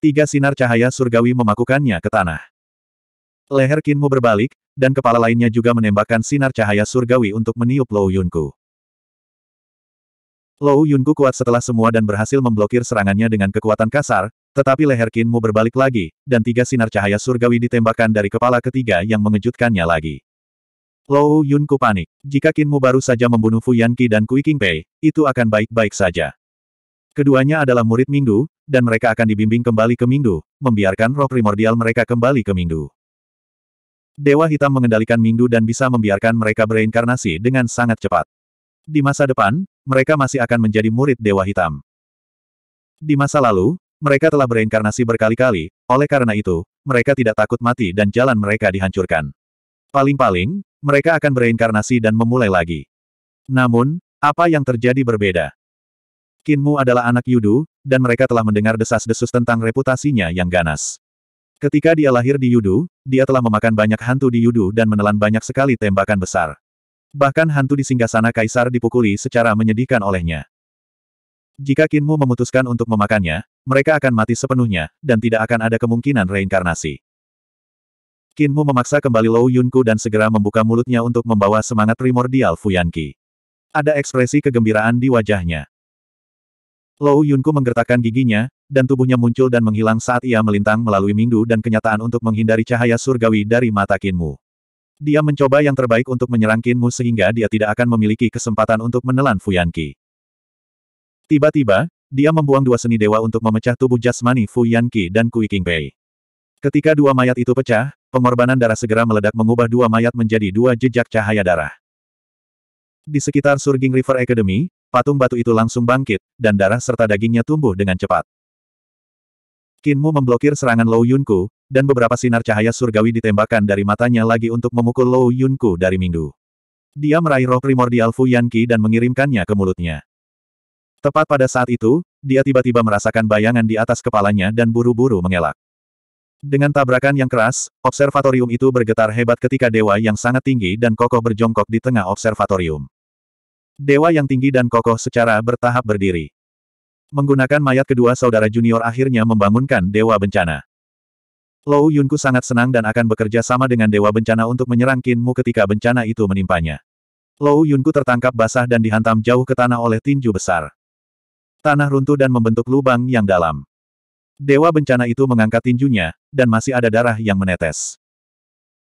A: Tiga sinar cahaya surgawi memakukannya ke tanah. Leher Kinmu berbalik, dan kepala lainnya juga menembakkan sinar cahaya surgawi untuk meniup Lou Yunku. Lou Yunku kuat setelah semua dan berhasil memblokir serangannya dengan kekuatan kasar, tetapi leher Kinmu berbalik lagi, dan tiga sinar cahaya surgawi ditembakkan dari kepala ketiga yang mengejutkannya lagi. Lou Yunku panik. Jika Kinmu baru saja membunuh Fu Yanqi dan Kui Qingpei, itu akan baik-baik saja. Keduanya adalah murid Minggu, dan mereka akan dibimbing kembali ke Minggu, membiarkan roh primordial mereka kembali ke Minggu. Dewa Hitam mengendalikan Mingdu dan bisa membiarkan mereka bereinkarnasi dengan sangat cepat. Di masa depan, mereka masih akan menjadi murid Dewa Hitam. Di masa lalu, mereka telah bereinkarnasi berkali-kali, oleh karena itu, mereka tidak takut mati dan jalan mereka dihancurkan. Paling-paling, mereka akan bereinkarnasi dan memulai lagi. Namun, apa yang terjadi berbeda. Kinmu adalah anak Yudu, dan mereka telah mendengar desas-desus tentang reputasinya yang ganas. Ketika dia lahir di Yudu, dia telah memakan banyak hantu di Yudu dan menelan banyak sekali tembakan besar. Bahkan hantu di singgasana kaisar dipukuli secara menyedihkan olehnya. Jika Kinmu memutuskan untuk memakannya, mereka akan mati sepenuhnya, dan tidak akan ada kemungkinan reinkarnasi. Kinmu memaksa kembali Lou Yunku dan segera membuka mulutnya untuk membawa semangat primordial Fuyanki. Ada ekspresi kegembiraan di wajahnya. Lou Yunku menggertakkan giginya, dan tubuhnya muncul dan menghilang saat ia melintang melalui Mingdu dan kenyataan untuk menghindari cahaya surgawi dari mata Kinmu. Dia mencoba yang terbaik untuk menyerang Kinmu sehingga dia tidak akan memiliki kesempatan untuk menelan Fuyanki. Tiba-tiba, dia membuang dua seni dewa untuk memecah tubuh jasmani Fuyanki dan Kui Qingpei. Ketika dua mayat itu pecah, pengorbanan darah segera meledak mengubah dua mayat menjadi dua jejak cahaya darah. Di sekitar Surging River Academy, patung batu itu langsung bangkit, dan darah serta dagingnya tumbuh dengan cepat. Kinmu memblokir serangan Lou Yunku, dan beberapa sinar cahaya surgawi ditembakkan dari matanya lagi untuk memukul Lou Yunku dari Minggu. Dia meraih roh primordial Fu Yanqi dan mengirimkannya ke mulutnya. Tepat pada saat itu, dia tiba-tiba merasakan bayangan di atas kepalanya dan buru-buru mengelak. Dengan tabrakan yang keras, observatorium itu bergetar hebat ketika dewa yang sangat tinggi dan kokoh berjongkok di tengah observatorium. Dewa yang tinggi dan kokoh secara bertahap berdiri. Menggunakan mayat kedua saudara junior akhirnya membangunkan Dewa Bencana. Lou Yunku sangat senang dan akan bekerja sama dengan Dewa Bencana untuk menyerang Kinmu ketika bencana itu menimpanya. Lou Yunku tertangkap basah dan dihantam jauh ke tanah oleh tinju besar. Tanah runtuh dan membentuk lubang yang dalam. Dewa Bencana itu mengangkat tinjunya, dan masih ada darah yang menetes.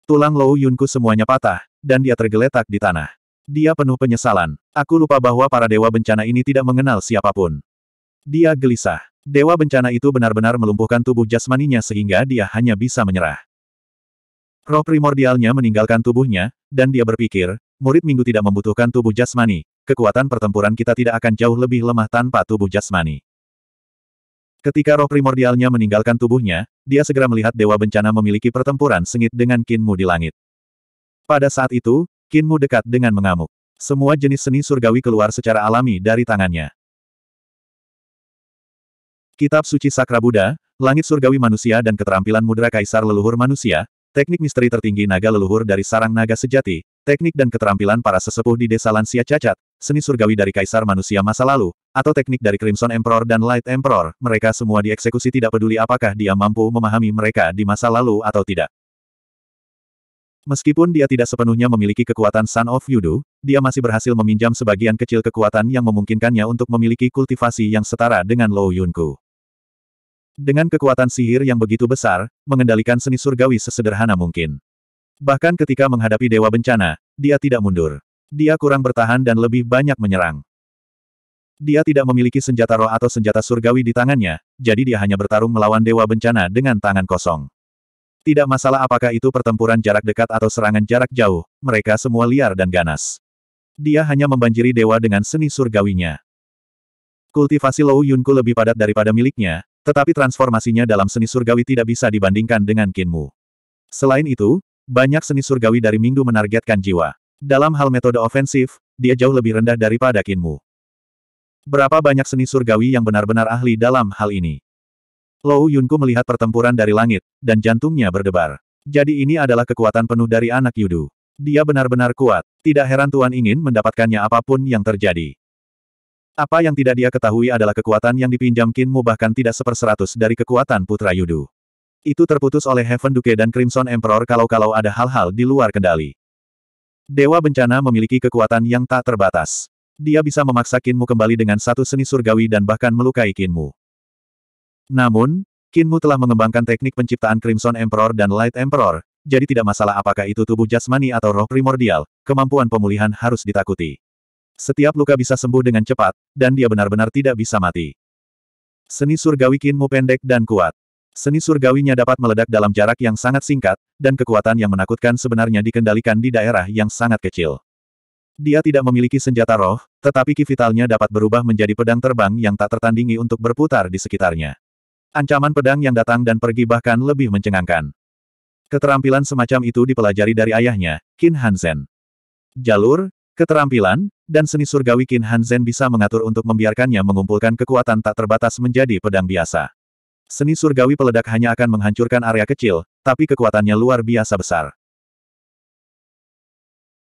A: Tulang Lou Yunku semuanya patah, dan dia tergeletak di tanah. Dia penuh penyesalan. Aku lupa bahwa para dewa bencana ini tidak mengenal siapapun. Dia gelisah. Dewa bencana itu benar-benar melumpuhkan tubuh jasmaninya sehingga dia hanya bisa menyerah. Roh primordialnya meninggalkan tubuhnya, dan dia berpikir, murid minggu tidak membutuhkan tubuh jasmani, kekuatan pertempuran kita tidak akan jauh lebih lemah tanpa tubuh jasmani. Ketika roh primordialnya meninggalkan tubuhnya, dia segera melihat dewa bencana memiliki pertempuran sengit dengan kinmu di langit. Pada saat itu, Kinmu dekat dengan mengamuk. Semua jenis seni surgawi keluar secara alami dari tangannya. Kitab Suci Sakra Buddha, Langit Surgawi Manusia dan Keterampilan Mudra Kaisar Leluhur Manusia, Teknik Misteri Tertinggi Naga Leluhur dari Sarang Naga Sejati, Teknik dan Keterampilan Para Sesepuh di Desa Lansia Cacat, Seni Surgawi dari Kaisar Manusia Masa Lalu, atau Teknik dari Crimson Emperor dan Light Emperor, mereka semua dieksekusi tidak peduli apakah dia mampu memahami mereka di masa lalu atau tidak. Meskipun dia tidak sepenuhnya memiliki kekuatan Sun of Yudu, dia masih berhasil meminjam sebagian kecil kekuatan yang memungkinkannya untuk memiliki kultivasi yang setara dengan Lou Yunku. Dengan kekuatan sihir yang begitu besar, mengendalikan seni surgawi sesederhana mungkin. Bahkan ketika menghadapi dewa bencana, dia tidak mundur. Dia kurang bertahan dan lebih banyak menyerang. Dia tidak memiliki senjata roh atau senjata surgawi di tangannya, jadi dia hanya bertarung melawan dewa bencana dengan tangan kosong. Tidak masalah apakah itu pertempuran jarak dekat atau serangan jarak jauh, mereka semua liar dan ganas. Dia hanya membanjiri dewa dengan seni surgawinya. Kultivasi Lou Yunku lebih padat daripada miliknya, tetapi transformasinya dalam seni surgawi tidak bisa dibandingkan dengan Kinmu. Selain itu, banyak seni surgawi dari Mingdu menargetkan jiwa. Dalam hal metode ofensif, dia jauh lebih rendah daripada Kinmu. Berapa banyak seni surgawi yang benar-benar ahli dalam hal ini? Lou Yunku melihat pertempuran dari langit, dan jantungnya berdebar. Jadi ini adalah kekuatan penuh dari anak Yudu. Dia benar-benar kuat. Tidak heran Tuan ingin mendapatkannya apapun yang terjadi. Apa yang tidak dia ketahui adalah kekuatan yang dipinjam Kinmu bahkan tidak seperseratus dari kekuatan Putra Yudu. Itu terputus oleh Heaven Duke dan Crimson Emperor kalau-kalau ada hal-hal di luar kendali. Dewa Bencana memiliki kekuatan yang tak terbatas. Dia bisa memaksa Kinmu kembali dengan satu seni surgawi dan bahkan melukai Kinmu. Namun, Kinmu telah mengembangkan teknik penciptaan Crimson Emperor dan Light Emperor, jadi tidak masalah apakah itu tubuh jasmani atau roh primordial, kemampuan pemulihan harus ditakuti. Setiap luka bisa sembuh dengan cepat, dan dia benar-benar tidak bisa mati. Seni surgawi Kinmu pendek dan kuat. Seni surgawinya dapat meledak dalam jarak yang sangat singkat, dan kekuatan yang menakutkan sebenarnya dikendalikan di daerah yang sangat kecil. Dia tidak memiliki senjata roh, tetapi ki dapat berubah menjadi pedang terbang yang tak tertandingi untuk berputar di sekitarnya. Ancaman pedang yang datang dan pergi bahkan lebih mencengangkan. Keterampilan semacam itu dipelajari dari ayahnya, Qin Hansen. Jalur, keterampilan, dan seni surgawi Qin Hansen bisa mengatur untuk membiarkannya mengumpulkan kekuatan tak terbatas menjadi pedang biasa. Seni surgawi peledak hanya akan menghancurkan area kecil, tapi kekuatannya luar biasa besar.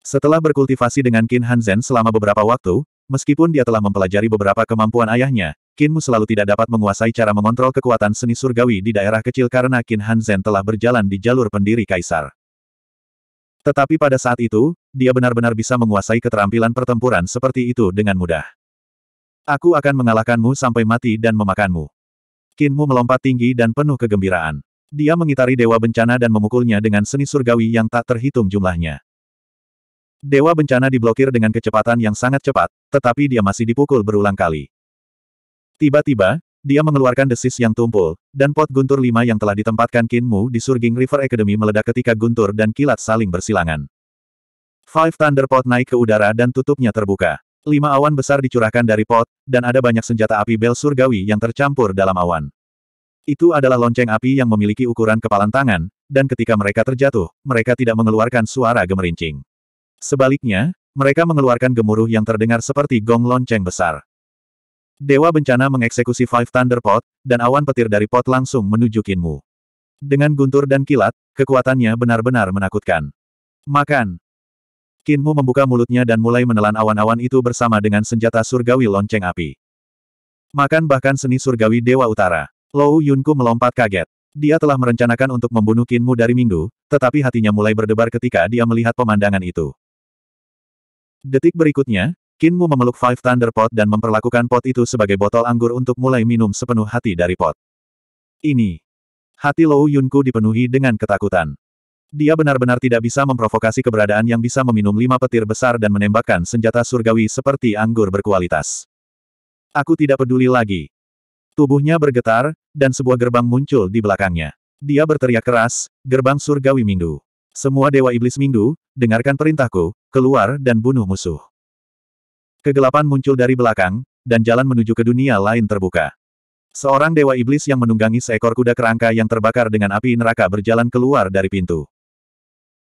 A: Setelah berkultivasi dengan Qin Hansen selama beberapa waktu, meskipun dia telah mempelajari beberapa kemampuan ayahnya, Kinmu selalu tidak dapat menguasai cara mengontrol kekuatan seni surgawi di daerah kecil karena Kin Han telah berjalan di jalur pendiri kaisar. Tetapi pada saat itu, dia benar-benar bisa menguasai keterampilan pertempuran seperti itu dengan mudah. Aku akan mengalahkanmu sampai mati dan memakanmu. Kinmu melompat tinggi dan penuh kegembiraan. Dia mengitari Dewa Bencana dan memukulnya dengan seni surgawi yang tak terhitung jumlahnya. Dewa Bencana diblokir dengan kecepatan yang sangat cepat, tetapi dia masih dipukul berulang kali. Tiba-tiba, dia mengeluarkan desis yang tumpul, dan pot guntur lima yang telah ditempatkan Kinmu di Surging River Academy meledak ketika guntur dan kilat saling bersilangan. Five Thunder Pot naik ke udara dan tutupnya terbuka. Lima awan besar dicurahkan dari pot, dan ada banyak senjata api bel surgawi yang tercampur dalam awan. Itu adalah lonceng api yang memiliki ukuran kepalan tangan, dan ketika mereka terjatuh, mereka tidak mengeluarkan suara gemerincing. Sebaliknya, mereka mengeluarkan gemuruh yang terdengar seperti gong lonceng besar. Dewa Bencana mengeksekusi Five Thunder Pot, dan awan petir dari pot langsung menuju Kinmu. Dengan guntur dan kilat, kekuatannya benar-benar menakutkan. Makan! Kinmu membuka mulutnya dan mulai menelan awan-awan itu bersama dengan senjata surgawi lonceng api. Makan bahkan seni surgawi Dewa Utara. Lou Yunku melompat kaget. Dia telah merencanakan untuk membunuh Kinmu dari minggu, tetapi hatinya mulai berdebar ketika dia melihat pemandangan itu. Detik berikutnya, Kinmu memeluk Five Thunder Pot dan memperlakukan pot itu sebagai botol anggur untuk mulai minum sepenuh hati dari pot. Ini. Hati Lou Yunku dipenuhi dengan ketakutan. Dia benar-benar tidak bisa memprovokasi keberadaan yang bisa meminum lima petir besar dan menembakkan senjata surgawi seperti anggur berkualitas. Aku tidak peduli lagi. Tubuhnya bergetar, dan sebuah gerbang muncul di belakangnya. Dia berteriak keras, gerbang surgawi minggu. Semua dewa iblis minggu, dengarkan perintahku, keluar dan bunuh musuh. Kegelapan muncul dari belakang, dan jalan menuju ke dunia lain terbuka. Seorang dewa iblis yang menunggangi seekor kuda kerangka yang terbakar dengan api neraka berjalan keluar dari pintu.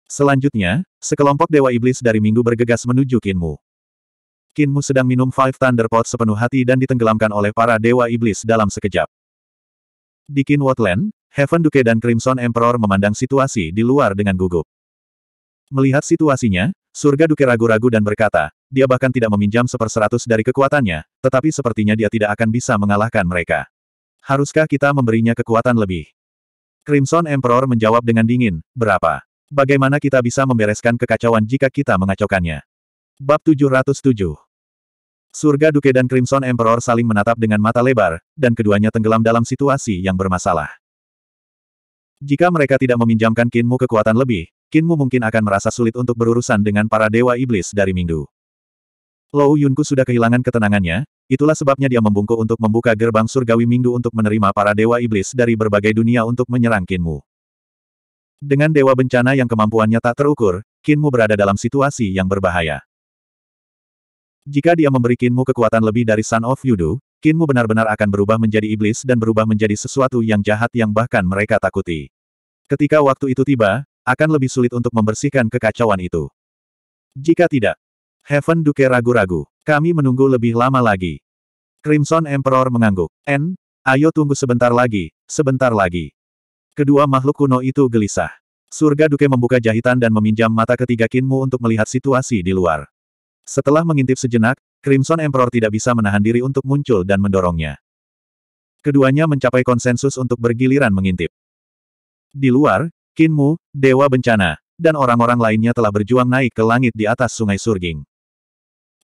A: Selanjutnya, sekelompok dewa iblis dari minggu bergegas menuju Kinmu. Kinmu sedang minum Five Thunder Pot sepenuh hati dan ditenggelamkan oleh para dewa iblis dalam sekejap. Di Kinwotland, Heaven Duke dan Crimson Emperor memandang situasi di luar dengan gugup. Melihat situasinya, surga Duke ragu-ragu dan berkata, dia bahkan tidak meminjam seperseratus dari kekuatannya, tetapi sepertinya dia tidak akan bisa mengalahkan mereka. Haruskah kita memberinya kekuatan lebih? Crimson Emperor menjawab dengan dingin, berapa? Bagaimana kita bisa membereskan kekacauan jika kita mengacaukannya? Bab 707 Surga Duke dan Crimson Emperor saling menatap dengan mata lebar, dan keduanya tenggelam dalam situasi yang bermasalah. Jika mereka tidak meminjamkan Kinmu kekuatan lebih, Kinmu mungkin akan merasa sulit untuk berurusan dengan para dewa iblis dari Minggu. Lou Yunku sudah kehilangan ketenangannya, itulah sebabnya dia membungkuk untuk membuka gerbang surgawi Minggu untuk menerima para dewa iblis dari berbagai dunia untuk menyerang Kinmu. Dengan dewa bencana yang kemampuannya tak terukur, Kinmu berada dalam situasi yang berbahaya. Jika dia memberi Kinmu kekuatan lebih dari Sun of Yudu, Kinmu benar-benar akan berubah menjadi iblis dan berubah menjadi sesuatu yang jahat yang bahkan mereka takuti. Ketika waktu itu tiba, akan lebih sulit untuk membersihkan kekacauan itu. Jika tidak, Heaven Duke ragu-ragu. Kami menunggu lebih lama lagi. Crimson Emperor mengangguk. N, ayo tunggu sebentar lagi, sebentar lagi. Kedua makhluk kuno itu gelisah. Surga Duke membuka jahitan dan meminjam mata ketiga Kinmu untuk melihat situasi di luar. Setelah mengintip sejenak, Crimson Emperor tidak bisa menahan diri untuk muncul dan mendorongnya. Keduanya mencapai konsensus untuk bergiliran mengintip. Di luar, Kinmu, Dewa Bencana, dan orang-orang lainnya telah berjuang naik ke langit di atas sungai Surging.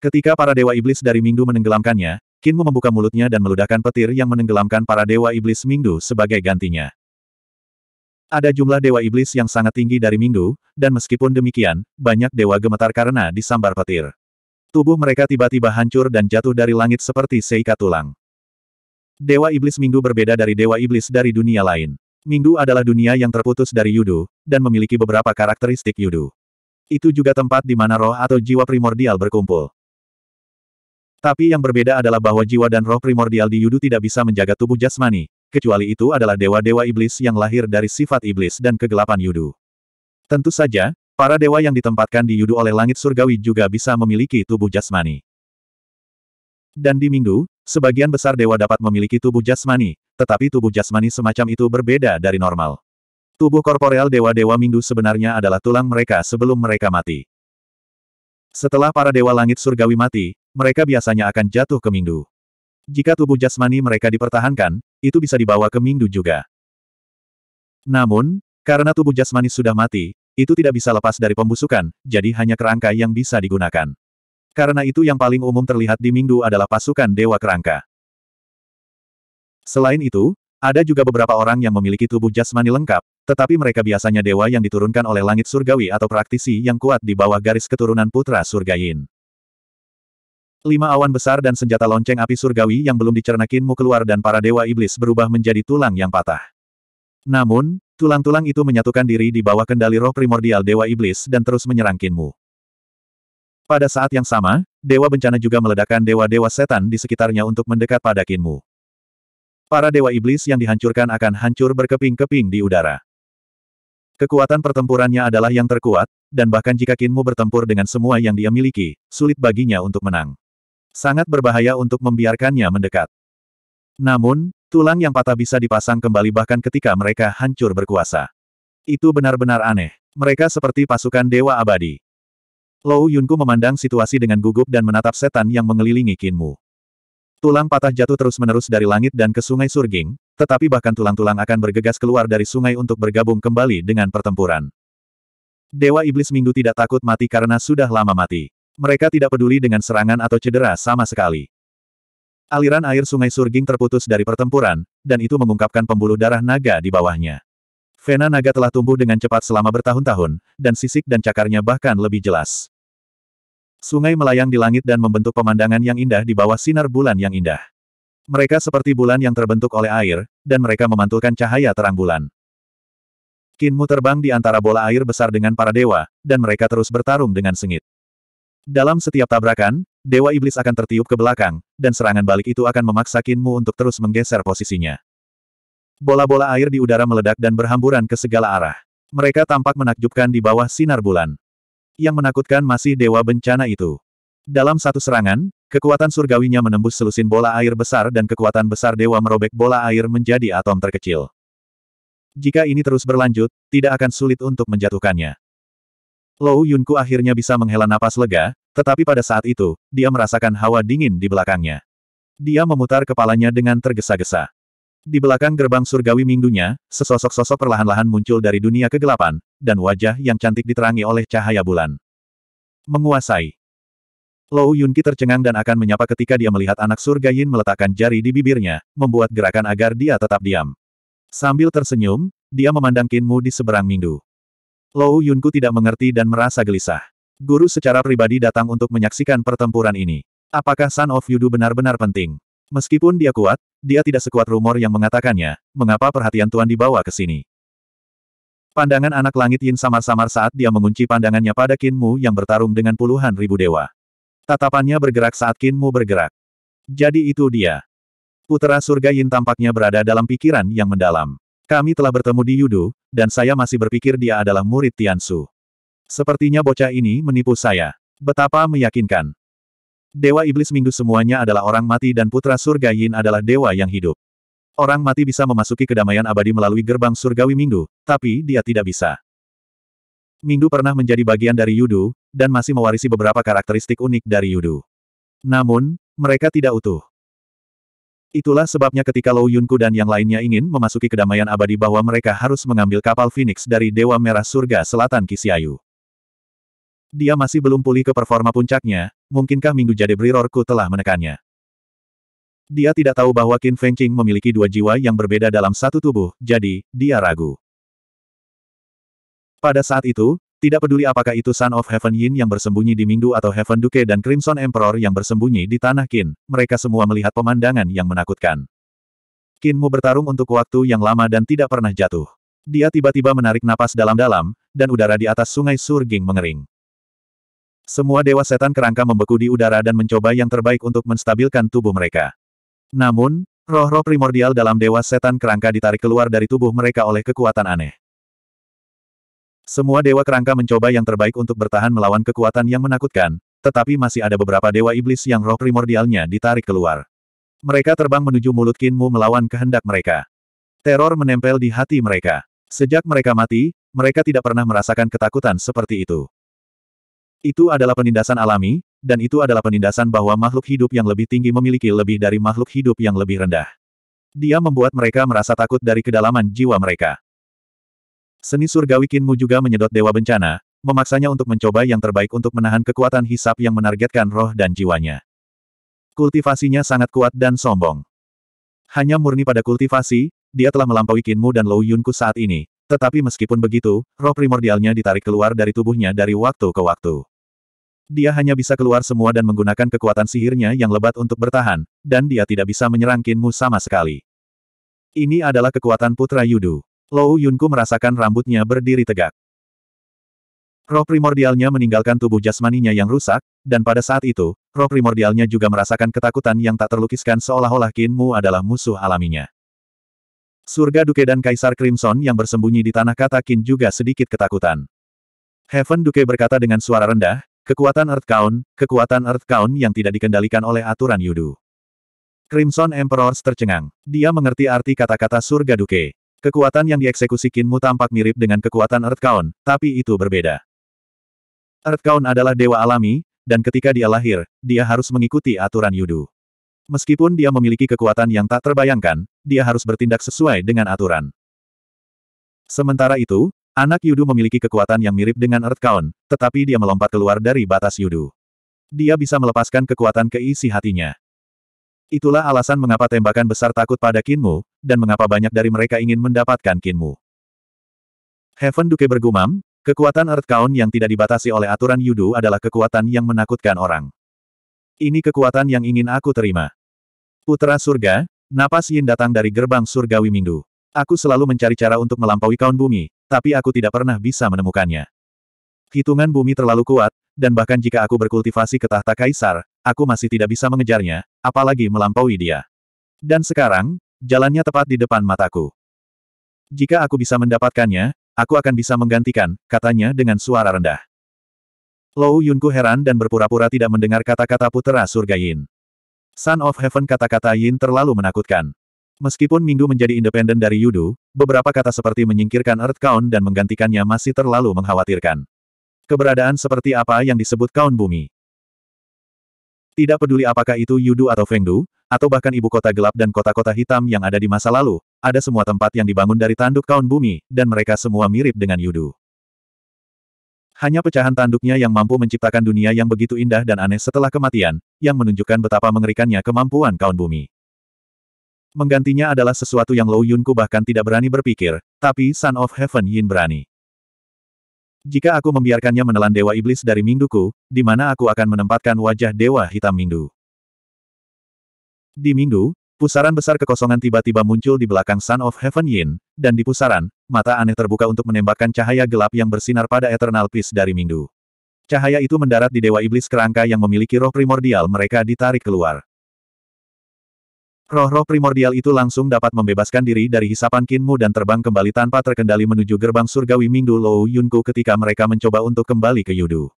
A: Ketika para dewa iblis dari Mingdu menenggelamkannya, Kinmu membuka mulutnya dan meludahkan petir yang menenggelamkan para dewa iblis Mingdu sebagai gantinya. Ada jumlah dewa iblis yang sangat tinggi dari Mingdu, dan meskipun demikian, banyak dewa gemetar karena disambar petir. Tubuh mereka tiba-tiba hancur dan jatuh dari langit seperti seikat tulang. Dewa iblis Mingdu berbeda dari dewa iblis dari dunia lain. Mingdu adalah dunia yang terputus dari Yudu, dan memiliki beberapa karakteristik Yudu. Itu juga tempat di mana roh atau jiwa primordial berkumpul. Tapi yang berbeda adalah bahwa jiwa dan roh primordial di Yudu tidak bisa menjaga tubuh jasmani, kecuali itu adalah dewa-dewa iblis yang lahir dari sifat iblis dan kegelapan Yudu. Tentu saja, para dewa yang ditempatkan di Yudu oleh langit surgawi juga bisa memiliki tubuh jasmani. Dan di Minggu, sebagian besar dewa dapat memiliki tubuh jasmani, tetapi tubuh jasmani semacam itu berbeda dari normal. Tubuh korporeal dewa-dewa Minggu sebenarnya adalah tulang mereka sebelum mereka mati. Setelah para dewa langit surgawi mati, mereka biasanya akan jatuh ke Mingdu. Jika tubuh jasmani mereka dipertahankan, itu bisa dibawa ke Mingdu juga. Namun, karena tubuh jasmani sudah mati, itu tidak bisa lepas dari pembusukan, jadi hanya kerangka yang bisa digunakan. Karena itu yang paling umum terlihat di Mingdu adalah pasukan Dewa Kerangka. Selain itu, ada juga beberapa orang yang memiliki tubuh jasmani lengkap, tetapi mereka biasanya dewa yang diturunkan oleh langit surgawi atau praktisi yang kuat di bawah garis keturunan putra surgayin. Lima awan besar dan senjata lonceng api surgawi yang belum dicernakinmu keluar dan para dewa iblis berubah menjadi tulang yang patah. Namun, tulang-tulang itu menyatukan diri di bawah kendali roh primordial dewa iblis dan terus menyerang Kinmu. Pada saat yang sama, dewa bencana juga meledakkan dewa-dewa setan di sekitarnya untuk mendekat pada Kinmu. Para dewa iblis yang dihancurkan akan hancur berkeping-keping di udara. Kekuatan pertempurannya adalah yang terkuat, dan bahkan jika Kinmu bertempur dengan semua yang dia miliki, sulit baginya untuk menang. Sangat berbahaya untuk membiarkannya mendekat. Namun, tulang yang patah bisa dipasang kembali bahkan ketika mereka hancur berkuasa. Itu benar-benar aneh. Mereka seperti pasukan dewa abadi. Lou Yunku memandang situasi dengan gugup dan menatap setan yang mengelilingi Kinmu. Tulang patah jatuh terus-menerus dari langit dan ke sungai Surging, tetapi bahkan tulang-tulang akan bergegas keluar dari sungai untuk bergabung kembali dengan pertempuran. Dewa Iblis Minggu tidak takut mati karena sudah lama mati. Mereka tidak peduli dengan serangan atau cedera sama sekali. Aliran air sungai Surging terputus dari pertempuran, dan itu mengungkapkan pembuluh darah naga di bawahnya. Vena naga telah tumbuh dengan cepat selama bertahun-tahun, dan sisik dan cakarnya bahkan lebih jelas. Sungai melayang di langit dan membentuk pemandangan yang indah di bawah sinar bulan yang indah. Mereka seperti bulan yang terbentuk oleh air, dan mereka memantulkan cahaya terang bulan. Kinmu terbang di antara bola air besar dengan para dewa, dan mereka terus bertarung dengan sengit. Dalam setiap tabrakan, Dewa Iblis akan tertiup ke belakang, dan serangan balik itu akan memaksa Kinmu untuk terus menggeser posisinya. Bola-bola air di udara meledak dan berhamburan ke segala arah. Mereka tampak menakjubkan di bawah sinar bulan. Yang menakutkan masih Dewa Bencana itu. Dalam satu serangan, kekuatan surgawinya menembus selusin bola air besar dan kekuatan besar Dewa merobek bola air menjadi atom terkecil. Jika ini terus berlanjut, tidak akan sulit untuk menjatuhkannya. Lou Yunku akhirnya bisa menghela napas lega, tetapi pada saat itu, dia merasakan hawa dingin di belakangnya. Dia memutar kepalanya dengan tergesa-gesa. Di belakang gerbang surgawi minggunya, sesosok-sosok perlahan-lahan muncul dari dunia kegelapan, dan wajah yang cantik diterangi oleh cahaya bulan. Menguasai. Lou Yunki tercengang dan akan menyapa ketika dia melihat anak surga Yin meletakkan jari di bibirnya, membuat gerakan agar dia tetap diam. Sambil tersenyum, dia memandang Kinmu di seberang Minggu. Lou Yunku tidak mengerti dan merasa gelisah. Guru secara pribadi datang untuk menyaksikan pertempuran ini. Apakah Sun of Yudu benar-benar penting? Meskipun dia kuat, dia tidak sekuat rumor yang mengatakannya, mengapa perhatian Tuan dibawa ke sini? Pandangan anak langit Yin samar-samar saat dia mengunci pandangannya pada Mu yang bertarung dengan puluhan ribu dewa. Tatapannya bergerak saat Mu bergerak. Jadi itu dia. Putera surga Yin tampaknya berada dalam pikiran yang mendalam. Kami telah bertemu di Yudu, dan saya masih berpikir dia adalah murid Tiansu. Sepertinya bocah ini menipu saya. Betapa meyakinkan. Dewa Iblis Minggu semuanya adalah orang mati dan putra surga Yin adalah dewa yang hidup. Orang mati bisa memasuki kedamaian abadi melalui gerbang surgawi Minggu, tapi dia tidak bisa. Minggu pernah menjadi bagian dari Yudu, dan masih mewarisi beberapa karakteristik unik dari Yudu. Namun, mereka tidak utuh. Itulah sebabnya ketika Lou Yunku dan yang lainnya ingin memasuki kedamaian abadi bahwa mereka harus mengambil kapal Phoenix dari Dewa Merah Surga Selatan Kisiayu. Dia masih belum pulih ke performa puncaknya, mungkinkah minggu Jade Brirorku telah menekannya. Dia tidak tahu bahwa Qin Fengqing memiliki dua jiwa yang berbeda dalam satu tubuh, jadi, dia ragu. Pada saat itu, tidak peduli apakah itu Son of Heaven Yin yang bersembunyi di Mingdu atau Heaven Duke dan Crimson Emperor yang bersembunyi di Tanah Kin, mereka semua melihat pemandangan yang menakutkan. Kinmu bertarung untuk waktu yang lama dan tidak pernah jatuh. Dia tiba-tiba menarik napas dalam-dalam, dan udara di atas sungai Surging mengering. Semua dewa setan kerangka membeku di udara dan mencoba yang terbaik untuk menstabilkan tubuh mereka. Namun, roh-roh primordial dalam dewa setan kerangka ditarik keluar dari tubuh mereka oleh kekuatan aneh. Semua dewa kerangka mencoba yang terbaik untuk bertahan melawan kekuatan yang menakutkan, tetapi masih ada beberapa dewa iblis yang roh primordialnya ditarik keluar. Mereka terbang menuju mulut Kinmu melawan kehendak mereka. Teror menempel di hati mereka. Sejak mereka mati, mereka tidak pernah merasakan ketakutan seperti itu. Itu adalah penindasan alami, dan itu adalah penindasan bahwa makhluk hidup yang lebih tinggi memiliki lebih dari makhluk hidup yang lebih rendah. Dia membuat mereka merasa takut dari kedalaman jiwa mereka. Seni surgawi Kinmu juga menyedot dewa bencana, memaksanya untuk mencoba yang terbaik untuk menahan kekuatan hisap yang menargetkan roh dan jiwanya. Kultivasinya sangat kuat dan sombong. Hanya murni pada kultivasi, dia telah melampaui Kinmu dan Lou Yunku saat ini. Tetapi meskipun begitu, roh primordialnya ditarik keluar dari tubuhnya dari waktu ke waktu. Dia hanya bisa keluar semua dan menggunakan kekuatan sihirnya yang lebat untuk bertahan, dan dia tidak bisa menyerang Kinmu sama sekali. Ini adalah kekuatan Putra Yudu. Lou Yunku merasakan rambutnya berdiri tegak. Roh primordialnya meninggalkan tubuh jasmaninya yang rusak, dan pada saat itu, roh primordialnya juga merasakan ketakutan yang tak terlukiskan seolah-olah Kinmu adalah musuh alaminya. Surga Duke dan Kaisar Crimson yang bersembunyi di tanah kata Kin juga sedikit ketakutan. Heaven Duke berkata dengan suara rendah, kekuatan Earth Count, kekuatan Earth Count yang tidak dikendalikan oleh aturan Yudu. Crimson Emperors tercengang. Dia mengerti arti kata-kata surga duke. Kekuatan yang dieksekusi Kinmu tampak mirip dengan kekuatan Earthkaun, tapi itu berbeda. Earthkaun adalah dewa alami, dan ketika dia lahir, dia harus mengikuti aturan Yudu. Meskipun dia memiliki kekuatan yang tak terbayangkan, dia harus bertindak sesuai dengan aturan. Sementara itu, anak Yudu memiliki kekuatan yang mirip dengan Earthkaun, tetapi dia melompat keluar dari batas Yudu. Dia bisa melepaskan kekuatan keisi hatinya. Itulah alasan mengapa tembakan besar takut pada Kinmu, dan mengapa banyak dari mereka ingin mendapatkan Kinmu. Heaven Duke bergumam, kekuatan Earth Count yang tidak dibatasi oleh aturan Yudu adalah kekuatan yang menakutkan orang. Ini kekuatan yang ingin aku terima. Putra Surga, napas Yin datang dari gerbang Surgawi Mingdu. Aku selalu mencari cara untuk melampaui kaun bumi, tapi aku tidak pernah bisa menemukannya. Hitungan bumi terlalu kuat, dan bahkan jika aku berkultivasi ke tahta kaisar, aku masih tidak bisa mengejarnya, apalagi melampaui dia. Dan sekarang, jalannya tepat di depan mataku. Jika aku bisa mendapatkannya, aku akan bisa menggantikan, katanya dengan suara rendah. Lou Yunku heran dan berpura-pura tidak mendengar kata-kata putera surga Yin. Son of Heaven kata-kata Yin terlalu menakutkan. Meskipun Minggu menjadi independen dari Yudu, beberapa kata seperti menyingkirkan Earth Count dan menggantikannya masih terlalu mengkhawatirkan. Keberadaan seperti apa yang disebut Count Bumi? Tidak peduli apakah itu Yudu atau Fengdu, atau bahkan ibu kota gelap dan kota-kota hitam yang ada di masa lalu, ada semua tempat yang dibangun dari tanduk kaun bumi, dan mereka semua mirip dengan Yudu. Hanya pecahan tanduknya yang mampu menciptakan dunia yang begitu indah dan aneh setelah kematian, yang menunjukkan betapa mengerikannya kemampuan kaun bumi. Menggantinya adalah sesuatu yang Lou Yunku bahkan tidak berani berpikir, tapi Son of Heaven Yin berani. Jika aku membiarkannya menelan Dewa Iblis dari Mingduku, di mana aku akan menempatkan wajah Dewa Hitam Mingdu. Di Mingdu, pusaran besar kekosongan tiba-tiba muncul di belakang Sun of Heaven Yin, dan di pusaran, mata aneh terbuka untuk menembakkan cahaya gelap yang bersinar pada Eternal Peace dari Mingdu. Cahaya itu mendarat di Dewa Iblis kerangka yang memiliki roh primordial mereka ditarik keluar. Roh-roh primordial itu langsung dapat membebaskan diri dari hisapan Kinmu dan terbang kembali tanpa terkendali menuju gerbang surgawi Mingdu Lou Yunku ketika mereka mencoba untuk kembali ke Yudu.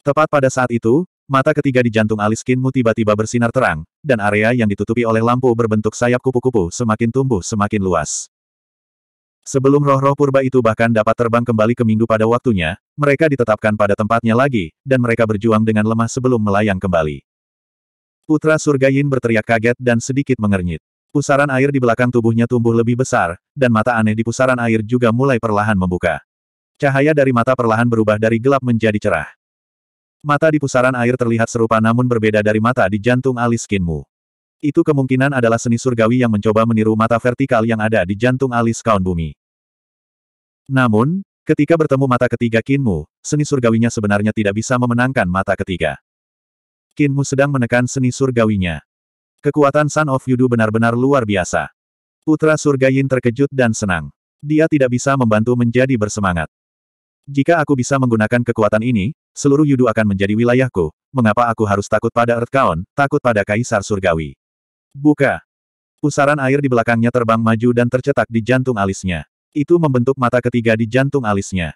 A: Tepat pada saat itu, mata ketiga di jantung alis Kinmu tiba-tiba bersinar terang, dan area yang ditutupi oleh lampu berbentuk sayap kupu-kupu semakin tumbuh semakin luas. Sebelum roh-roh purba itu bahkan dapat terbang kembali ke Mingdu pada waktunya, mereka ditetapkan pada tempatnya lagi, dan mereka berjuang dengan lemah sebelum melayang kembali. Putra Surga Yin berteriak kaget dan sedikit mengernyit. Pusaran air di belakang tubuhnya tumbuh lebih besar, dan mata aneh di pusaran air juga mulai perlahan membuka. Cahaya dari mata perlahan berubah dari gelap menjadi cerah. Mata di pusaran air terlihat serupa namun berbeda dari mata di jantung alis Kinmu. Itu kemungkinan adalah seni surgawi yang mencoba meniru mata vertikal yang ada di jantung alis kaun bumi. Namun, ketika bertemu mata ketiga Kinmu, seni surgawinya sebenarnya tidak bisa memenangkan mata ketiga. Kinmu sedang menekan seni surgawinya. Kekuatan Sun of Yudu benar-benar luar biasa. Putra Surga Yin terkejut dan senang. Dia tidak bisa membantu menjadi bersemangat. Jika aku bisa menggunakan kekuatan ini, seluruh Yudu akan menjadi wilayahku, mengapa aku harus takut pada Earthkaon, takut pada Kaisar Surgawi. Buka. Pusaran air di belakangnya terbang maju dan tercetak di jantung alisnya. Itu membentuk mata ketiga di jantung alisnya.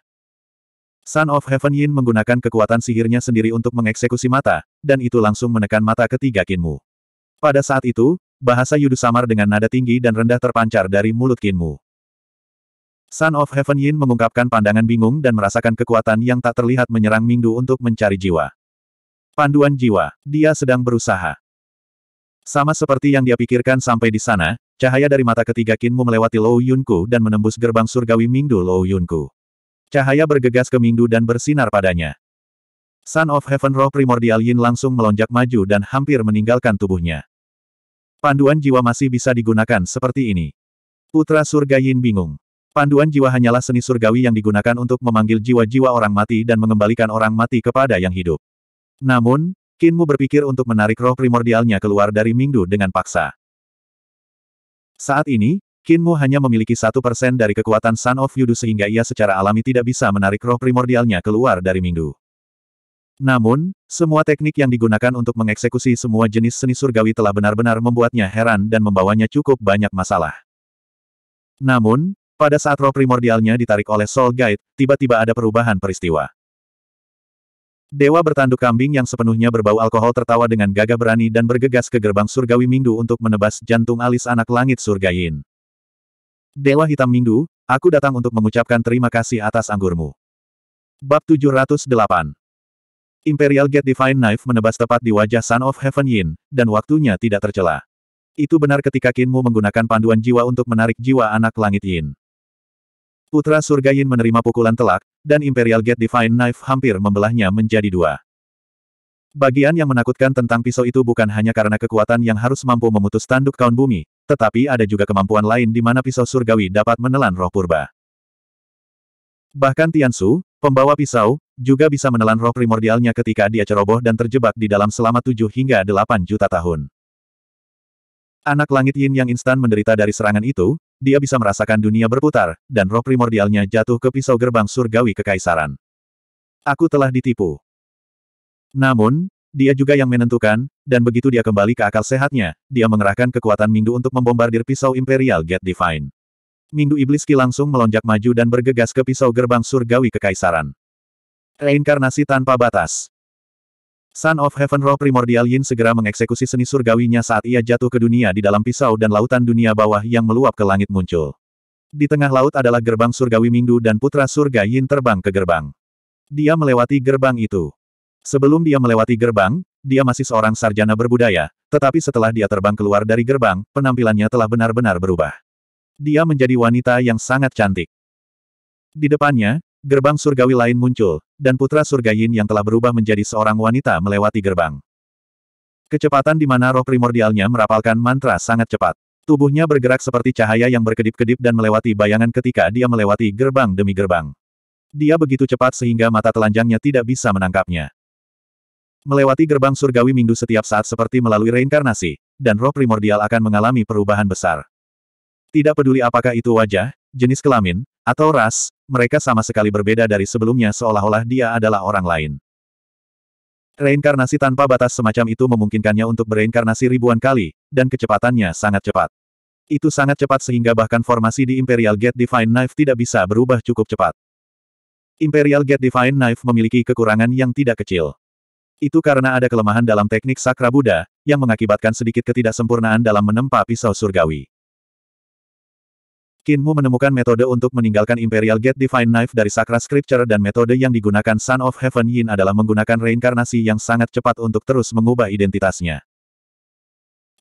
A: Son of Heaven Yin menggunakan kekuatan sihirnya sendiri untuk mengeksekusi mata, dan itu langsung menekan mata ketiga Kinmu. Pada saat itu, bahasa Yudu samar dengan nada tinggi dan rendah terpancar dari mulut Kinmu. Son of Heaven Yin mengungkapkan pandangan bingung dan merasakan kekuatan yang tak terlihat menyerang Mingdu untuk mencari jiwa. Panduan jiwa, dia sedang berusaha. Sama seperti yang dia pikirkan sampai di sana, cahaya dari mata ketiga Kinmu melewati Lou Yunku dan menembus gerbang surgawi Mingdu Lou Yunku. Cahaya bergegas ke Mingdu dan bersinar padanya. Son of Heaven roh primordial Yin langsung melonjak maju dan hampir meninggalkan tubuhnya. Panduan jiwa masih bisa digunakan seperti ini. Putra surga Yin bingung. Panduan jiwa hanyalah seni surgawi yang digunakan untuk memanggil jiwa-jiwa orang mati dan mengembalikan orang mati kepada yang hidup. Namun, Kinmu berpikir untuk menarik roh primordialnya keluar dari Mingdu dengan paksa. Saat ini, Kinmu hanya memiliki satu persen dari kekuatan Sun of Yudu sehingga ia secara alami tidak bisa menarik roh primordialnya keluar dari Minggu. Namun, semua teknik yang digunakan untuk mengeksekusi semua jenis seni surgawi telah benar-benar membuatnya heran dan membawanya cukup banyak masalah. Namun, pada saat roh primordialnya ditarik oleh Soul Guide, tiba-tiba ada perubahan peristiwa. Dewa bertanduk kambing yang sepenuhnya berbau alkohol tertawa dengan gagah berani dan bergegas ke gerbang surgawi Mingdu untuk menebas jantung alis anak langit Yin. Dewa Hitam Minggu, aku datang untuk mengucapkan terima kasih atas anggurmu. Bab 708 Imperial Gate Divine Knife menebas tepat di wajah Son of Heaven Yin, dan waktunya tidak tercela. Itu benar ketika Kinmu menggunakan panduan jiwa untuk menarik jiwa anak langit Yin. Putra Surga Yin menerima pukulan telak, dan Imperial Gate Divine Knife hampir membelahnya menjadi dua. Bagian yang menakutkan tentang pisau itu bukan hanya karena kekuatan yang harus mampu memutus tanduk kaun bumi, tetapi ada juga kemampuan lain di mana pisau surgawi dapat menelan roh purba. Bahkan Tian Su, pembawa pisau, juga bisa menelan roh primordialnya ketika dia ceroboh dan terjebak di dalam selama 7 hingga 8 juta tahun. Anak langit Yin yang instan menderita dari serangan itu, dia bisa merasakan dunia berputar, dan roh primordialnya jatuh ke pisau gerbang surgawi kekaisaran. Aku telah ditipu. Namun, dia juga yang menentukan, dan begitu dia kembali ke akal sehatnya, dia mengerahkan kekuatan Mingdu untuk membombardir pisau Imperial Get Divine. Mingdu Iblis Ki langsung melonjak maju dan bergegas ke pisau gerbang surgawi kekaisaran. Reinkarnasi tanpa batas. Son of Heaven Roh Primordial Yin segera mengeksekusi seni surgawinya saat ia jatuh ke dunia di dalam pisau dan lautan dunia bawah yang meluap ke langit muncul. Di tengah laut adalah gerbang surgawi Mingdu dan putra surga Yin terbang ke gerbang. Dia melewati gerbang itu. Sebelum dia melewati gerbang, dia masih seorang sarjana berbudaya, tetapi setelah dia terbang keluar dari gerbang, penampilannya telah benar-benar berubah. Dia menjadi wanita yang sangat cantik. Di depannya, gerbang surgawi lain muncul, dan putra surga Yin yang telah berubah menjadi seorang wanita melewati gerbang. Kecepatan di mana roh primordialnya merapalkan mantra sangat cepat. Tubuhnya bergerak seperti cahaya yang berkedip-kedip dan melewati bayangan ketika dia melewati gerbang demi gerbang. Dia begitu cepat sehingga mata telanjangnya tidak bisa menangkapnya. Melewati gerbang surgawi minggu setiap saat seperti melalui reinkarnasi, dan roh primordial akan mengalami perubahan besar. Tidak peduli apakah itu wajah, jenis kelamin, atau ras, mereka sama sekali berbeda dari sebelumnya seolah-olah dia adalah orang lain. Reinkarnasi tanpa batas semacam itu memungkinkannya untuk bereinkarnasi ribuan kali, dan kecepatannya sangat cepat. Itu sangat cepat sehingga bahkan formasi di Imperial Gate Divine Knife tidak bisa berubah cukup cepat. Imperial Gate Divine Knife memiliki kekurangan yang tidak kecil. Itu karena ada kelemahan dalam teknik Sakra Buddha, yang mengakibatkan sedikit ketidaksempurnaan dalam menempa pisau surgawi. Kinmu menemukan metode untuk meninggalkan Imperial Gate Divine Knife dari Sakra Scripture dan metode yang digunakan Son of Heaven Yin adalah menggunakan reinkarnasi yang sangat cepat untuk terus mengubah identitasnya.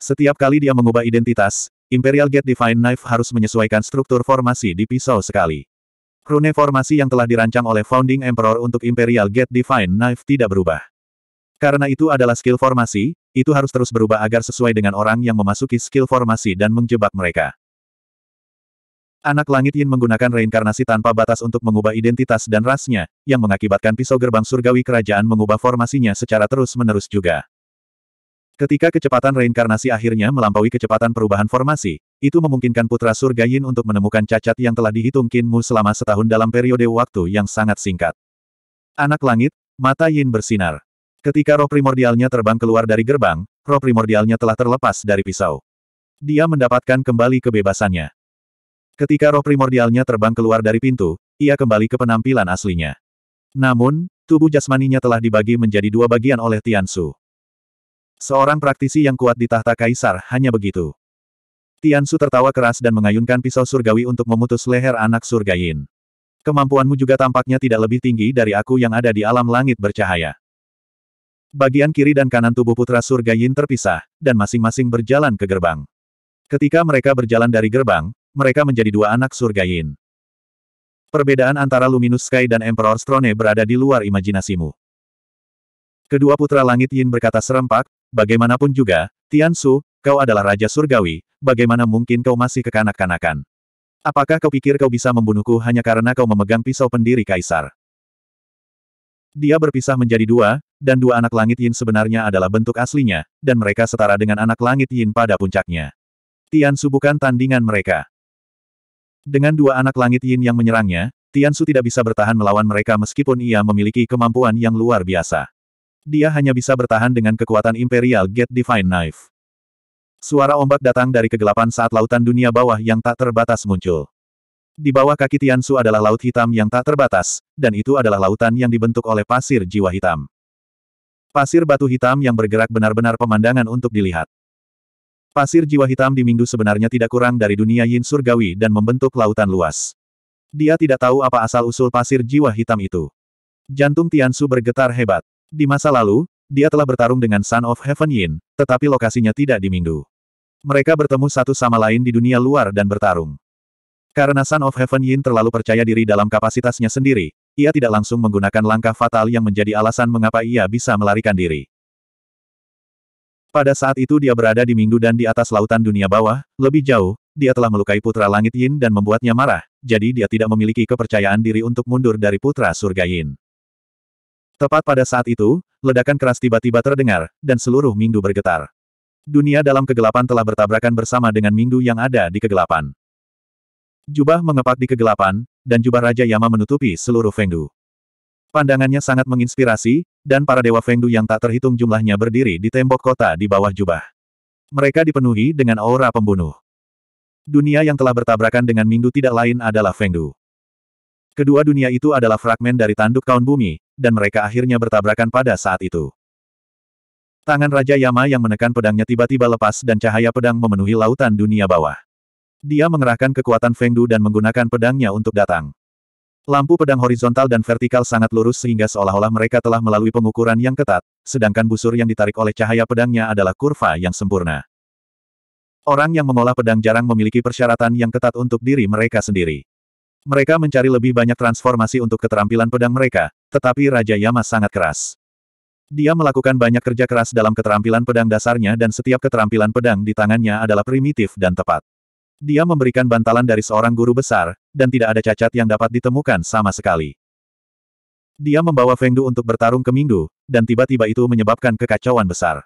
A: Setiap kali dia mengubah identitas, Imperial Gate Divine Knife harus menyesuaikan struktur formasi di pisau sekali. Rune formasi yang telah dirancang oleh Founding Emperor untuk Imperial Gate Divine Knife tidak berubah. Karena itu adalah skill formasi, itu harus terus berubah agar sesuai dengan orang yang memasuki skill formasi dan menjebak mereka. Anak Langit Yin menggunakan reinkarnasi tanpa batas untuk mengubah identitas dan rasnya, yang mengakibatkan pisau gerbang surgawi kerajaan mengubah formasinya secara terus-menerus juga. Ketika kecepatan reinkarnasi akhirnya melampaui kecepatan perubahan formasi, itu memungkinkan putra surga Yin untuk menemukan cacat yang telah dihitung Kinmu selama setahun dalam periode waktu yang sangat singkat. Anak Langit, mata Yin bersinar. Ketika roh primordialnya terbang keluar dari gerbang, roh primordialnya telah terlepas dari pisau. Dia mendapatkan kembali kebebasannya. Ketika roh primordialnya terbang keluar dari pintu, ia kembali ke penampilan aslinya. Namun, tubuh jasmaninya telah dibagi menjadi dua bagian oleh Tiansu. Seorang praktisi yang kuat di tahta kaisar hanya begitu. Tiansu tertawa keras dan mengayunkan pisau surgawi untuk memutus leher anak surgain. Kemampuanmu juga tampaknya tidak lebih tinggi dari aku yang ada di alam langit bercahaya. Bagian kiri dan kanan tubuh putra surga Yin terpisah, dan masing-masing berjalan ke gerbang. Ketika mereka berjalan dari gerbang, mereka menjadi dua anak surga Yin. Perbedaan antara Luminous Sky dan Emperor Strone berada di luar imajinasimu. Kedua putra langit Yin berkata serempak, bagaimanapun juga, Tian Su, kau adalah Raja Surgawi, bagaimana mungkin kau masih kekanak-kanakan? Apakah kau pikir kau bisa membunuhku hanya karena kau memegang pisau pendiri kaisar? Dia berpisah menjadi dua, dan dua anak langit Yin sebenarnya adalah bentuk aslinya, dan mereka setara dengan anak langit Yin pada puncaknya. Tian Su bukan tandingan mereka. Dengan dua anak langit Yin yang menyerangnya, Tian Su tidak bisa bertahan melawan mereka meskipun ia memiliki kemampuan yang luar biasa. Dia hanya bisa bertahan dengan kekuatan Imperial Get Divine Knife. Suara ombak datang dari kegelapan saat lautan dunia bawah yang tak terbatas muncul. Di bawah kaki Tian Su adalah laut hitam yang tak terbatas, dan itu adalah lautan yang dibentuk oleh pasir jiwa hitam. Pasir batu hitam yang bergerak benar-benar pemandangan untuk dilihat. Pasir jiwa hitam di Minggu sebenarnya tidak kurang dari dunia yin surgawi dan membentuk lautan luas. Dia tidak tahu apa asal-usul pasir jiwa hitam itu. Jantung Tiansu bergetar hebat. Di masa lalu, dia telah bertarung dengan Son of Heaven Yin, tetapi lokasinya tidak di Minggu. Mereka bertemu satu sama lain di dunia luar dan bertarung. Karena Son of Heaven Yin terlalu percaya diri dalam kapasitasnya sendiri, ia tidak langsung menggunakan langkah fatal yang menjadi alasan mengapa ia bisa melarikan diri. Pada saat itu dia berada di Minggu dan di atas lautan dunia bawah, lebih jauh, dia telah melukai Putra Langit Yin dan membuatnya marah, jadi dia tidak memiliki kepercayaan diri untuk mundur dari Putra Surga Yin. Tepat pada saat itu, ledakan keras tiba-tiba terdengar, dan seluruh Minggu bergetar. Dunia dalam kegelapan telah bertabrakan bersama dengan Minggu yang ada di kegelapan. Jubah mengepak di kegelapan, dan jubah Raja Yama menutupi seluruh Fengdu. Pandangannya sangat menginspirasi, dan para dewa Fengdu yang tak terhitung jumlahnya berdiri di tembok kota di bawah jubah. Mereka dipenuhi dengan aura pembunuh. Dunia yang telah bertabrakan dengan Minggu tidak lain adalah Fengdu. Kedua dunia itu adalah fragmen dari tanduk kaun bumi, dan mereka akhirnya bertabrakan pada saat itu. Tangan Raja Yama yang menekan pedangnya tiba-tiba lepas dan cahaya pedang memenuhi lautan dunia bawah. Dia mengerahkan kekuatan Feng Du dan menggunakan pedangnya untuk datang. Lampu pedang horizontal dan vertikal sangat lurus sehingga seolah-olah mereka telah melalui pengukuran yang ketat, sedangkan busur yang ditarik oleh cahaya pedangnya adalah kurva yang sempurna. Orang yang mengolah pedang jarang memiliki persyaratan yang ketat untuk diri mereka sendiri. Mereka mencari lebih banyak transformasi untuk keterampilan pedang mereka, tetapi Raja Yama sangat keras. Dia melakukan banyak kerja keras dalam keterampilan pedang dasarnya dan setiap keterampilan pedang di tangannya adalah primitif dan tepat. Dia memberikan bantalan dari seorang guru besar, dan tidak ada cacat yang dapat ditemukan sama sekali. Dia membawa Feng Du untuk bertarung ke Minggu, dan tiba-tiba itu menyebabkan kekacauan besar.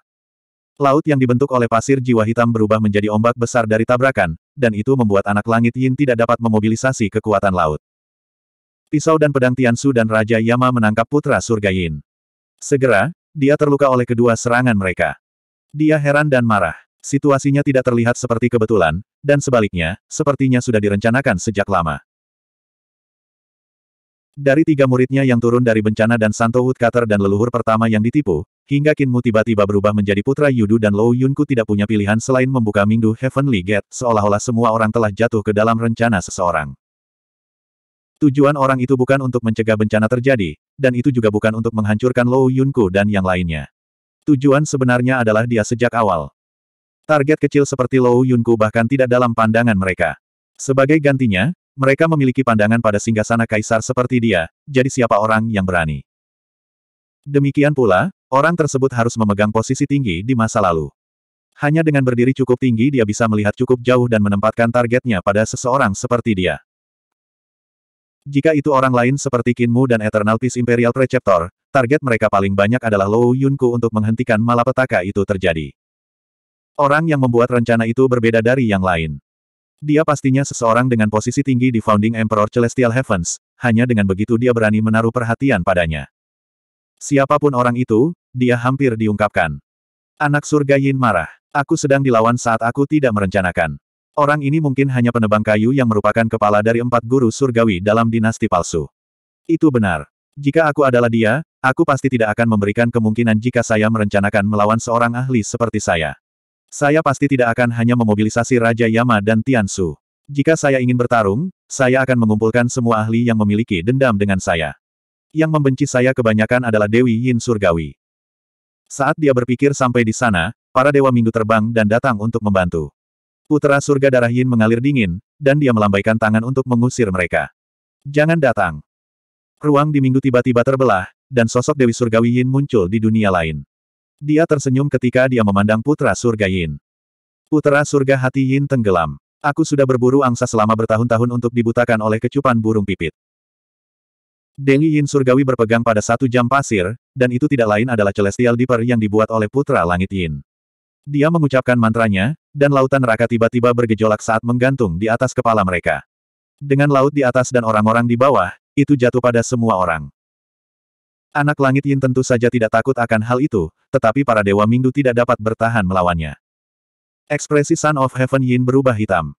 A: Laut yang dibentuk oleh pasir jiwa hitam berubah menjadi ombak besar dari tabrakan, dan itu membuat anak langit Yin tidak dapat memobilisasi kekuatan laut. Pisau dan pedang Tiansu dan Raja Yama menangkap putra surga Yin. Segera, dia terluka oleh kedua serangan mereka. Dia heran dan marah. Situasinya tidak terlihat seperti kebetulan, dan sebaliknya, sepertinya sudah direncanakan sejak lama. Dari tiga muridnya yang turun dari bencana dan Santo Woodcutter dan leluhur pertama yang ditipu, hingga Kinmu tiba-tiba berubah menjadi putra Yudu dan Lou Yunku tidak punya pilihan selain membuka Mingdu Heavenly Gate, seolah-olah semua orang telah jatuh ke dalam rencana seseorang. Tujuan orang itu bukan untuk mencegah bencana terjadi, dan itu juga bukan untuk menghancurkan Lou Yunku dan yang lainnya. Tujuan sebenarnya adalah dia sejak awal. Target kecil seperti Lou Yunku bahkan tidak dalam pandangan mereka. Sebagai gantinya, mereka memiliki pandangan pada singgasana kaisar seperti dia, jadi siapa orang yang berani. Demikian pula, orang tersebut harus memegang posisi tinggi di masa lalu. Hanya dengan berdiri cukup tinggi dia bisa melihat cukup jauh dan menempatkan targetnya pada seseorang seperti dia. Jika itu orang lain seperti Kinmu dan Eternal Peace Imperial Preceptor, target mereka paling banyak adalah Lou Yunku untuk menghentikan malapetaka itu terjadi. Orang yang membuat rencana itu berbeda dari yang lain. Dia pastinya seseorang dengan posisi tinggi di Founding Emperor Celestial Heavens, hanya dengan begitu dia berani menaruh perhatian padanya. Siapapun orang itu, dia hampir diungkapkan. Anak surga Yin marah. Aku sedang dilawan saat aku tidak merencanakan. Orang ini mungkin hanya penebang kayu yang merupakan kepala dari empat guru surgawi dalam dinasti palsu. Itu benar. Jika aku adalah dia, aku pasti tidak akan memberikan kemungkinan jika saya merencanakan melawan seorang ahli seperti saya. Saya pasti tidak akan hanya memobilisasi Raja Yama dan Tiansu. Jika saya ingin bertarung, saya akan mengumpulkan semua ahli yang memiliki dendam dengan saya. Yang membenci saya kebanyakan adalah Dewi Yin Surgawi. Saat dia berpikir sampai di sana, para dewa minggu terbang dan datang untuk membantu. Putra surga darah Yin mengalir dingin, dan dia melambaikan tangan untuk mengusir mereka. Jangan datang. Ruang di minggu tiba-tiba terbelah, dan sosok Dewi Surgawi Yin muncul di dunia lain. Dia tersenyum ketika dia memandang putra surga Yin. Putra surga hati Yin tenggelam. Aku sudah berburu angsa selama bertahun-tahun untuk dibutakan oleh kecupan burung pipit. Deng Yin surgawi berpegang pada satu jam pasir, dan itu tidak lain adalah Celestial diper yang dibuat oleh putra langit Yin. Dia mengucapkan mantranya, dan lautan neraka tiba-tiba bergejolak saat menggantung di atas kepala mereka. Dengan laut di atas dan orang-orang di bawah, itu jatuh pada semua orang. Anak Langit Yin tentu saja tidak takut akan hal itu, tetapi para Dewa Minggu tidak dapat bertahan melawannya. Ekspresi Sun of Heaven Yin berubah hitam.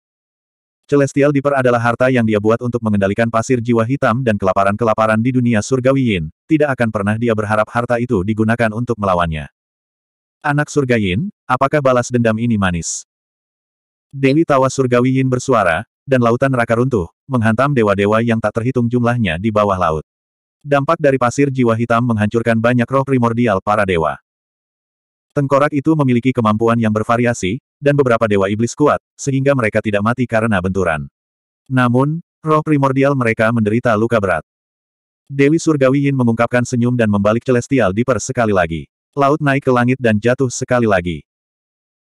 A: Celestial Deeper adalah harta yang dia buat untuk mengendalikan pasir jiwa hitam dan kelaparan-kelaparan di dunia surgawi Yin, tidak akan pernah dia berharap harta itu digunakan untuk melawannya. Anak surga Yin, apakah balas dendam ini manis? Dewi tawa surgawi Yin bersuara, dan lautan raka runtuh, menghantam dewa-dewa yang tak terhitung jumlahnya di bawah laut. Dampak dari pasir jiwa hitam menghancurkan banyak roh primordial para dewa. Tengkorak itu memiliki kemampuan yang bervariasi, dan beberapa dewa iblis kuat, sehingga mereka tidak mati karena benturan. Namun, roh primordial mereka menderita luka berat. Dewi Surgawi Yin mengungkapkan senyum dan membalik celestial Deeper sekali lagi. Laut naik ke langit dan jatuh sekali lagi.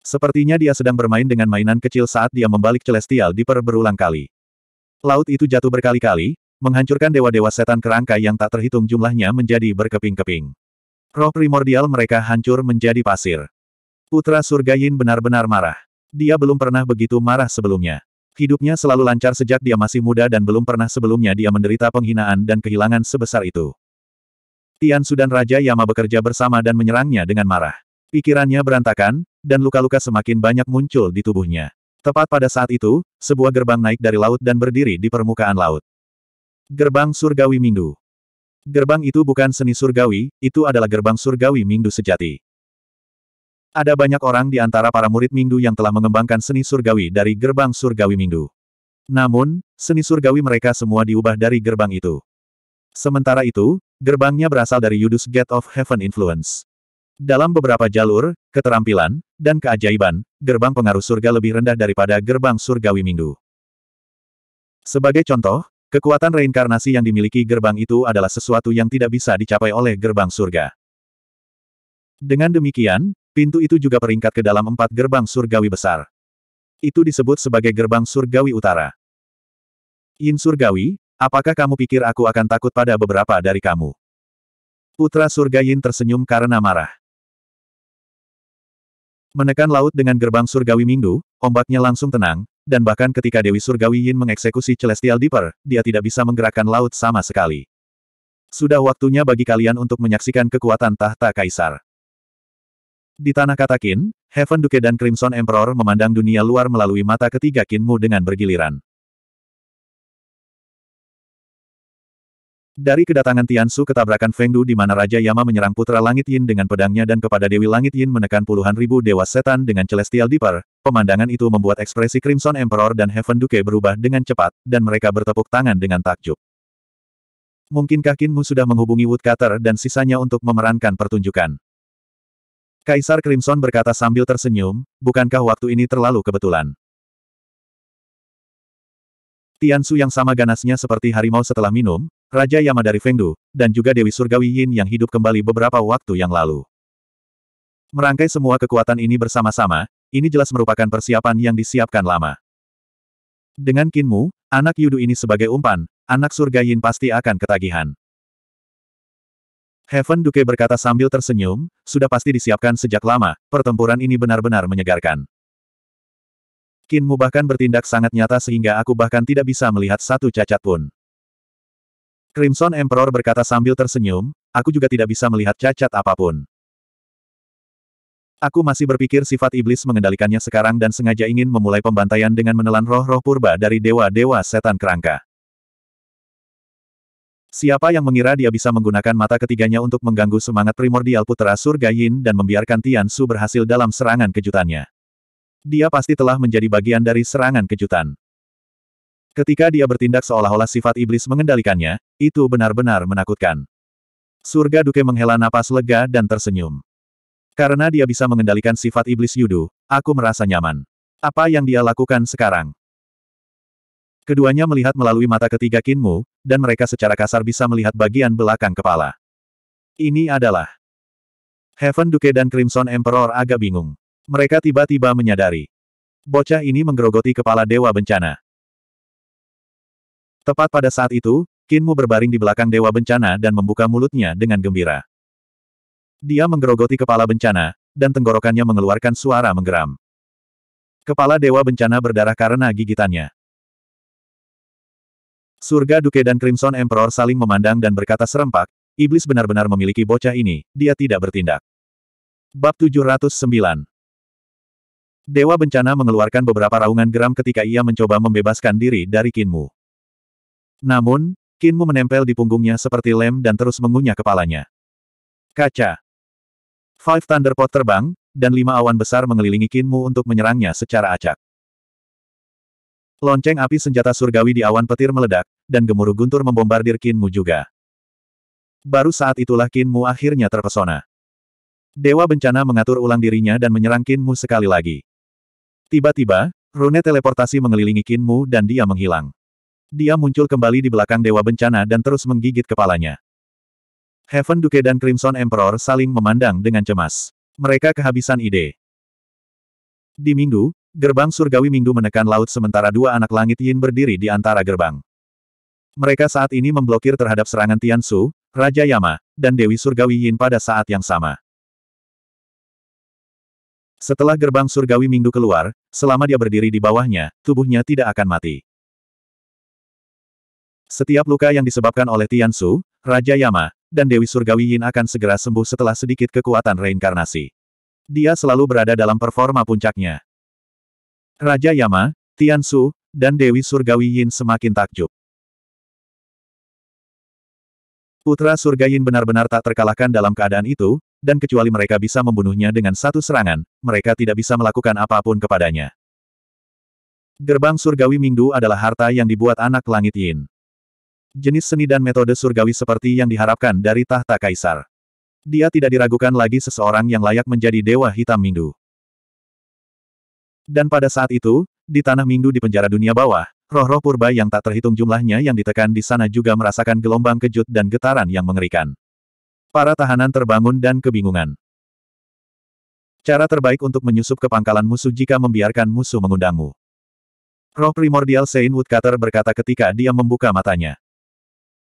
A: Sepertinya dia sedang bermain dengan mainan kecil saat dia membalik celestial Deeper berulang kali. Laut itu jatuh berkali-kali, menghancurkan dewa-dewa setan kerangka yang tak terhitung jumlahnya menjadi berkeping-keping. Roh primordial mereka hancur menjadi pasir. Putra Surga Yin benar-benar marah. Dia belum pernah begitu marah sebelumnya. Hidupnya selalu lancar sejak dia masih muda dan belum pernah sebelumnya dia menderita penghinaan dan kehilangan sebesar itu. Tian Sudan Raja Yama bekerja bersama dan menyerangnya dengan marah. Pikirannya berantakan, dan luka-luka semakin banyak muncul di tubuhnya. Tepat pada saat itu, sebuah gerbang naik dari laut dan berdiri di permukaan laut. Gerbang Surgawi Minggu Gerbang itu bukan seni surgawi, itu adalah gerbang surgawi Minggu sejati. Ada banyak orang di antara para murid Minggu yang telah mengembangkan seni surgawi dari gerbang surgawi Minggu. Namun, seni surgawi mereka semua diubah dari gerbang itu. Sementara itu, gerbangnya berasal dari Yudus Gate of Heaven Influence. Dalam beberapa jalur, keterampilan, dan keajaiban, gerbang pengaruh surga lebih rendah daripada gerbang surgawi Minggu. Sebagai contoh, Kekuatan reinkarnasi yang dimiliki gerbang itu adalah sesuatu yang tidak bisa dicapai oleh gerbang surga. Dengan demikian, pintu itu juga peringkat ke dalam empat gerbang surgawi besar. Itu disebut sebagai gerbang surgawi utara. Yin surgawi, apakah kamu pikir aku akan takut pada beberapa dari
B: kamu? Putra surga Yin tersenyum karena marah.
A: Menekan laut dengan gerbang surgawi minggu, ombaknya langsung tenang, dan bahkan ketika Dewi Surgawi Yin mengeksekusi Celestial Deeper, dia tidak bisa menggerakkan laut sama sekali. Sudah waktunya bagi kalian untuk menyaksikan kekuatan tahta kaisar. Di tanah Katakin, Heaven Duke dan Crimson Emperor memandang dunia luar melalui mata ketiga Kinmu dengan
B: bergiliran. Dari kedatangan
A: Tiansu ketabrakan Feng Du di mana Raja Yama menyerang Putra Langit Yin dengan pedangnya dan kepada Dewi Langit Yin menekan puluhan ribu dewa setan dengan Celestial Deeper, pemandangan itu membuat ekspresi Crimson Emperor dan Heaven Duke berubah dengan cepat, dan mereka bertepuk tangan dengan takjub. Mungkinkah Kinmu sudah menghubungi Woodcutter dan sisanya untuk memerankan pertunjukan? Kaisar Crimson berkata sambil tersenyum, bukankah waktu ini terlalu kebetulan? Tiansu yang sama ganasnya seperti harimau setelah minum, Raja Yama dari Fengdu, dan juga Dewi Surgawi Yin yang hidup kembali beberapa waktu yang lalu. Merangkai semua kekuatan ini bersama-sama, ini jelas merupakan persiapan yang disiapkan lama. Dengan Kinmu, anak Yudu ini sebagai umpan, anak surga Yin pasti akan ketagihan. Heaven Duke berkata sambil tersenyum, sudah pasti disiapkan sejak lama, pertempuran ini benar-benar menyegarkan. Kinmu bahkan bertindak sangat nyata sehingga aku bahkan tidak bisa melihat satu cacat pun. Crimson Emperor berkata sambil tersenyum, aku juga tidak bisa melihat cacat apapun. Aku masih berpikir sifat iblis mengendalikannya sekarang dan sengaja ingin memulai pembantaian dengan menelan roh-roh purba dari dewa-dewa setan kerangka. Siapa yang mengira dia bisa menggunakan mata ketiganya untuk mengganggu semangat primordial putera surga Yin dan membiarkan Tian Su berhasil dalam serangan kejutannya? Dia pasti telah menjadi bagian dari serangan kejutan. Ketika dia bertindak seolah-olah sifat iblis mengendalikannya, itu benar-benar menakutkan. Surga Duke menghela napas lega dan tersenyum. Karena dia bisa mengendalikan sifat iblis Yudu, aku merasa nyaman. Apa yang dia lakukan sekarang? Keduanya melihat melalui mata ketiga Kinmu, dan mereka secara kasar bisa melihat bagian belakang kepala. Ini adalah Heaven Duke dan Crimson Emperor agak bingung. Mereka tiba-tiba menyadari. Bocah ini menggerogoti kepala Dewa Bencana. Tepat pada saat itu, Kinmu berbaring di belakang Dewa Bencana dan membuka mulutnya dengan gembira. Dia menggerogoti kepala bencana, dan tenggorokannya mengeluarkan suara menggeram. Kepala Dewa Bencana berdarah karena gigitannya. Surga Duke dan Crimson Emperor saling memandang dan berkata serempak, Iblis benar-benar memiliki bocah ini, dia tidak bertindak. Bab 709 Dewa Bencana mengeluarkan beberapa raungan geram ketika ia mencoba membebaskan diri dari Kinmu. Namun, Kinmu menempel di punggungnya seperti lem dan terus mengunyah kepalanya. Kaca. Five Thunderpot terbang, dan lima awan besar mengelilingi Kinmu untuk menyerangnya secara acak. Lonceng api senjata surgawi di awan petir meledak, dan gemuruh guntur membombardir Kinmu juga. Baru saat itulah Kinmu akhirnya terpesona. Dewa bencana mengatur ulang dirinya dan menyerang Kinmu sekali lagi. Tiba-tiba, rune teleportasi mengelilingi Kinmu dan dia menghilang. Dia muncul kembali di belakang Dewa Bencana dan terus menggigit kepalanya. Heaven Duke dan Crimson Emperor saling memandang dengan cemas. Mereka kehabisan ide. Di Minggu, gerbang surgawi Minggu menekan laut sementara dua anak langit Yin berdiri di antara gerbang. Mereka saat ini memblokir terhadap serangan Tiansu, Raja Yama, dan Dewi Surgawi Yin pada saat yang sama. Setelah gerbang surgawi Minggu keluar, selama dia berdiri di bawahnya, tubuhnya tidak akan mati. Setiap luka yang disebabkan oleh Tian Su, Raja Yama, dan Dewi Surgawi Yin akan segera sembuh setelah sedikit kekuatan reinkarnasi. Dia selalu berada dalam performa puncaknya. Raja Yama, Tian Su, dan Dewi Surgawi Yin semakin takjub. Putra Surga Yin benar-benar tak terkalahkan dalam keadaan itu, dan kecuali mereka bisa membunuhnya dengan satu serangan, mereka tidak bisa melakukan apapun kepadanya. Gerbang Surgawi Mingdu adalah harta yang dibuat anak langit Yin jenis seni dan metode surgawi seperti yang diharapkan dari tahta kaisar. Dia tidak diragukan lagi seseorang yang layak menjadi Dewa Hitam Minggu. Dan pada saat itu, di tanah Minggu di penjara dunia bawah, roh-roh purba yang tak terhitung jumlahnya yang ditekan di sana juga merasakan gelombang kejut dan getaran yang mengerikan. Para tahanan terbangun dan kebingungan. Cara terbaik untuk menyusup ke pangkalan musuh jika membiarkan musuh mengundangmu. Roh primordial Saint Woodcutter berkata ketika dia membuka matanya.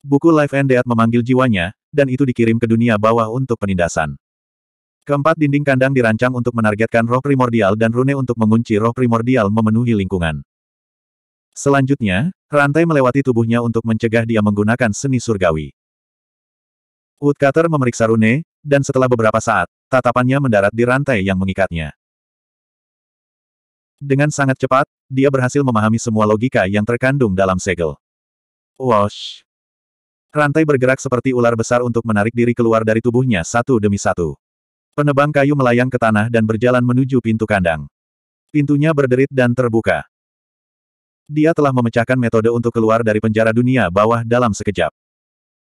A: Buku Life and Death memanggil jiwanya, dan itu dikirim ke dunia bawah untuk penindasan. Keempat dinding kandang dirancang untuk menargetkan roh primordial dan rune untuk mengunci roh primordial memenuhi lingkungan. Selanjutnya, rantai melewati tubuhnya untuk mencegah dia menggunakan seni surgawi. Woodcutter memeriksa rune, dan setelah beberapa saat, tatapannya mendarat di rantai yang mengikatnya. Dengan sangat cepat, dia berhasil memahami semua logika yang terkandung dalam segel. Wash! Rantai bergerak seperti ular besar untuk menarik diri keluar dari tubuhnya satu demi satu. Penebang kayu melayang ke tanah dan berjalan menuju pintu kandang. Pintunya berderit dan terbuka. Dia telah memecahkan metode untuk keluar dari penjara dunia bawah dalam sekejap.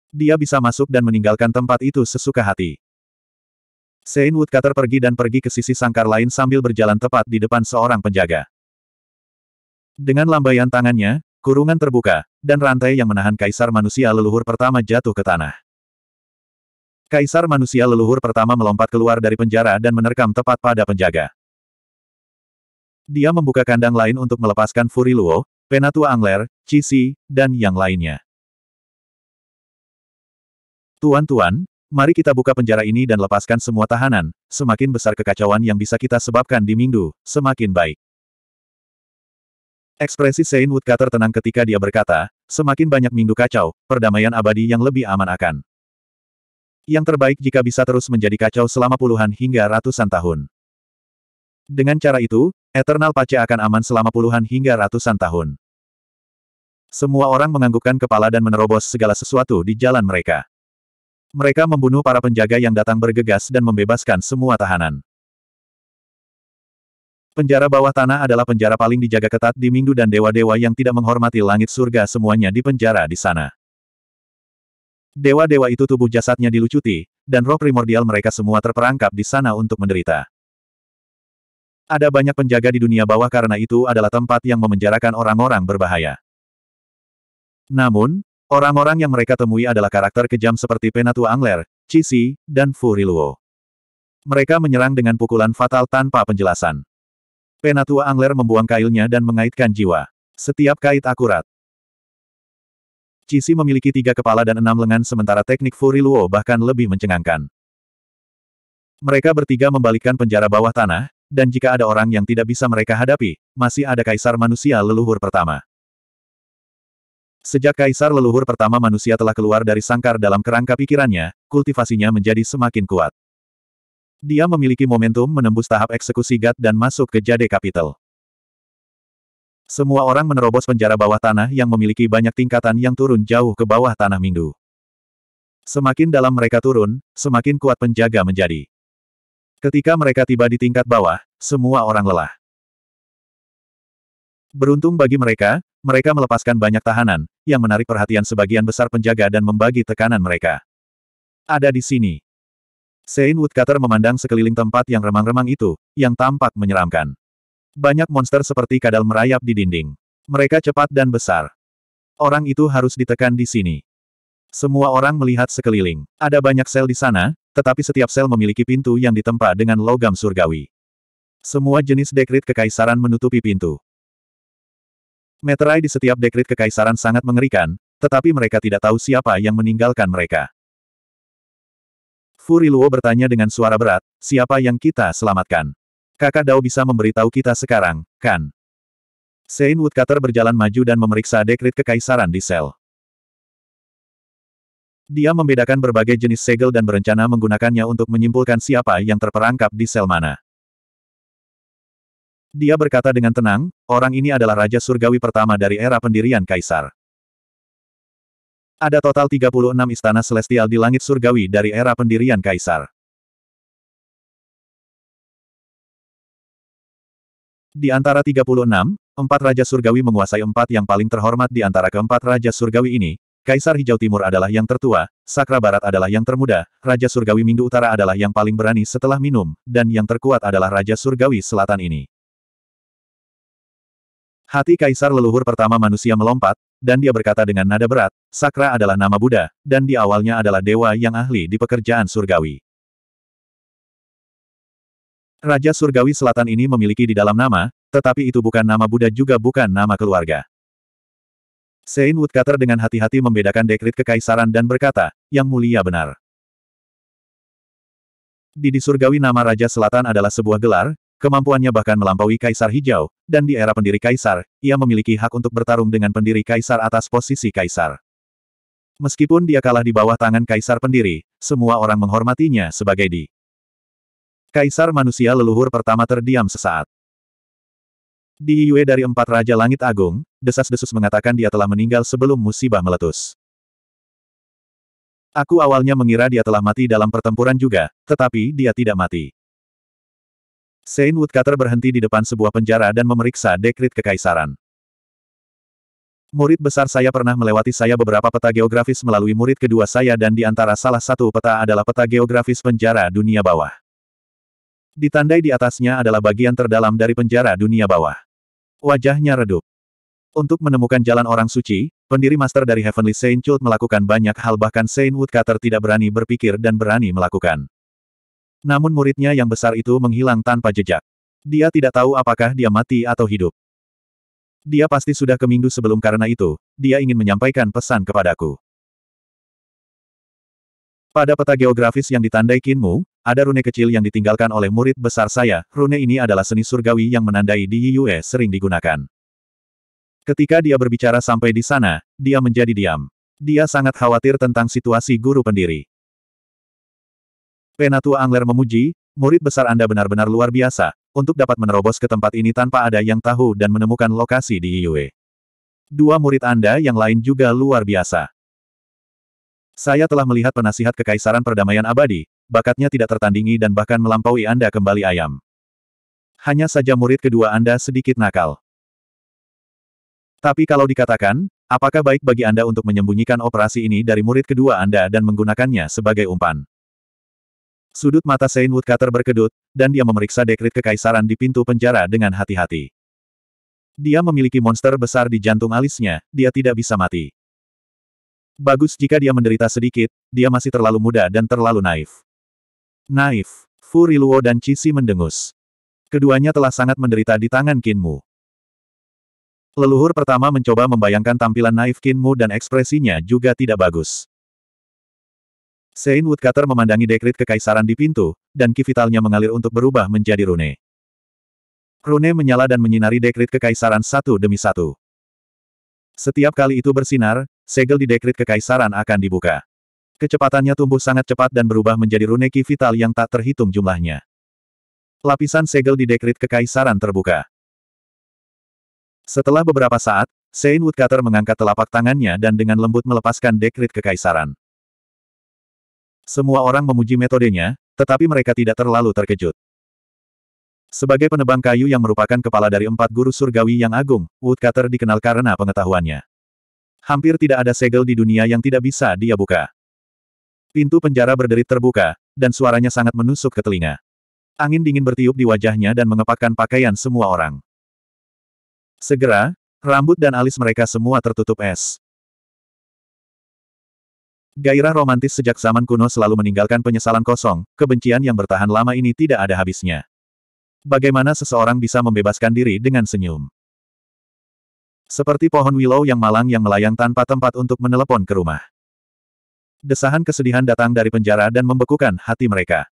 A: Dia bisa masuk dan meninggalkan tempat itu sesuka hati. Sein Woodcutter pergi dan pergi ke sisi sangkar lain sambil berjalan tepat di depan seorang penjaga. Dengan lambaian tangannya, kurungan terbuka, dan rantai yang menahan kaisar manusia leluhur pertama jatuh ke tanah. Kaisar manusia leluhur pertama melompat keluar dari penjara dan menerkam tepat pada penjaga. Dia membuka kandang lain untuk melepaskan Furi Luo, Penatua Angler, Cici, dan yang lainnya. Tuan-tuan, mari kita buka penjara ini dan lepaskan semua tahanan, semakin besar kekacauan yang bisa kita sebabkan di Minggu, semakin baik. Ekspresi Saint Woodcutter tenang ketika dia berkata, Semakin banyak minggu kacau, perdamaian abadi yang lebih aman akan. Yang terbaik jika bisa terus menjadi kacau selama puluhan hingga ratusan tahun. Dengan cara itu, Eternal Pace akan aman selama puluhan hingga ratusan tahun. Semua orang menganggukkan kepala dan menerobos segala sesuatu di jalan mereka. Mereka membunuh para penjaga yang datang bergegas dan membebaskan semua tahanan. Penjara bawah tanah adalah penjara paling dijaga ketat di Minggu dan dewa-dewa yang tidak menghormati langit surga semuanya dipenjara di sana. Dewa-dewa itu tubuh jasadnya dilucuti, dan roh primordial mereka semua terperangkap di sana untuk menderita. Ada banyak penjaga di dunia bawah karena itu adalah tempat yang memenjarakan orang-orang berbahaya. Namun, orang-orang yang mereka temui adalah karakter kejam seperti Penatua Angler, Cici, dan Furiluo. Mereka menyerang dengan pukulan fatal tanpa penjelasan. Penatua Angler membuang kailnya dan mengaitkan jiwa. Setiap kait akurat. Cisi memiliki tiga kepala dan enam lengan sementara teknik Furi Luo bahkan lebih mencengangkan. Mereka bertiga membalikkan penjara bawah tanah, dan jika ada orang yang tidak bisa mereka hadapi, masih ada kaisar manusia leluhur pertama. Sejak kaisar leluhur pertama manusia telah keluar dari sangkar dalam kerangka pikirannya, kultivasinya menjadi semakin kuat. Dia memiliki momentum menembus tahap eksekusi GAT dan masuk ke Jade Capital. Semua orang menerobos penjara bawah tanah yang memiliki banyak tingkatan yang turun jauh ke bawah tanah minggu. Semakin dalam mereka turun, semakin kuat penjaga menjadi. Ketika mereka tiba di tingkat bawah, semua orang lelah. Beruntung bagi mereka, mereka melepaskan banyak tahanan, yang menarik perhatian sebagian besar penjaga dan membagi tekanan mereka. Ada di sini. Sein Woodcutter memandang sekeliling tempat yang remang-remang itu, yang tampak menyeramkan. Banyak monster seperti kadal merayap di dinding. Mereka cepat dan besar. Orang itu harus ditekan di sini. Semua orang melihat sekeliling. Ada banyak sel di sana, tetapi setiap sel memiliki pintu yang ditempa dengan logam surgawi. Semua jenis dekrit kekaisaran menutupi pintu. Meterai di setiap dekrit kekaisaran sangat mengerikan, tetapi mereka tidak tahu siapa yang meninggalkan mereka. Riluo bertanya dengan suara berat, siapa yang kita selamatkan? Kakak Dao bisa memberitahu kita sekarang, kan? Sein Woodcutter berjalan maju dan memeriksa dekrit kekaisaran di sel. Dia membedakan berbagai jenis segel dan berencana menggunakannya untuk menyimpulkan siapa yang terperangkap di sel mana. Dia berkata dengan tenang, orang ini adalah Raja Surgawi pertama dari
B: era pendirian Kaisar. Ada total 36 istana celestial di langit surgawi dari era pendirian kaisar.
A: Di antara 36, empat raja surgawi menguasai empat yang paling terhormat di antara keempat raja surgawi ini. Kaisar Hijau Timur adalah yang tertua, Sakra Barat adalah yang termuda, Raja Surgawi Minggu Utara adalah yang paling berani setelah minum, dan yang terkuat adalah Raja Surgawi Selatan ini. Hati kaisar leluhur pertama manusia melompat, dan dia berkata dengan nada berat, Sakra adalah nama Buddha, dan di awalnya adalah dewa yang ahli di pekerjaan surgawi. Raja Surgawi Selatan ini memiliki di dalam nama, tetapi itu bukan nama Buddha juga bukan nama keluarga. Sein Woodcutter dengan hati-hati membedakan dekrit kekaisaran dan berkata, Yang mulia benar. Di di Surgawi nama Raja Selatan adalah sebuah gelar, kemampuannya bahkan melampaui Kaisar Hijau, dan di era pendiri kaisar, ia memiliki hak untuk bertarung dengan pendiri kaisar atas posisi kaisar. Meskipun dia kalah di bawah tangan kaisar pendiri, semua orang menghormatinya sebagai di. Kaisar manusia leluhur pertama terdiam sesaat. Di Yue dari empat Raja Langit Agung, desas-desus mengatakan dia telah meninggal sebelum musibah meletus. Aku awalnya mengira dia telah mati dalam pertempuran juga, tetapi dia tidak mati. Saint Woodcutter berhenti di depan sebuah penjara dan memeriksa dekrit kekaisaran. Murid besar saya pernah melewati saya beberapa peta geografis melalui murid kedua saya dan di antara salah satu peta adalah peta geografis penjara dunia bawah. Ditandai di atasnya adalah bagian terdalam dari penjara dunia bawah. Wajahnya redup. Untuk menemukan jalan orang suci, pendiri master dari Heavenly Saint Cult melakukan banyak hal bahkan Saint Woodcutter tidak berani berpikir dan berani melakukan. Namun muridnya yang besar itu menghilang tanpa jejak. Dia tidak tahu apakah dia mati atau hidup. Dia pasti sudah ke minggu sebelum karena itu, dia ingin menyampaikan pesan kepadaku. Pada peta geografis yang ditandai Kinmu, ada rune kecil yang ditinggalkan oleh murid besar saya. Rune ini adalah seni surgawi yang menandai di Yue sering digunakan. Ketika dia berbicara sampai di sana, dia menjadi diam. Dia sangat khawatir tentang situasi guru pendiri. Renatua Angler memuji, murid besar Anda benar-benar luar biasa, untuk dapat menerobos ke tempat ini tanpa ada yang tahu dan menemukan lokasi di Yue. Dua murid Anda yang lain juga luar biasa. Saya telah melihat penasihat kekaisaran perdamaian abadi, bakatnya tidak tertandingi dan bahkan melampaui Anda kembali ayam. Hanya saja murid kedua Anda sedikit nakal. Tapi kalau dikatakan, apakah baik bagi Anda untuk menyembunyikan operasi ini dari murid kedua Anda dan menggunakannya sebagai umpan? Sudut mata Sein Woodcutter berkedut, dan dia memeriksa dekrit kekaisaran di pintu penjara dengan hati-hati. Dia memiliki monster besar di jantung alisnya, dia tidak bisa mati. Bagus jika dia menderita sedikit, dia masih terlalu muda dan terlalu naif. Naif, Fu Riluo dan Cisi mendengus. Keduanya telah sangat menderita di tangan Kinmu. Leluhur pertama mencoba membayangkan tampilan naif Kinmu dan ekspresinya juga tidak bagus. Sein Woodcutter memandangi dekrit kekaisaran di pintu, dan kivitalnya mengalir untuk berubah menjadi rune. Rune menyala dan menyinari dekrit kekaisaran satu demi satu. Setiap kali itu bersinar, segel di dekrit kekaisaran akan dibuka. Kecepatannya tumbuh sangat cepat dan berubah menjadi rune kivital yang tak terhitung jumlahnya. Lapisan segel di dekrit kekaisaran terbuka. Setelah beberapa saat, Sein Woodcutter mengangkat telapak tangannya dan dengan lembut melepaskan dekrit kekaisaran. Semua orang memuji metodenya, tetapi mereka tidak terlalu terkejut. Sebagai penebang kayu yang merupakan kepala dari empat guru surgawi yang agung, Woodcutter dikenal karena pengetahuannya. Hampir tidak ada segel di dunia yang tidak bisa dia buka. Pintu penjara berderit terbuka, dan suaranya sangat menusuk ke telinga. Angin dingin bertiup di wajahnya dan mengepakkan pakaian semua orang. Segera, rambut dan alis mereka semua tertutup es. Gairah romantis sejak zaman kuno selalu meninggalkan penyesalan kosong, kebencian yang bertahan lama ini tidak ada habisnya. Bagaimana seseorang bisa membebaskan diri dengan senyum? Seperti pohon willow yang malang yang melayang tanpa tempat untuk menelepon ke rumah. Desahan kesedihan datang dari penjara dan membekukan hati mereka.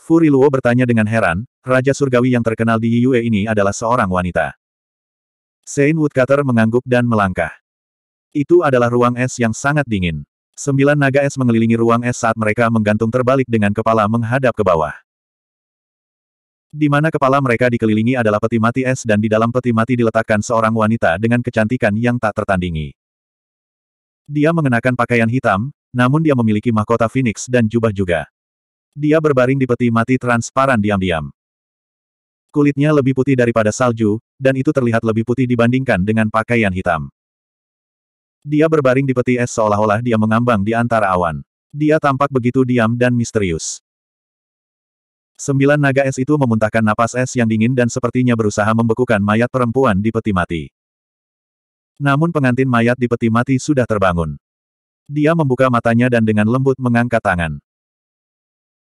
A: Furi Luo bertanya dengan heran, Raja Surgawi yang terkenal di Yue ini adalah seorang wanita. Sein Woodcutter mengangguk dan melangkah. Itu adalah ruang es yang sangat dingin. Sembilan naga es mengelilingi ruang es saat mereka menggantung terbalik dengan kepala menghadap ke bawah. Di mana kepala mereka dikelilingi adalah peti mati es dan di dalam peti mati diletakkan seorang wanita dengan kecantikan yang tak tertandingi. Dia mengenakan pakaian hitam, namun dia memiliki mahkota Phoenix dan jubah juga. Dia berbaring di peti mati transparan diam-diam. Kulitnya lebih putih daripada salju, dan itu terlihat lebih putih dibandingkan dengan pakaian hitam. Dia berbaring di peti es seolah-olah dia mengambang di antara awan. Dia tampak begitu diam dan misterius. Sembilan naga es itu memuntahkan napas es yang dingin dan sepertinya berusaha membekukan mayat perempuan di peti mati. Namun pengantin mayat di peti mati sudah terbangun. Dia membuka matanya dan dengan lembut mengangkat tangan.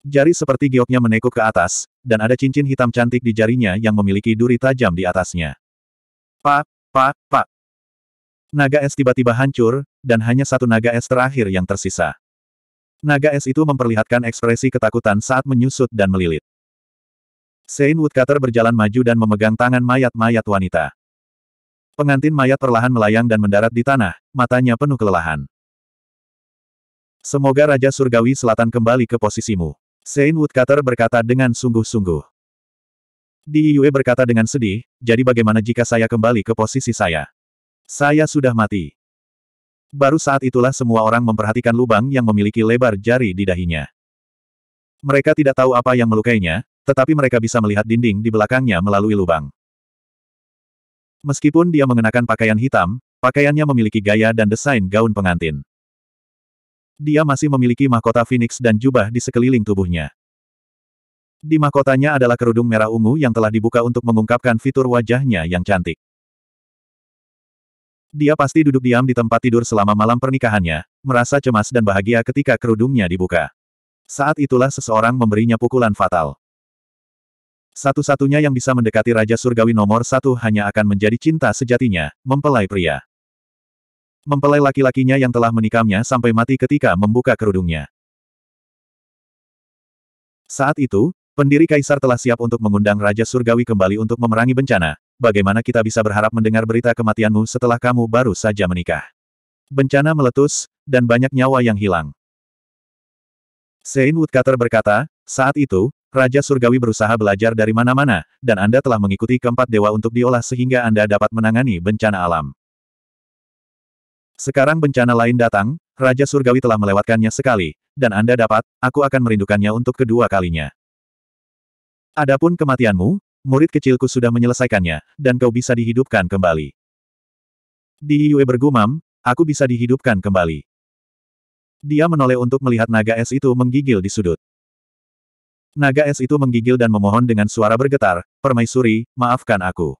A: Jari seperti gioknya menekuk ke atas, dan ada cincin hitam cantik di jarinya yang memiliki duri tajam di atasnya. Pak, pak, pak. Naga es tiba-tiba hancur, dan hanya satu naga es terakhir yang tersisa. Naga es itu memperlihatkan ekspresi ketakutan saat menyusut dan melilit. Sein Woodcutter berjalan maju dan memegang tangan mayat-mayat wanita. Pengantin mayat perlahan melayang dan mendarat di tanah, matanya penuh kelelahan. Semoga Raja Surgawi Selatan kembali ke posisimu. Sein Woodcutter berkata dengan sungguh-sungguh. Di Yue berkata dengan sedih, jadi bagaimana jika saya kembali ke posisi saya? Saya sudah mati. Baru saat itulah semua orang memperhatikan lubang yang memiliki lebar jari di dahinya. Mereka tidak tahu apa yang melukainya, tetapi mereka bisa melihat dinding di belakangnya melalui lubang. Meskipun dia mengenakan pakaian hitam, pakaiannya memiliki gaya dan desain gaun pengantin. Dia masih memiliki mahkota Phoenix dan jubah di sekeliling tubuhnya. Di mahkotanya adalah kerudung merah ungu yang telah dibuka untuk mengungkapkan fitur wajahnya yang cantik. Dia pasti duduk diam di tempat tidur selama malam pernikahannya, merasa cemas dan bahagia ketika kerudungnya dibuka. Saat itulah seseorang memberinya pukulan fatal. Satu-satunya yang bisa mendekati Raja Surgawi nomor satu hanya akan menjadi cinta sejatinya, mempelai pria. Mempelai laki-lakinya yang telah menikamnya sampai mati ketika membuka kerudungnya. Saat itu, pendiri kaisar telah siap untuk mengundang Raja Surgawi kembali untuk memerangi bencana, bagaimana kita bisa berharap mendengar berita kematianmu setelah kamu baru saja menikah? Bencana meletus, dan banyak nyawa yang hilang. Sein Woodcutter berkata, saat itu, Raja Surgawi berusaha belajar dari mana-mana, dan Anda telah mengikuti keempat dewa untuk diolah sehingga Anda dapat menangani bencana alam. Sekarang bencana lain datang, Raja Surgawi telah melewatkannya sekali, dan Anda dapat, aku akan merindukannya untuk kedua kalinya. Adapun kematianmu, murid kecilku sudah menyelesaikannya, dan kau bisa dihidupkan kembali. Di Yue bergumam, aku bisa dihidupkan kembali. Dia menoleh untuk melihat naga es itu menggigil di sudut. Naga es itu menggigil dan memohon dengan suara bergetar, permaisuri, maafkan aku.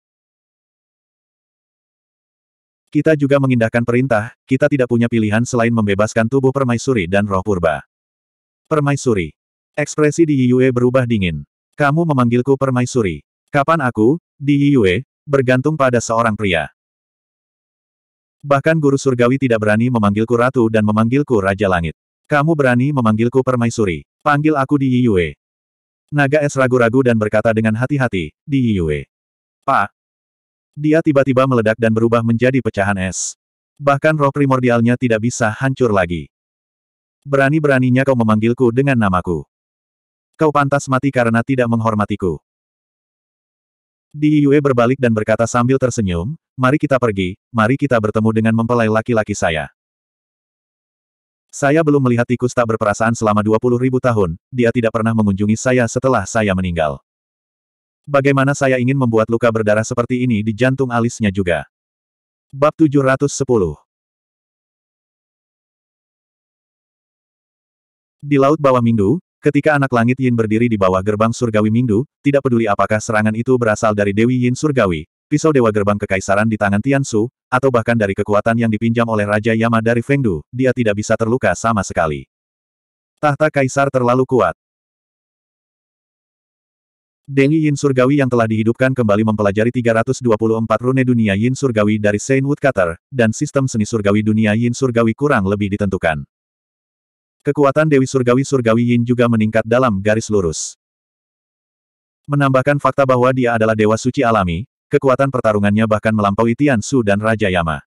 A: Kita juga mengindahkan perintah, kita tidak punya pilihan selain membebaskan tubuh permaisuri dan roh purba. Permaisuri. Ekspresi di Yue berubah dingin. Kamu memanggilku permaisuri. Kapan aku, di Yue, bergantung pada seorang pria. Bahkan guru surgawi tidak berani memanggilku ratu dan memanggilku raja langit. Kamu berani memanggilku permaisuri. Panggil aku di Yue. Naga es ragu-ragu dan berkata dengan hati-hati, di Yue. Pak. Dia tiba-tiba meledak dan berubah menjadi pecahan es. Bahkan roh primordialnya tidak bisa hancur lagi. Berani-beraninya kau memanggilku dengan namaku. Kau pantas mati karena tidak menghormatiku. Di Yue berbalik dan berkata sambil tersenyum, mari kita pergi, mari kita bertemu dengan mempelai laki-laki saya. Saya belum melihat tikus tak berperasaan selama 20 ribu tahun, dia tidak pernah mengunjungi saya setelah saya meninggal. Bagaimana saya ingin membuat luka berdarah seperti ini di jantung alisnya juga.
B: Bab 710
A: Di Laut Bawah Minggu, Ketika anak langit Yin berdiri di bawah gerbang surgawi Mingdu, tidak peduli apakah serangan itu berasal dari Dewi Yin surgawi, pisau Dewa Gerbang Kekaisaran di tangan Tiansu, atau bahkan dari kekuatan yang dipinjam oleh Raja Yama dari Fengdu, dia tidak bisa terluka sama sekali. Tahta Kaisar terlalu kuat. Dengi Yin Surgawi yang telah dihidupkan kembali mempelajari 324 rune dunia Yin Surgawi dari Saint Woodcutter, dan sistem seni surgawi dunia Yin Surgawi kurang lebih ditentukan. Kekuatan Dewi Surgawi-Surgawi Yin juga meningkat dalam garis lurus. Menambahkan fakta bahwa dia adalah Dewa Suci Alami, kekuatan pertarungannya bahkan melampaui Tian Su dan Raja Yama.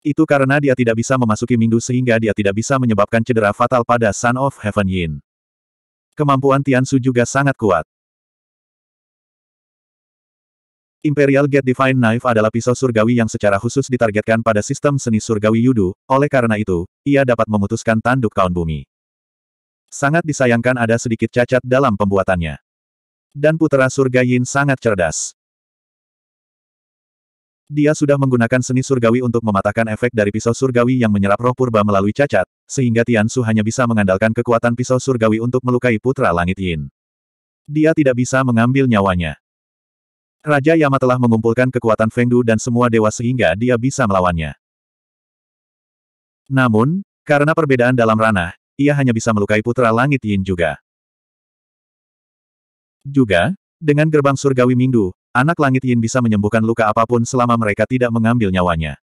A: Itu karena dia tidak bisa memasuki Minggu sehingga dia tidak bisa menyebabkan cedera fatal pada Son of Heaven Yin. Kemampuan Tian Su juga sangat kuat. Imperial Gate Divine Knife adalah pisau surgawi yang secara khusus ditargetkan pada sistem seni surgawi Yudu, oleh karena itu, ia dapat memutuskan tanduk kaun bumi. Sangat disayangkan ada sedikit cacat dalam pembuatannya. Dan putera surga Yin sangat cerdas. Dia sudah menggunakan seni surgawi untuk mematahkan efek dari pisau surgawi yang menyerap roh purba melalui cacat, sehingga Tian Su hanya bisa mengandalkan kekuatan pisau surgawi untuk melukai putra langit Yin. Dia tidak bisa mengambil nyawanya. Raja Yama telah mengumpulkan kekuatan
B: Fengdu dan semua dewa sehingga dia bisa melawannya.
A: Namun, karena perbedaan dalam ranah, ia hanya bisa melukai putra langit Yin juga. Juga, dengan gerbang surgawi Mingdu, anak langit Yin bisa menyembuhkan luka
B: apapun selama mereka tidak mengambil nyawanya.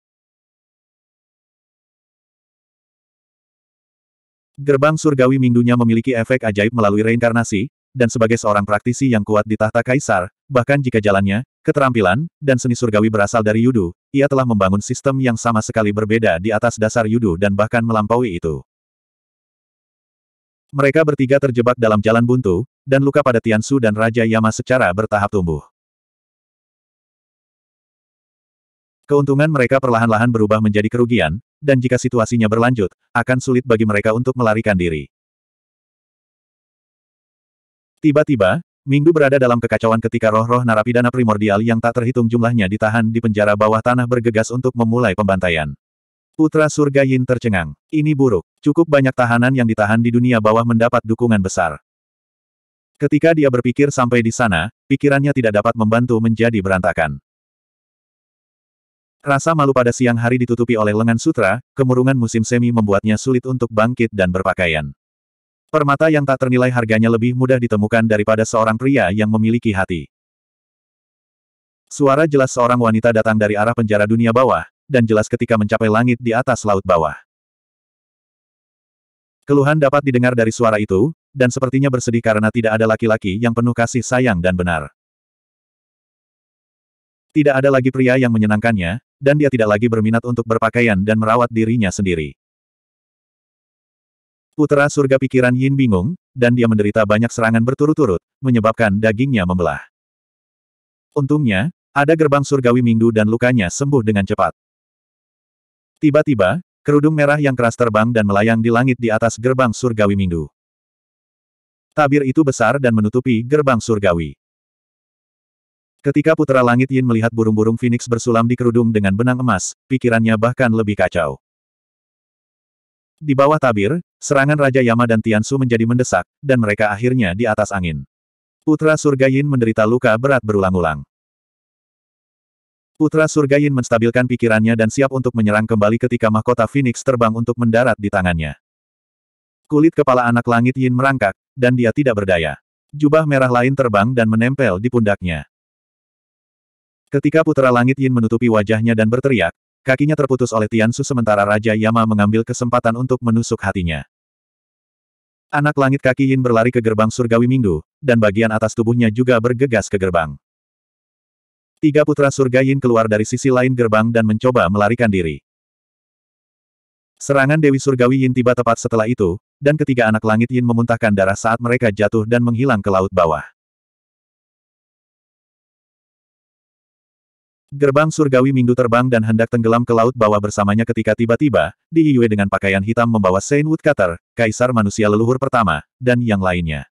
A: Gerbang surgawi Mingdunya memiliki efek ajaib melalui reinkarnasi, dan sebagai seorang praktisi yang kuat di tahta kaisar, bahkan jika jalannya, keterampilan, dan seni surgawi berasal dari Yudu, ia telah membangun sistem yang sama sekali berbeda di atas dasar Yudu dan bahkan melampaui itu. Mereka bertiga terjebak dalam jalan buntu,
B: dan luka pada Tiansu dan Raja Yama secara bertahap tumbuh. Keuntungan mereka perlahan-lahan berubah menjadi kerugian, dan jika situasinya berlanjut,
A: akan sulit bagi mereka untuk melarikan diri. Tiba-tiba, Minggu berada dalam kekacauan ketika roh-roh narapidana primordial yang tak terhitung jumlahnya ditahan di penjara bawah tanah bergegas untuk memulai pembantaian. Putra Surga Yin tercengang. Ini buruk. Cukup banyak tahanan yang ditahan di dunia bawah mendapat dukungan besar. Ketika dia berpikir sampai di sana, pikirannya tidak dapat membantu menjadi berantakan. Rasa malu pada siang hari ditutupi oleh lengan sutra, kemurungan musim semi membuatnya sulit untuk bangkit dan berpakaian. Permata yang tak ternilai harganya lebih mudah ditemukan daripada seorang pria yang memiliki hati. Suara jelas seorang wanita datang dari arah penjara dunia bawah, dan jelas ketika mencapai langit di atas laut bawah. Keluhan dapat didengar dari suara itu, dan sepertinya bersedih karena tidak ada laki-laki yang penuh kasih sayang dan benar. Tidak ada lagi pria yang menyenangkannya, dan dia tidak lagi berminat untuk berpakaian dan merawat dirinya sendiri. Putera surga pikiran Yin bingung, dan dia menderita banyak serangan berturut-turut, menyebabkan dagingnya membelah. Untungnya, ada gerbang surgawi Mingdu dan lukanya sembuh dengan cepat. Tiba-tiba, kerudung merah yang keras terbang dan melayang di langit di atas gerbang surgawi Mingdu. Tabir itu besar dan menutupi gerbang surgawi. Ketika Putera Langit Yin melihat burung-burung Phoenix bersulam di kerudung dengan benang emas, pikirannya bahkan lebih kacau. Di bawah tabir, Serangan Raja Yama dan Tiansu menjadi mendesak, dan mereka akhirnya di atas angin. Putra Surga Yin menderita luka berat berulang-ulang. Putra Surga Yin menstabilkan pikirannya dan siap untuk menyerang kembali ketika mahkota Phoenix terbang untuk mendarat di tangannya. Kulit kepala anak langit Yin merangkak, dan dia tidak berdaya. Jubah merah lain terbang dan menempel di pundaknya. Ketika Putra Langit Yin menutupi wajahnya dan berteriak, kakinya terputus oleh Tian Su sementara Raja Yama mengambil kesempatan untuk menusuk hatinya. Anak langit kaki Yin berlari ke gerbang surgawi Minggu, dan bagian atas tubuhnya juga bergegas ke gerbang. Tiga putra surga Yin keluar dari sisi lain gerbang dan mencoba melarikan diri. Serangan Dewi Surgawi Yin tiba tepat setelah itu, dan ketiga anak langit Yin memuntahkan darah saat mereka jatuh dan menghilang ke
B: laut bawah. Gerbang
A: surgawi Minggu terbang dan hendak tenggelam ke laut bawah bersamanya ketika tiba-tiba, Di Yue dengan pakaian hitam membawa Saint Woodcutter, kaisar manusia leluhur pertama, dan yang lainnya.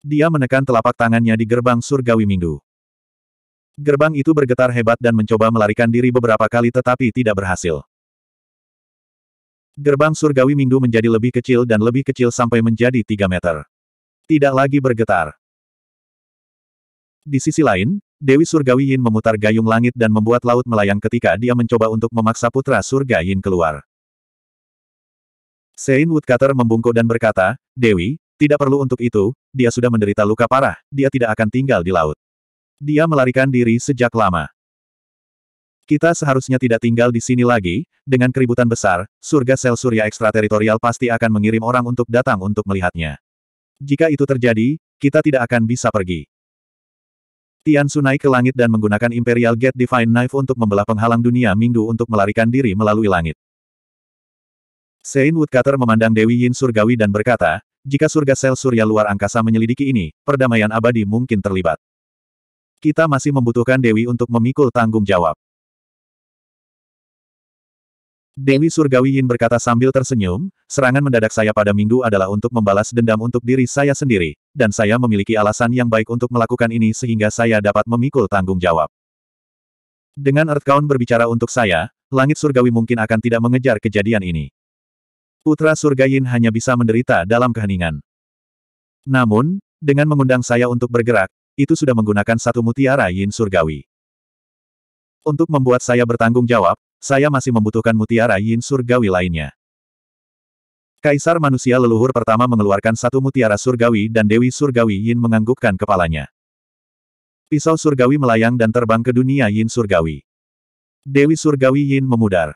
A: Dia menekan telapak tangannya di gerbang surgawi Minggu. Gerbang itu bergetar hebat dan mencoba melarikan diri beberapa kali tetapi tidak berhasil. Gerbang surgawi Minggu menjadi lebih kecil dan lebih kecil sampai menjadi 3 meter. Tidak lagi bergetar. Di sisi lain, Dewi Surgawi Yin memutar gayung langit dan membuat laut melayang ketika dia mencoba untuk memaksa putra Surga Yin keluar. Sein Woodcutter membungkuk dan berkata, Dewi, tidak perlu untuk itu, dia sudah menderita luka parah, dia tidak akan tinggal di laut. Dia melarikan diri sejak lama. Kita seharusnya tidak tinggal di sini lagi, dengan keributan besar, surga sel surya ekstrateritorial pasti akan mengirim orang untuk datang untuk melihatnya. Jika itu terjadi, kita tidak akan bisa pergi. Tian Sunai ke langit dan menggunakan Imperial Gate Divine Knife untuk membelah penghalang dunia Minggu untuk melarikan diri melalui langit. Sein Woodcutter memandang Dewi Yin Surgawi dan berkata, jika surga sel surya luar angkasa menyelidiki ini, perdamaian abadi mungkin terlibat. Kita masih membutuhkan Dewi untuk memikul tanggung
B: jawab. Dewi Surgawi Yin berkata sambil
A: tersenyum, serangan mendadak saya pada minggu adalah untuk membalas dendam untuk diri saya sendiri, dan saya memiliki alasan yang baik untuk melakukan ini sehingga saya dapat memikul tanggung jawab. Dengan Earthcount berbicara untuk saya, langit surgawi mungkin akan tidak mengejar kejadian ini. Putra surga Yin hanya bisa menderita dalam keheningan. Namun, dengan mengundang saya untuk bergerak, itu sudah menggunakan satu mutiara yin surgawi. Untuk membuat saya bertanggung jawab, saya masih membutuhkan mutiara yin surgawi lainnya. Kaisar manusia leluhur pertama mengeluarkan satu mutiara surgawi dan Dewi Surgawi Yin menganggukkan kepalanya. Pisau surgawi melayang dan terbang ke dunia Yin surgawi.
B: Dewi Surgawi Yin memudar.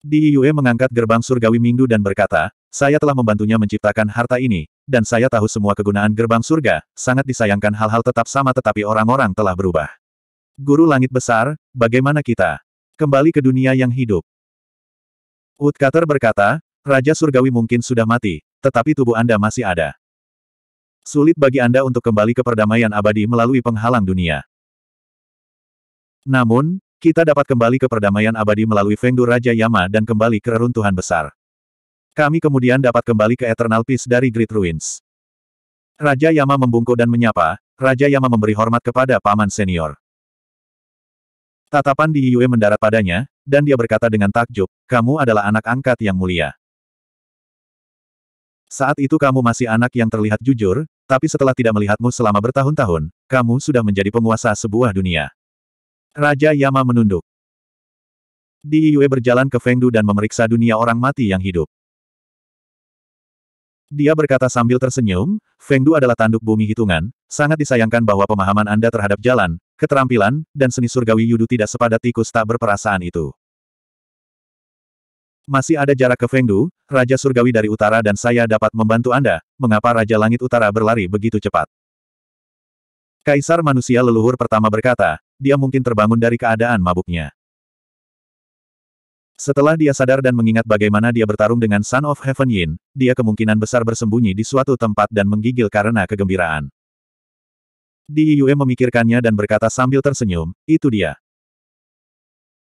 A: Diyue mengangkat gerbang surgawi Minggu dan berkata, saya telah membantunya menciptakan harta ini, dan saya tahu semua kegunaan gerbang surga, sangat disayangkan hal-hal tetap sama tetapi orang-orang telah berubah. Guru Langit Besar, bagaimana kita? Kembali ke dunia yang hidup. Woodcutter berkata, Raja Surgawi mungkin sudah mati, tetapi tubuh Anda masih ada. Sulit bagi Anda untuk kembali ke perdamaian abadi melalui penghalang dunia. Namun, kita dapat kembali ke perdamaian abadi melalui Fengdu Raja Yama dan kembali ke reruntuhan besar. Kami kemudian dapat kembali ke Eternal Peace dari Great Ruins. Raja Yama membungkuk dan menyapa, Raja Yama memberi hormat kepada paman senior. Tatapan di Yue mendarat padanya, dan dia berkata dengan takjub, kamu adalah anak angkat yang mulia. Saat itu kamu masih anak yang terlihat jujur, tapi setelah tidak melihatmu selama bertahun-tahun, kamu sudah menjadi penguasa sebuah dunia. Raja Yama menunduk. Di Yue berjalan ke Fengdu dan memeriksa dunia orang mati yang hidup. Dia berkata sambil tersenyum, Fengdu adalah tanduk bumi hitungan, sangat disayangkan bahwa pemahaman Anda terhadap jalan, keterampilan, dan seni surgawi Yudu tidak sepadat tikus tak berperasaan itu. Masih ada jarak ke Fengdu, Raja Surgawi dari utara dan saya dapat membantu Anda, mengapa Raja Langit Utara berlari begitu cepat. Kaisar manusia leluhur pertama berkata, dia mungkin terbangun dari keadaan mabuknya. Setelah dia sadar dan mengingat bagaimana dia bertarung dengan Son of Heaven Yin, dia kemungkinan besar bersembunyi di suatu tempat dan menggigil karena kegembiraan. Di Yue memikirkannya dan berkata sambil tersenyum, itu dia.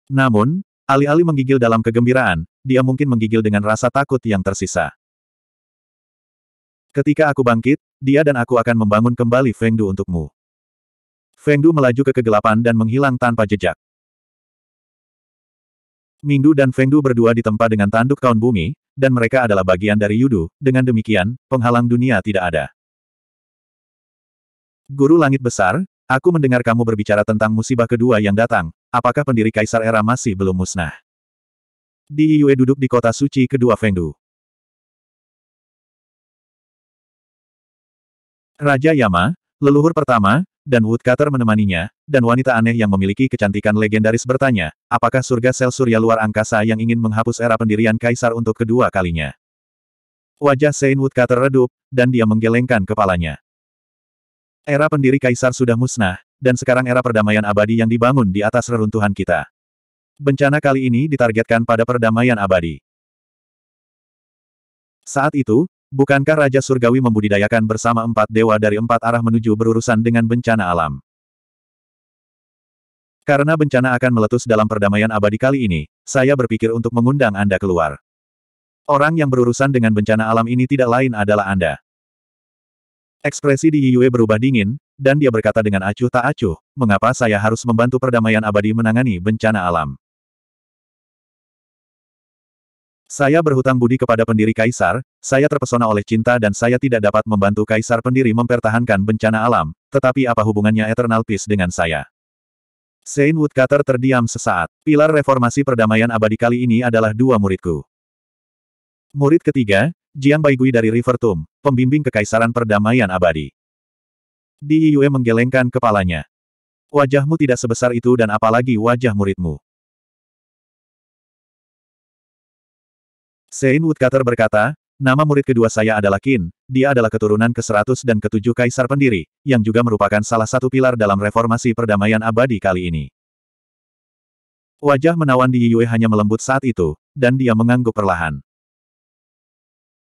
A: Namun, alih-alih menggigil dalam kegembiraan, dia mungkin menggigil dengan rasa takut yang tersisa. Ketika aku bangkit, dia dan aku akan membangun kembali Fengdu untukmu. Fengdu melaju ke kegelapan dan menghilang tanpa jejak. Mingdu dan Fengdu berdua ditempa dengan tanduk kaun bumi, dan mereka adalah bagian dari Yudu, dengan demikian, penghalang dunia tidak ada. Guru Langit Besar, aku mendengar kamu berbicara tentang musibah kedua yang datang, apakah pendiri Kaisar Era masih belum musnah?
B: Di Yue duduk di kota suci kedua Fengdu.
A: Raja Yama, leluhur pertama, dan Woodcutter menemaninya, dan wanita aneh yang memiliki kecantikan legendaris bertanya, apakah surga sel surya luar angkasa yang ingin menghapus era pendirian Kaisar untuk kedua kalinya? Wajah Saint Woodcutter redup, dan dia menggelengkan kepalanya. Era pendiri Kaisar sudah musnah, dan sekarang era perdamaian abadi yang dibangun di atas reruntuhan kita. Bencana kali ini ditargetkan pada perdamaian abadi. Saat itu, bukankah Raja Surgawi membudidayakan bersama empat dewa dari empat arah menuju berurusan dengan bencana alam? Karena bencana akan meletus dalam perdamaian abadi kali ini, saya berpikir untuk mengundang Anda keluar. Orang yang berurusan dengan bencana alam ini tidak lain adalah Anda. Ekspresi di Yiyue berubah dingin, dan dia berkata dengan acuh tak acuh, mengapa saya harus membantu perdamaian abadi menangani bencana alam? Saya berhutang budi kepada pendiri Kaisar, saya terpesona oleh cinta dan saya tidak dapat membantu Kaisar pendiri mempertahankan bencana alam, tetapi apa hubungannya Eternal Peace dengan saya? Saint Woodcutter terdiam sesaat. Pilar reformasi perdamaian abadi kali ini adalah dua muridku. Murid ketiga, Jiang Baigui dari River Tomb, pembimbing Kekaisaran Perdamaian Abadi. Di Yue menggelengkan kepalanya.
B: Wajahmu tidak sebesar itu dan apalagi wajah muridmu.
A: Sein Woodcutter berkata, nama murid kedua saya adalah Qin, dia adalah keturunan ke-100 dan ke-7 kaisar pendiri, yang juga merupakan salah satu pilar dalam reformasi perdamaian abadi kali ini. Wajah menawan di Yue hanya melembut saat itu, dan dia mengangguk perlahan.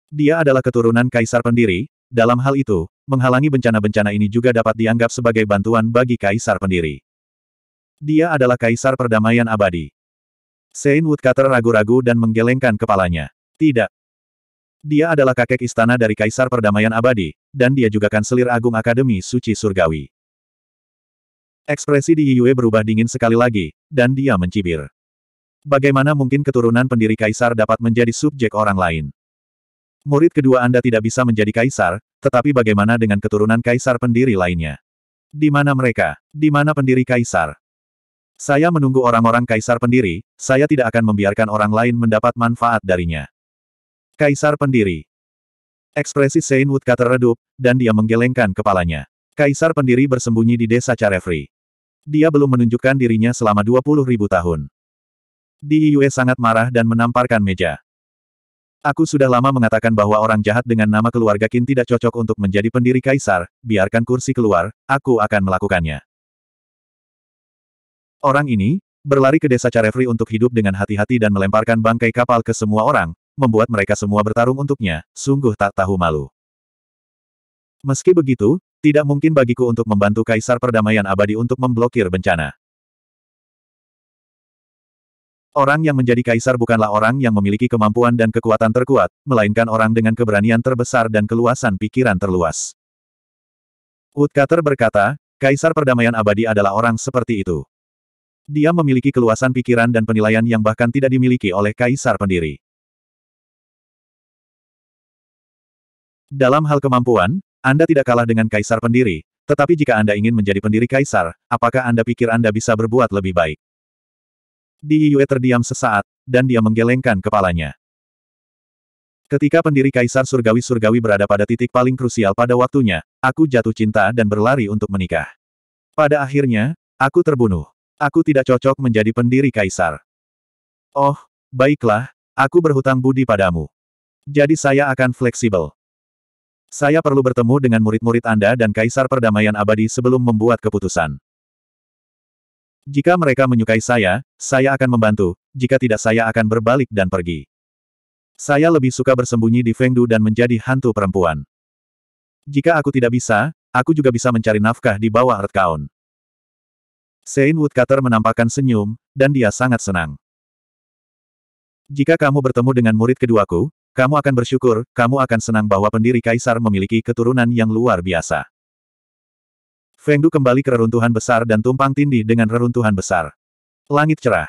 A: Dia adalah keturunan kaisar pendiri, dalam hal itu, menghalangi bencana-bencana ini juga dapat dianggap sebagai bantuan bagi kaisar pendiri. Dia adalah kaisar perdamaian abadi. Sein Woodcutter ragu-ragu dan menggelengkan kepalanya. Tidak. Dia adalah kakek istana dari kaisar perdamaian abadi, dan dia juga kanselir agung Akademi Suci Surgawi. Ekspresi di Yiyue berubah dingin sekali lagi, dan dia mencibir. Bagaimana mungkin keturunan pendiri kaisar dapat menjadi subjek orang lain? Murid kedua Anda tidak bisa menjadi kaisar, tetapi bagaimana dengan keturunan kaisar pendiri lainnya? Di mana mereka? Di mana pendiri kaisar? Saya menunggu orang-orang kaisar pendiri, saya tidak akan membiarkan orang lain mendapat manfaat darinya. Kaisar pendiri. Ekspresi Sein Woodcutter redup, dan dia menggelengkan kepalanya. Kaisar pendiri bersembunyi di desa Carefree. Dia belum menunjukkan dirinya selama 20 ribu tahun. Di Yue sangat marah dan menamparkan meja. Aku sudah lama mengatakan bahwa orang jahat dengan nama keluarga Qin tidak cocok untuk menjadi pendiri kaisar, biarkan kursi keluar, aku akan melakukannya. Orang ini, berlari ke desa Carefree untuk hidup dengan hati-hati dan melemparkan bangkai kapal ke semua orang, membuat mereka semua bertarung untuknya, sungguh tak tahu malu. Meski begitu, tidak mungkin bagiku untuk membantu Kaisar Perdamaian Abadi untuk memblokir bencana. Orang yang menjadi kaisar bukanlah orang yang memiliki kemampuan dan kekuatan terkuat, melainkan orang dengan keberanian terbesar dan keluasan pikiran terluas. Woodcutter berkata, Kaisar Perdamaian Abadi adalah orang seperti itu. Dia memiliki keluasan pikiran dan penilaian yang bahkan tidak dimiliki oleh
B: Kaisar pendiri. Dalam hal
A: kemampuan, Anda tidak kalah dengan Kaisar pendiri, tetapi jika Anda ingin menjadi pendiri Kaisar, apakah Anda pikir Anda bisa berbuat lebih baik? Di Yue terdiam sesaat, dan dia menggelengkan kepalanya. Ketika pendiri Kaisar Surgawi-Surgawi berada pada titik paling krusial pada waktunya, aku jatuh cinta dan berlari untuk menikah. Pada akhirnya, aku terbunuh. Aku tidak cocok menjadi pendiri Kaisar. Oh, baiklah, aku berhutang budi padamu. Jadi saya akan fleksibel. Saya perlu bertemu dengan murid-murid Anda dan Kaisar Perdamaian Abadi sebelum membuat keputusan. Jika mereka menyukai saya, saya akan membantu, jika tidak saya akan berbalik dan pergi. Saya lebih suka bersembunyi di Fengdu dan menjadi hantu perempuan. Jika aku tidak bisa, aku juga bisa mencari nafkah di bawah Earth Count. Sein Woodcutter menampakkan senyum, dan dia sangat senang. Jika kamu bertemu dengan murid keduaku, kamu akan bersyukur, kamu akan senang bahwa pendiri kaisar memiliki keturunan yang luar biasa. Fengdu kembali ke reruntuhan besar dan tumpang tindih dengan reruntuhan besar. Langit cerah.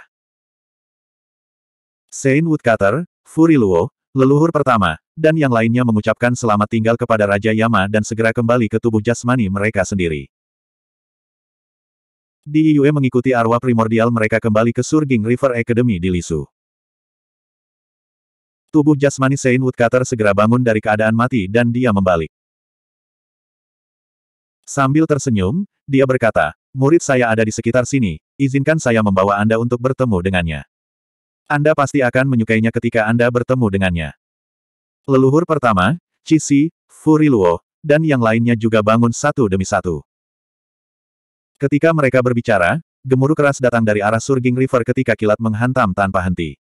A: Saint Woodcutter, Furi Luo, leluhur pertama, dan yang lainnya mengucapkan selamat tinggal kepada Raja Yama dan segera kembali ke tubuh jasmani mereka sendiri. Di Yue mengikuti arwah primordial mereka kembali ke Surging River Academy di Lisu. Tubuh jasmani Saint Woodcutter segera bangun dari keadaan mati dan dia membalik.
B: Sambil tersenyum, dia berkata, murid saya ada
A: di sekitar sini, izinkan saya membawa Anda untuk bertemu dengannya. Anda pasti akan menyukainya ketika Anda bertemu dengannya. Leluhur pertama, Cici, Furiluo, dan yang lainnya juga bangun satu demi satu. Ketika mereka berbicara, gemuruh keras datang dari arah Surging River ketika kilat menghantam tanpa henti.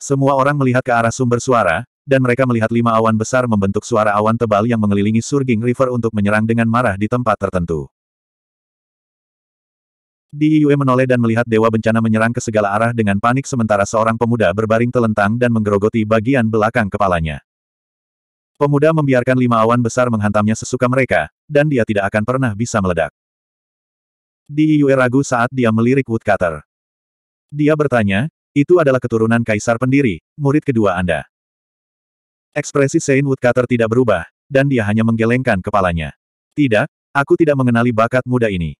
A: Semua orang melihat ke arah sumber suara, dan mereka melihat lima awan besar membentuk suara awan tebal yang mengelilingi Surging River untuk menyerang dengan marah di tempat tertentu. Diyue menoleh dan melihat dewa bencana menyerang ke segala arah dengan panik sementara seorang pemuda berbaring telentang dan menggerogoti bagian belakang kepalanya. Pemuda membiarkan lima awan besar menghantamnya sesuka mereka, dan dia tidak akan pernah bisa meledak. Diyue ragu saat dia melirik Woodcutter. Dia bertanya, itu adalah keturunan kaisar pendiri, murid kedua Anda. Ekspresi Sein Woodcutter tidak berubah, dan dia hanya menggelengkan kepalanya. Tidak, aku tidak mengenali bakat muda ini.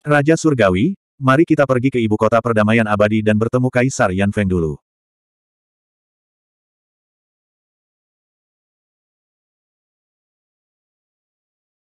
A: Raja Surgawi, mari kita pergi ke ibu kota perdamaian
B: abadi dan bertemu Kaisar Yan Feng dulu.